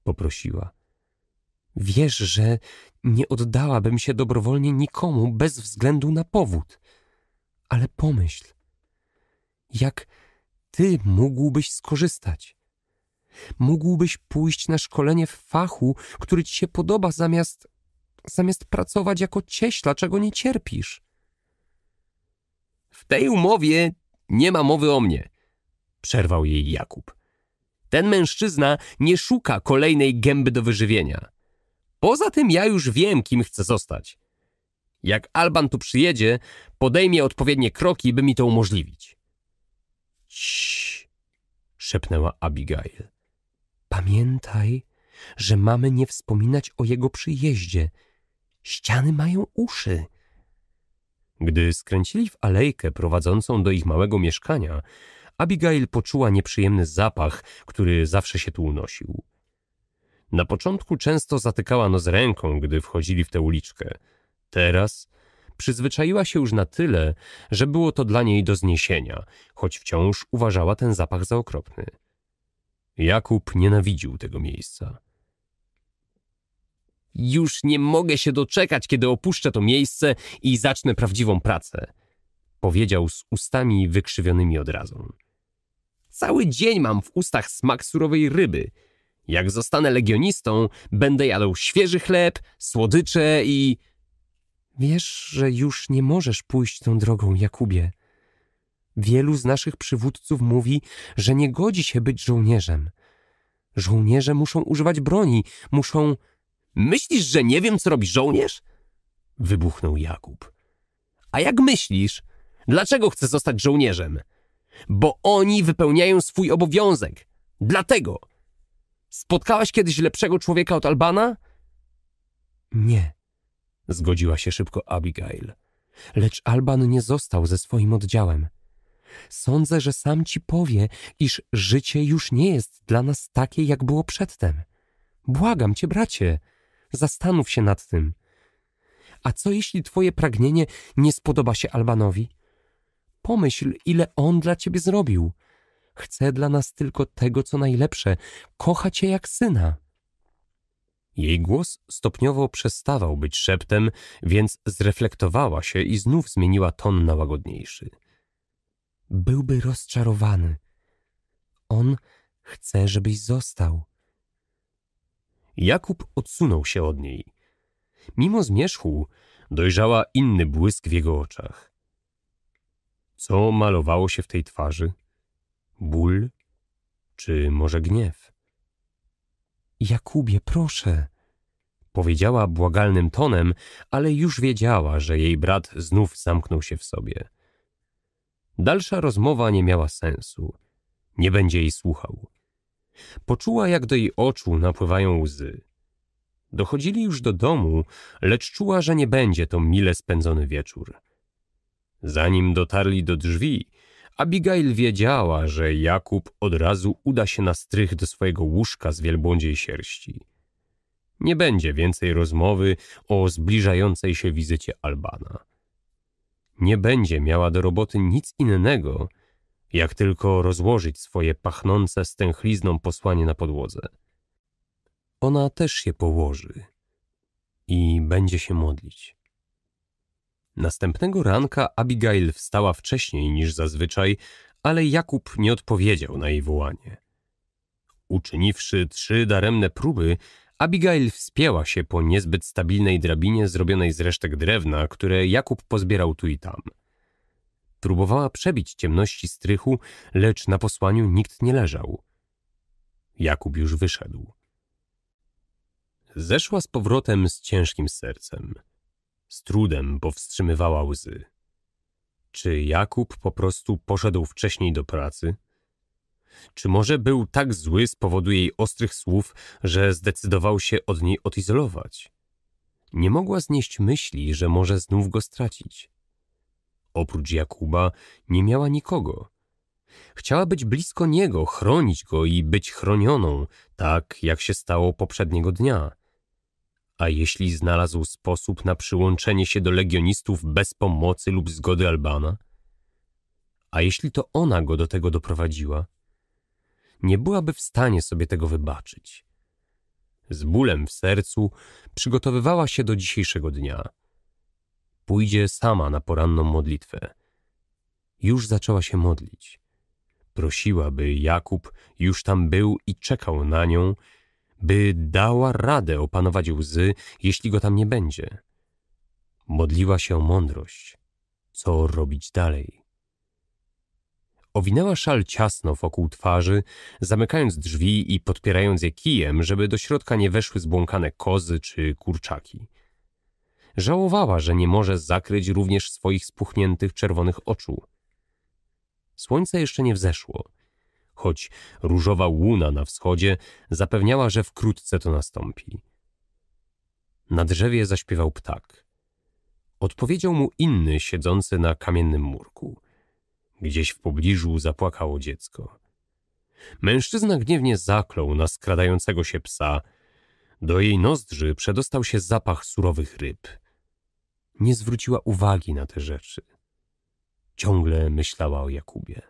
poprosiła. Wiesz, że nie oddałabym się dobrowolnie nikomu bez względu na powód. Ale pomyśl, jak ty mógłbyś skorzystać? Mógłbyś pójść na szkolenie w fachu, który ci się podoba, zamiast, zamiast pracować jako cieśla, czego nie cierpisz. W tej umowie nie ma mowy o mnie, przerwał jej Jakub. Ten mężczyzna nie szuka kolejnej gęby do wyżywienia. Poza tym ja już wiem, kim chcę zostać. Jak Alban tu przyjedzie, podejmie odpowiednie kroki, by mi to umożliwić. Ciii, szepnęła Abigail. Pamiętaj, że mamy nie wspominać o jego przyjeździe. Ściany mają uszy. Gdy skręcili w alejkę prowadzącą do ich małego mieszkania, Abigail poczuła nieprzyjemny zapach, który zawsze się tu unosił. Na początku często zatykała nos ręką, gdy wchodzili w tę uliczkę. Teraz przyzwyczaiła się już na tyle, że było to dla niej do zniesienia, choć wciąż uważała ten zapach za okropny. Jakub nienawidził tego miejsca. Już nie mogę się doczekać, kiedy opuszczę to miejsce i zacznę prawdziwą pracę, powiedział z ustami wykrzywionymi od razu. Cały dzień mam w ustach smak surowej ryby. Jak zostanę legionistą, będę jadł świeży chleb, słodycze i... Wiesz, że już nie możesz pójść tą drogą, Jakubie, Wielu z naszych przywódców mówi, że nie godzi się być żołnierzem. Żołnierze muszą używać broni, muszą. Myślisz, że nie wiem, co robi żołnierz? wybuchnął Jakub. A jak myślisz, dlaczego chcę zostać żołnierzem? Bo oni wypełniają swój obowiązek. Dlatego. Spotkałaś kiedyś lepszego człowieka od Albana? Nie, zgodziła się szybko Abigail. Lecz Alban nie został ze swoim oddziałem. Sądzę, że sam ci powie, iż życie już nie jest dla nas takie, jak było przedtem. Błagam cię, bracie, zastanów się nad tym. A co jeśli twoje pragnienie nie spodoba się Albanowi? Pomyśl, ile on dla ciebie zrobił. Chce dla nas tylko tego, co najlepsze. Kocha cię jak syna. Jej głos stopniowo przestawał być szeptem, więc zreflektowała się i znów zmieniła ton na łagodniejszy byłby rozczarowany. On chce, żebyś został. Jakub odsunął się od niej. Mimo zmierzchu dojrzała inny błysk w jego oczach. Co malowało się w tej twarzy? Ból czy może gniew? Jakubie, proszę. Powiedziała błagalnym tonem, ale już wiedziała, że jej brat znów zamknął się w sobie. Dalsza rozmowa nie miała sensu. Nie będzie jej słuchał. Poczuła, jak do jej oczu napływają łzy. Dochodzili już do domu, lecz czuła, że nie będzie to mile spędzony wieczór. Zanim dotarli do drzwi, Abigail wiedziała, że Jakub od razu uda się na strych do swojego łóżka z wielbłądziej sierści. Nie będzie więcej rozmowy o zbliżającej się wizycie Albana nie będzie miała do roboty nic innego, jak tylko rozłożyć swoje pachnące stęchlizną posłanie na podłodze. Ona też się położy i będzie się modlić. Następnego ranka Abigail wstała wcześniej niż zazwyczaj, ale Jakub nie odpowiedział na jej wołanie. Uczyniwszy trzy daremne próby, Abigail wspięła się po niezbyt stabilnej drabinie zrobionej z resztek drewna, które Jakub pozbierał tu i tam. Próbowała przebić ciemności strychu, lecz na posłaniu nikt nie leżał. Jakub już wyszedł. Zeszła z powrotem z ciężkim sercem. Z trudem powstrzymywała łzy. Czy Jakub po prostu poszedł wcześniej do pracy? Czy może był tak zły z powodu jej ostrych słów, że zdecydował się od niej odizolować? Nie mogła znieść myśli, że może znów go stracić. Oprócz Jakuba nie miała nikogo. Chciała być blisko niego, chronić go i być chronioną, tak jak się stało poprzedniego dnia. A jeśli znalazł sposób na przyłączenie się do legionistów bez pomocy lub zgody Albana? A jeśli to ona go do tego doprowadziła? nie byłaby w stanie sobie tego wybaczyć. Z bólem w sercu przygotowywała się do dzisiejszego dnia. Pójdzie sama na poranną modlitwę. Już zaczęła się modlić. Prosiła, by Jakub już tam był i czekał na nią, by dała radę opanować łzy, jeśli go tam nie będzie. Modliła się o mądrość, co robić dalej. Owinęła szal ciasno wokół twarzy, zamykając drzwi i podpierając je kijem, żeby do środka nie weszły zbłąkane kozy czy kurczaki. Żałowała, że nie może zakryć również swoich spuchniętych czerwonych oczu. Słońce jeszcze nie wzeszło, choć różowa łuna na wschodzie zapewniała, że wkrótce to nastąpi. Na drzewie zaśpiewał ptak. Odpowiedział mu inny siedzący na kamiennym murku – Gdzieś w pobliżu zapłakało dziecko. Mężczyzna gniewnie zaklął na skradającego się psa. Do jej nozdrzy przedostał się zapach surowych ryb. Nie zwróciła uwagi na te rzeczy. Ciągle myślała o Jakubie.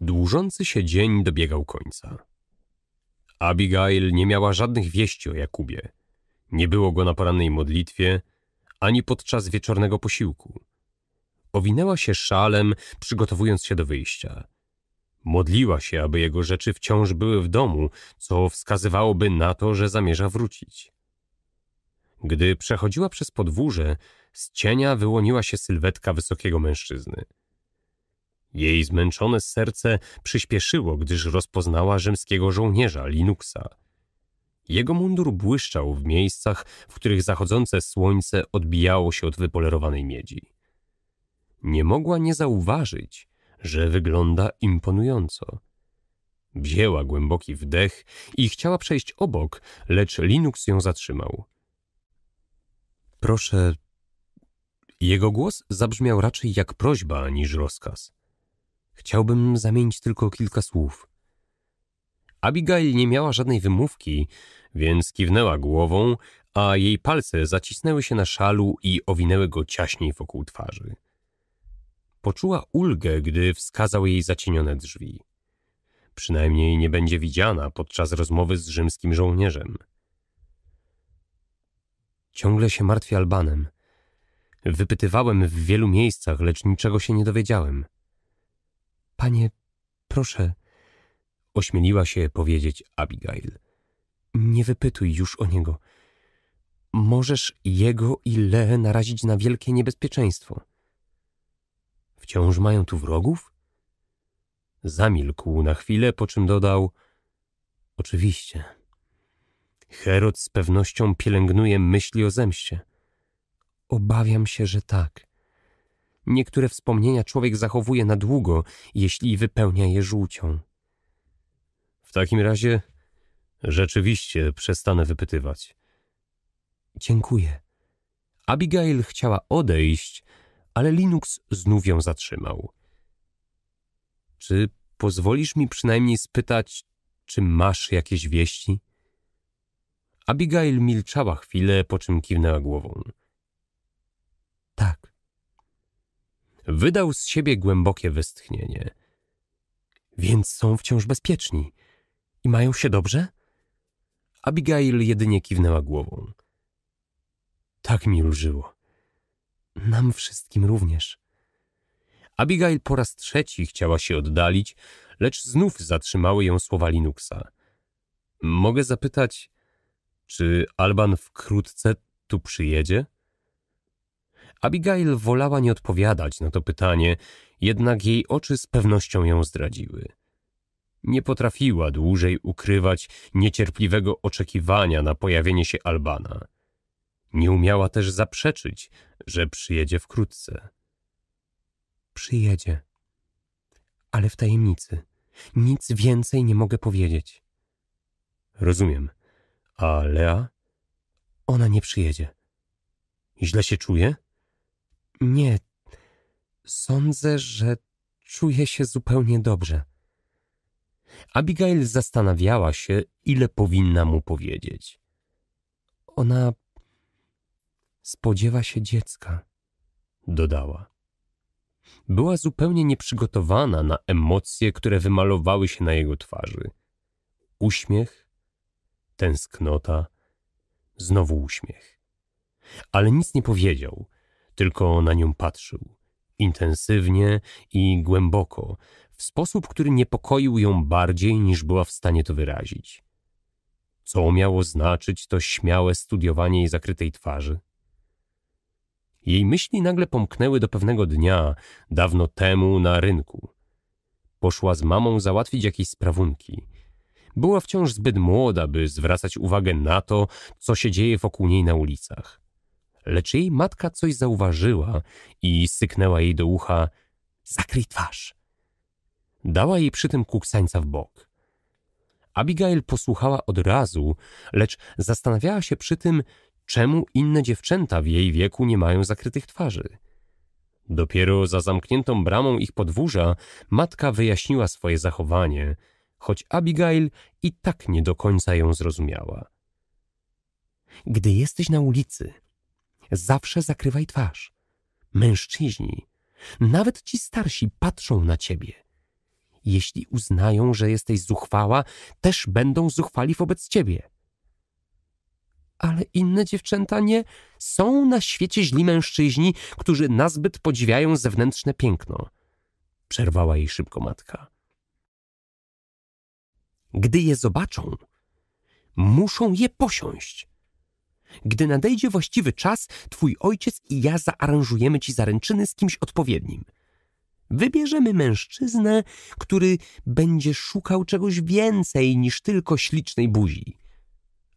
Dłużący się dzień dobiegał końca. Abigail nie miała żadnych wieści o Jakubie. Nie było go na porannej modlitwie, ani podczas wieczornego posiłku. Owinęła się szalem, przygotowując się do wyjścia. Modliła się, aby jego rzeczy wciąż były w domu, co wskazywałoby na to, że zamierza wrócić. Gdy przechodziła przez podwórze, z cienia wyłoniła się sylwetka wysokiego mężczyzny. Jej zmęczone serce przyspieszyło, gdyż rozpoznała rzymskiego żołnierza Linuxa. Jego mundur błyszczał w miejscach, w których zachodzące słońce odbijało się od wypolerowanej miedzi nie mogła nie zauważyć, że wygląda imponująco. Wzięła głęboki wdech i chciała przejść obok, lecz Linux ją zatrzymał. Proszę. Jego głos zabrzmiał raczej jak prośba niż rozkaz. Chciałbym zamienić tylko kilka słów. Abigail nie miała żadnej wymówki, więc kiwnęła głową, a jej palce zacisnęły się na szalu i owinęły go ciaśniej wokół twarzy. Poczuła ulgę, gdy wskazał jej zacienione drzwi. Przynajmniej nie będzie widziana podczas rozmowy z rzymskim żołnierzem. Ciągle się martwi Albanem. Wypytywałem w wielu miejscach, lecz niczego się nie dowiedziałem. Panie, proszę, ośmieliła się powiedzieć Abigail. Nie wypytuj już o niego. Możesz jego i Le narazić na wielkie niebezpieczeństwo. Wciąż mają tu wrogów? Zamilkł na chwilę, po czym dodał: Oczywiście. Herod z pewnością pielęgnuje myśli o zemście. Obawiam się, że tak. Niektóre wspomnienia człowiek zachowuje na długo, jeśli wypełnia je żółcią. W takim razie rzeczywiście przestanę wypytywać. Dziękuję. Abigail chciała odejść, ale Linux znów ją zatrzymał. Czy pozwolisz mi przynajmniej spytać, czy masz jakieś wieści? Abigail milczała chwilę, po czym kiwnęła głową. Tak. Wydał z siebie głębokie westchnienie. Więc są wciąż bezpieczni. I mają się dobrze? Abigail jedynie kiwnęła głową. Tak mi ulżyło nam wszystkim również. Abigail po raz trzeci chciała się oddalić, lecz znów zatrzymały ją słowa Linuxa. Mogę zapytać, czy Alban wkrótce tu przyjedzie? Abigail wolała nie odpowiadać na to pytanie, jednak jej oczy z pewnością ją zdradziły. Nie potrafiła dłużej ukrywać niecierpliwego oczekiwania na pojawienie się Albana. Nie umiała też zaprzeczyć, że przyjedzie wkrótce. Przyjedzie, ale w tajemnicy. Nic więcej nie mogę powiedzieć. Rozumiem. A Lea? Ona nie przyjedzie. Źle się czuje? Nie. Sądzę, że czuje się zupełnie dobrze. Abigail zastanawiała się, ile powinna mu powiedzieć. Ona spodziewa się dziecka, dodała. Była zupełnie nieprzygotowana na emocje, które wymalowały się na jego twarzy. Uśmiech, tęsknota, znowu uśmiech. Ale nic nie powiedział, tylko na nią patrzył intensywnie i głęboko, w sposób, który niepokoił ją bardziej niż była w stanie to wyrazić. Co miało znaczyć to śmiałe studiowanie jej zakrytej twarzy? Jej myśli nagle pomknęły do pewnego dnia, dawno temu na rynku. Poszła z mamą załatwić jakieś sprawunki. Była wciąż zbyt młoda, by zwracać uwagę na to, co się dzieje wokół niej na ulicach. Lecz jej matka coś zauważyła i syknęła jej do ucha: Zakryj twarz! Dała jej przy tym kuksańca w bok. Abigail posłuchała od razu, lecz zastanawiała się przy tym, czemu inne dziewczęta w jej wieku nie mają zakrytych twarzy. Dopiero za zamkniętą bramą ich podwórza matka wyjaśniła swoje zachowanie, choć Abigail i tak nie do końca ją zrozumiała. Gdy jesteś na ulicy, zawsze zakrywaj twarz. Mężczyźni, nawet ci starsi, patrzą na ciebie. Jeśli uznają, że jesteś zuchwała, też będą zuchwali wobec ciebie ale inne dziewczęta nie. Są na świecie źli mężczyźni, którzy nazbyt podziwiają zewnętrzne piękno. Przerwała jej szybko matka. Gdy je zobaczą, muszą je posiąść. Gdy nadejdzie właściwy czas, twój ojciec i ja zaaranżujemy ci zaręczyny z kimś odpowiednim. Wybierzemy mężczyznę, który będzie szukał czegoś więcej niż tylko ślicznej buzi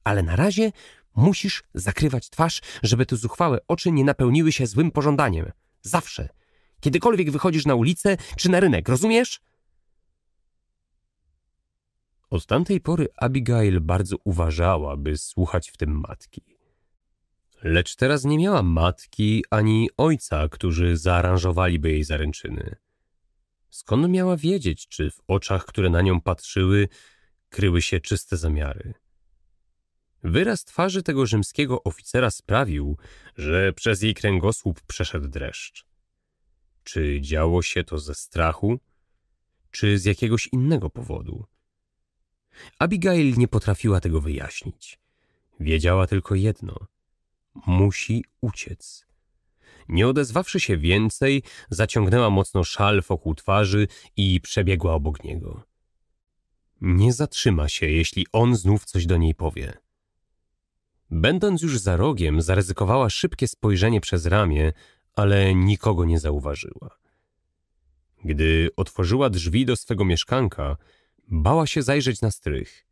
ale na razie musisz zakrywać twarz, żeby te zuchwałe oczy nie napełniły się złym pożądaniem. Zawsze. Kiedykolwiek wychodzisz na ulicę czy na rynek, rozumiesz? Od tamtej pory Abigail bardzo uważała, by słuchać w tym matki. Lecz teraz nie miała matki ani ojca, którzy zaaranżowaliby jej zaręczyny. Skąd miała wiedzieć, czy w oczach, które na nią patrzyły, kryły się czyste zamiary? Wyraz twarzy tego rzymskiego oficera sprawił, że przez jej kręgosłup przeszedł dreszcz. Czy działo się to ze strachu, czy z jakiegoś innego powodu? Abigail nie potrafiła tego wyjaśnić. Wiedziała tylko jedno: musi uciec. Nie odezwawszy się więcej, zaciągnęła mocno szal wokół twarzy i przebiegła obok niego. Nie zatrzyma się, jeśli on znów coś do niej powie. Będąc już za rogiem, zaryzykowała szybkie spojrzenie przez ramię, ale nikogo nie zauważyła. Gdy otworzyła drzwi do swego mieszkanka, bała się zajrzeć na strych.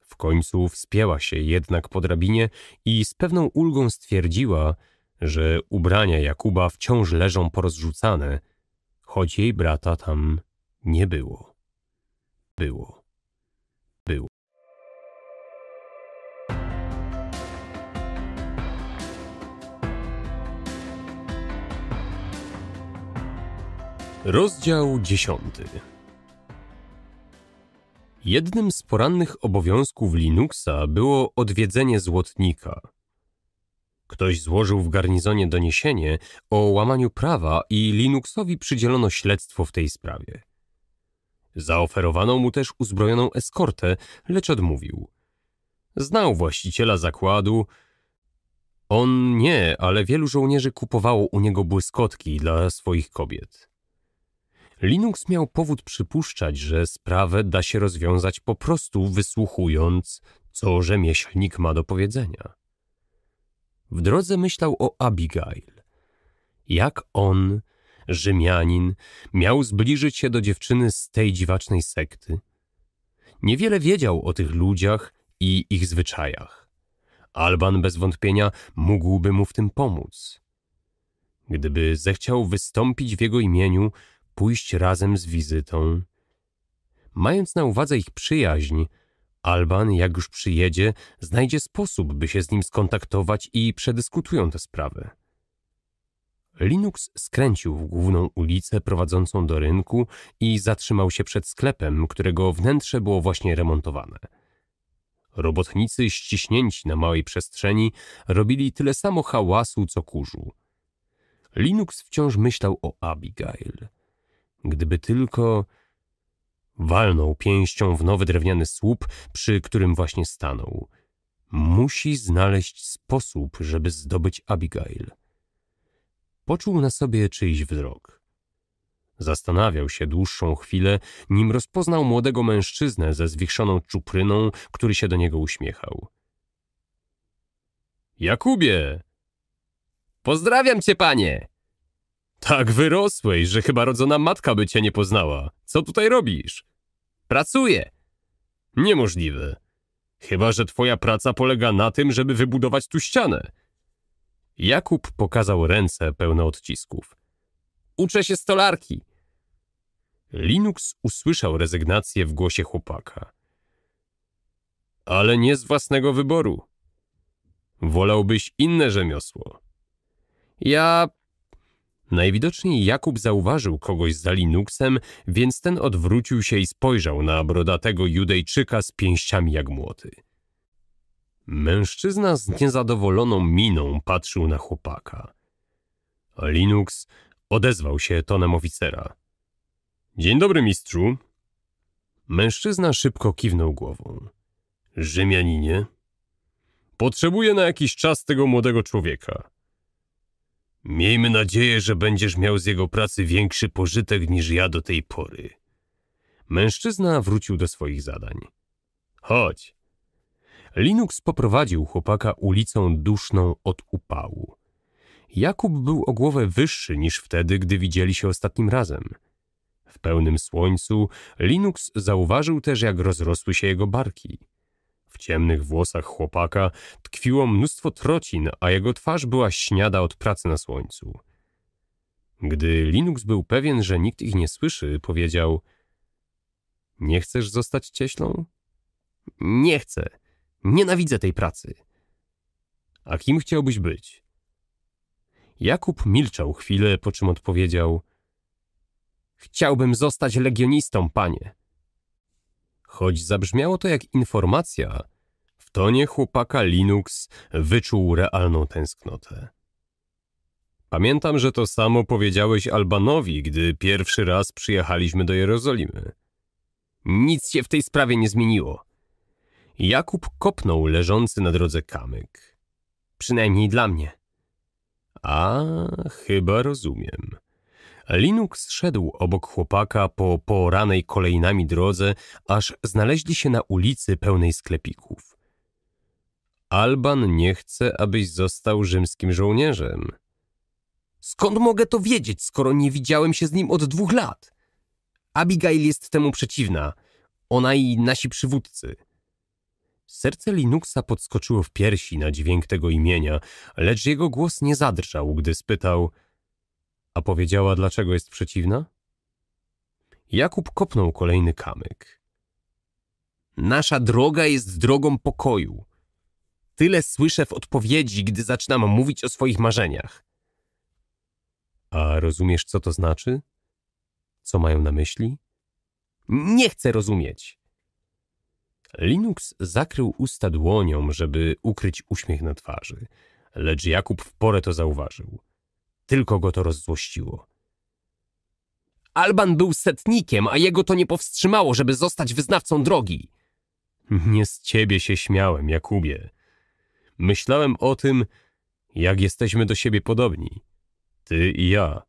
W końcu wspięła się jednak po drabinie i z pewną ulgą stwierdziła, że ubrania Jakuba wciąż leżą porozrzucane, choć jej brata tam nie było. Było. Było. Rozdział 10 Jednym z porannych obowiązków Linuxa było odwiedzenie złotnika. Ktoś złożył w garnizonie doniesienie o łamaniu prawa i Linuxowi przydzielono śledztwo w tej sprawie. Zaoferowano mu też uzbrojoną eskortę, lecz odmówił. Znał właściciela zakładu, on nie, ale wielu żołnierzy kupowało u niego błyskotki dla swoich kobiet. Linux miał powód przypuszczać, że sprawę da się rozwiązać po prostu wysłuchując, co rzemieślnik ma do powiedzenia. W drodze myślał o Abigail. Jak on, Rzymianin, miał zbliżyć się do dziewczyny z tej dziwacznej sekty? Niewiele wiedział o tych ludziach i ich zwyczajach. Alban bez wątpienia mógłby mu w tym pomóc. Gdyby zechciał wystąpić w jego imieniu, pójść razem z wizytą. Mając na uwadze ich przyjaźń, Alban, jak już przyjedzie, znajdzie sposób, by się z nim skontaktować i przedyskutują tę sprawę. Linux skręcił w główną ulicę prowadzącą do rynku i zatrzymał się przed sklepem, którego wnętrze było właśnie remontowane. Robotnicy ściśnięci na małej przestrzeni robili tyle samo hałasu, co kurzu. Linux wciąż myślał o Abigail. Gdyby tylko walnął pięścią w nowy drewniany słup, przy którym właśnie stanął. Musi znaleźć sposób, żeby zdobyć Abigail. Poczuł na sobie czyjś wzrok. Zastanawiał się dłuższą chwilę, nim rozpoznał młodego mężczyznę ze zwichrzoną czupryną, który się do niego uśmiechał. Jakubie! Pozdrawiam cię, panie! Tak wyrosłeś, że chyba rodzona matka by cię nie poznała. Co tutaj robisz? Pracuję. Niemożliwe. Chyba, że twoja praca polega na tym, żeby wybudować tu ścianę. Jakub pokazał ręce pełne odcisków. Uczę się stolarki. Linux usłyszał rezygnację w głosie chłopaka. Ale nie z własnego wyboru. Wolałbyś inne rzemiosło. Ja Najwidoczniej Jakub zauważył kogoś za Linuxem, więc ten odwrócił się i spojrzał na brodatego Judejczyka z pięściami jak młoty. Mężczyzna z niezadowoloną miną patrzył na chłopaka. Linux odezwał się tonem oficera. Dzień dobry, mistrzu. Mężczyzna szybko kiwnął głową. Rzymianinie? Potrzebuję na jakiś czas tego młodego człowieka. Miejmy nadzieję, że będziesz miał z jego pracy większy pożytek niż ja do tej pory. Mężczyzna wrócił do swoich zadań. Chodź. Linux poprowadził chłopaka ulicą duszną od upału. Jakub był o głowę wyższy niż wtedy, gdy widzieli się ostatnim razem. W pełnym słońcu Linux zauważył też, jak rozrosły się jego barki. W ciemnych włosach chłopaka tkwiło mnóstwo trocin, a jego twarz była śniada od pracy na słońcu. Gdy Linux był pewien, że nikt ich nie słyszy, powiedział – Nie chcesz zostać cieślą? – Nie chcę. Nienawidzę tej pracy. – A kim chciałbyś być? Jakub milczał chwilę, po czym odpowiedział – Chciałbym zostać legionistą, panie – Choć zabrzmiało to jak informacja, w tonie chłopaka Linux wyczuł realną tęsknotę. Pamiętam, że to samo powiedziałeś Albanowi, gdy pierwszy raz przyjechaliśmy do Jerozolimy. Nic się w tej sprawie nie zmieniło. Jakub kopnął leżący na drodze kamyk. Przynajmniej dla mnie. A, chyba rozumiem. Linux szedł obok chłopaka po poranej kolejnami drodze, aż znaleźli się na ulicy pełnej sklepików. Alban nie chce, abyś został rzymskim żołnierzem. Skąd mogę to wiedzieć, skoro nie widziałem się z nim od dwóch lat? Abigail jest temu przeciwna. Ona i nasi przywódcy. Serce Linuxa podskoczyło w piersi na dźwięk tego imienia, lecz jego głos nie zadrżał, gdy spytał – a powiedziała, dlaczego jest przeciwna? Jakub kopnął kolejny kamyk. Nasza droga jest drogą pokoju. Tyle słyszę w odpowiedzi, gdy zaczynam mówić o swoich marzeniach. A rozumiesz, co to znaczy? Co mają na myśli? Nie chcę rozumieć. Linux zakrył usta dłonią, żeby ukryć uśmiech na twarzy, lecz Jakub w porę to zauważył. Tylko go to rozzłościło. Alban był setnikiem, a jego to nie powstrzymało, żeby zostać wyznawcą drogi. Nie z ciebie się śmiałem, Jakubie. Myślałem o tym, jak jesteśmy do siebie podobni. Ty i ja.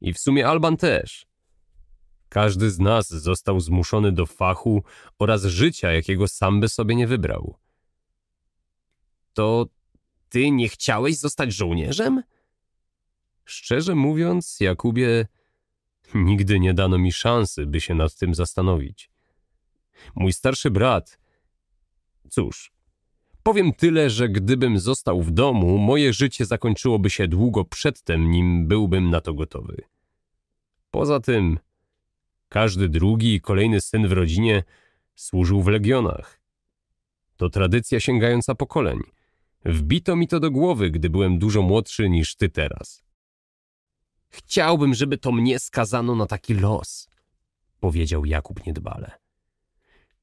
I w sumie Alban też. Każdy z nas został zmuszony do fachu oraz życia, jakiego sam by sobie nie wybrał. To ty nie chciałeś zostać żołnierzem? Szczerze mówiąc, Jakubie, nigdy nie dano mi szansy, by się nad tym zastanowić. Mój starszy brat. Cóż, powiem tyle, że gdybym został w domu, moje życie zakończyłoby się długo przedtem, nim byłbym na to gotowy. Poza tym, każdy drugi i kolejny syn w rodzinie służył w legionach. To tradycja sięgająca pokoleń. Wbito mi to do głowy, gdy byłem dużo młodszy niż ty teraz. Chciałbym, żeby to mnie skazano na taki los, powiedział Jakub niedbale.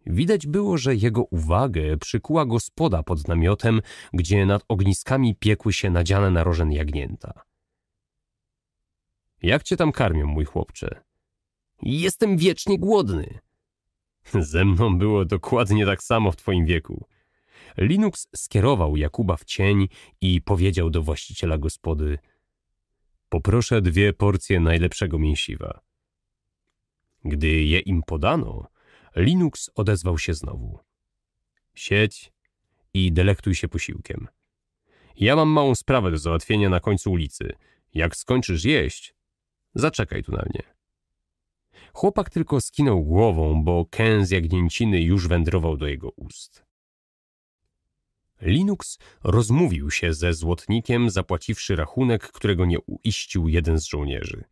Widać było, że jego uwagę przykuła gospoda pod namiotem, gdzie nad ogniskami piekły się nadziane na rożen jagnięta. Jak cię tam karmią, mój chłopcze? Jestem wiecznie głodny. Ze mną było dokładnie tak samo w twoim wieku. Linux skierował Jakuba w cień i powiedział do właściciela gospody – Poproszę dwie porcje najlepszego mięsiwa. Gdy je im podano, Linux odezwał się znowu. Siedź i delektuj się posiłkiem. Ja mam małą sprawę do załatwienia na końcu ulicy. Jak skończysz jeść, zaczekaj tu na mnie. Chłopak tylko skinął głową, bo kęs jagnięciny już wędrował do jego ust. Linux rozmówił się ze złotnikiem, zapłaciwszy rachunek, którego nie uiścił jeden z żołnierzy.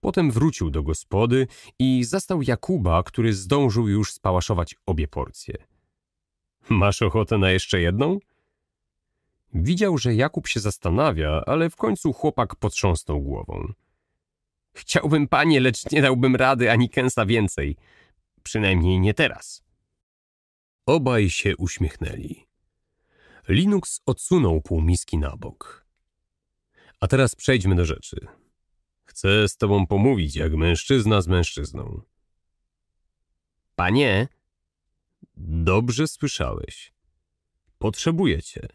Potem wrócił do gospody i zastał Jakuba, który zdążył już spałaszować obie porcje. Masz ochotę na jeszcze jedną? Widział, że Jakub się zastanawia, ale w końcu chłopak potrząsnął głową. Chciałbym, panie, lecz nie dałbym rady ani kęsa więcej. Przynajmniej nie teraz. Obaj się uśmiechnęli. Linux odsunął półmiski na bok. A teraz przejdźmy do rzeczy. Chcę z tobą pomówić jak mężczyzna z mężczyzną. Panie, dobrze słyszałeś. Potrzebuję cię.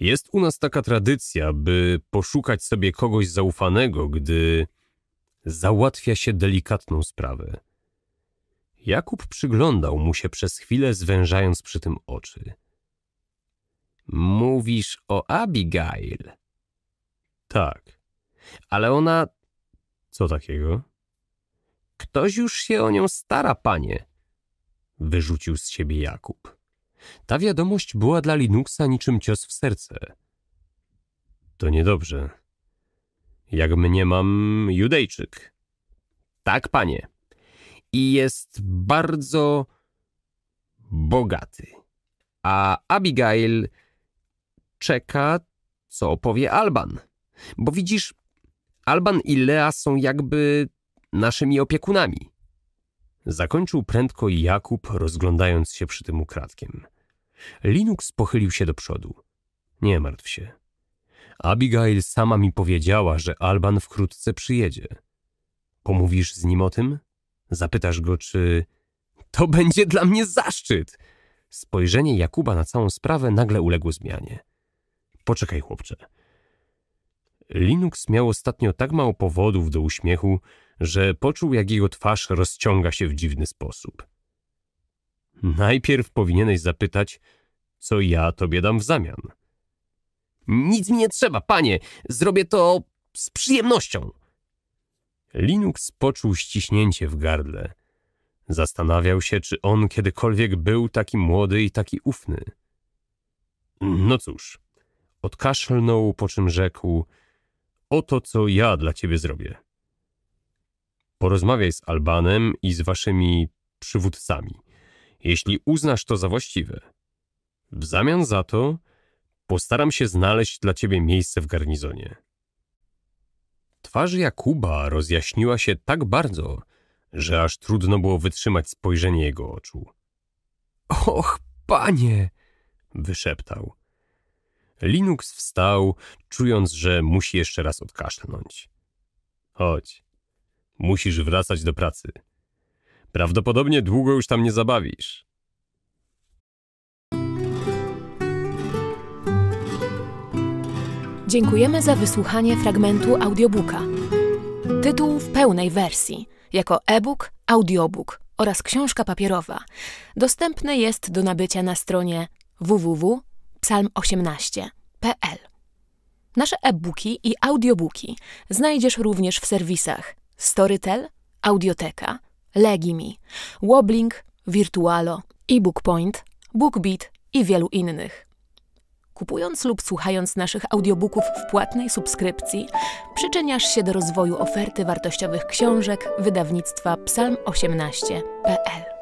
Jest u nas taka tradycja, by poszukać sobie kogoś zaufanego, gdy załatwia się delikatną sprawę. Jakub przyglądał mu się przez chwilę, zwężając przy tym oczy. Mówisz o Abigail. Tak. Ale ona... Co takiego? Ktoś już się o nią stara, panie. Wyrzucił z siebie Jakub. Ta wiadomość była dla Linuxa niczym cios w serce. To niedobrze. Jak mniemam, Judejczyk. Tak, panie. I jest bardzo bogaty. A Abigail czeka, co powie Alban. Bo widzisz, Alban i Lea są jakby naszymi opiekunami. Zakończył prędko Jakub, rozglądając się przy tym ukradkiem. Linux pochylił się do przodu. Nie martw się. Abigail sama mi powiedziała, że Alban wkrótce przyjedzie. Pomówisz z nim o tym? Zapytasz go, czy... To będzie dla mnie zaszczyt! Spojrzenie Jakuba na całą sprawę nagle uległo zmianie. Poczekaj, chłopcze. Linux miał ostatnio tak mało powodów do uśmiechu, że poczuł, jak jego twarz rozciąga się w dziwny sposób. Najpierw powinieneś zapytać, co ja tobie dam w zamian. Nic mi nie trzeba, panie. Zrobię to z przyjemnością. Linux poczuł ściśnięcie w gardle. Zastanawiał się, czy on kiedykolwiek był taki młody i taki ufny. No cóż, Odkaszlnął, po czym rzekł: Oto co ja dla ciebie zrobię. Porozmawiaj z Albanem i z waszymi przywódcami, jeśli uznasz to za właściwe. W zamian za to postaram się znaleźć dla ciebie miejsce w garnizonie. Twarz Jakuba rozjaśniła się tak bardzo, że aż trudno było wytrzymać spojrzenie jego oczu. Och, panie! wyszeptał. Linux wstał, czując, że musi jeszcze raz odkaszlnąć. Chodź. Musisz wracać do pracy. Prawdopodobnie długo już tam nie zabawisz. Dziękujemy za wysłuchanie fragmentu audiobooka. Tytuł w pełnej wersji, jako e-book, audiobook oraz książka papierowa, dostępny jest do nabycia na stronie www psalm18.pl. Nasze e-booki i audiobooki znajdziesz również w serwisach Storytel, Audioteka, Legimi, Wobbling, Virtualo, eBookPoint, BookBeat i wielu innych. Kupując lub słuchając naszych audiobooków w płatnej subskrypcji, przyczyniasz się do rozwoju oferty wartościowych książek wydawnictwa psalm18.pl.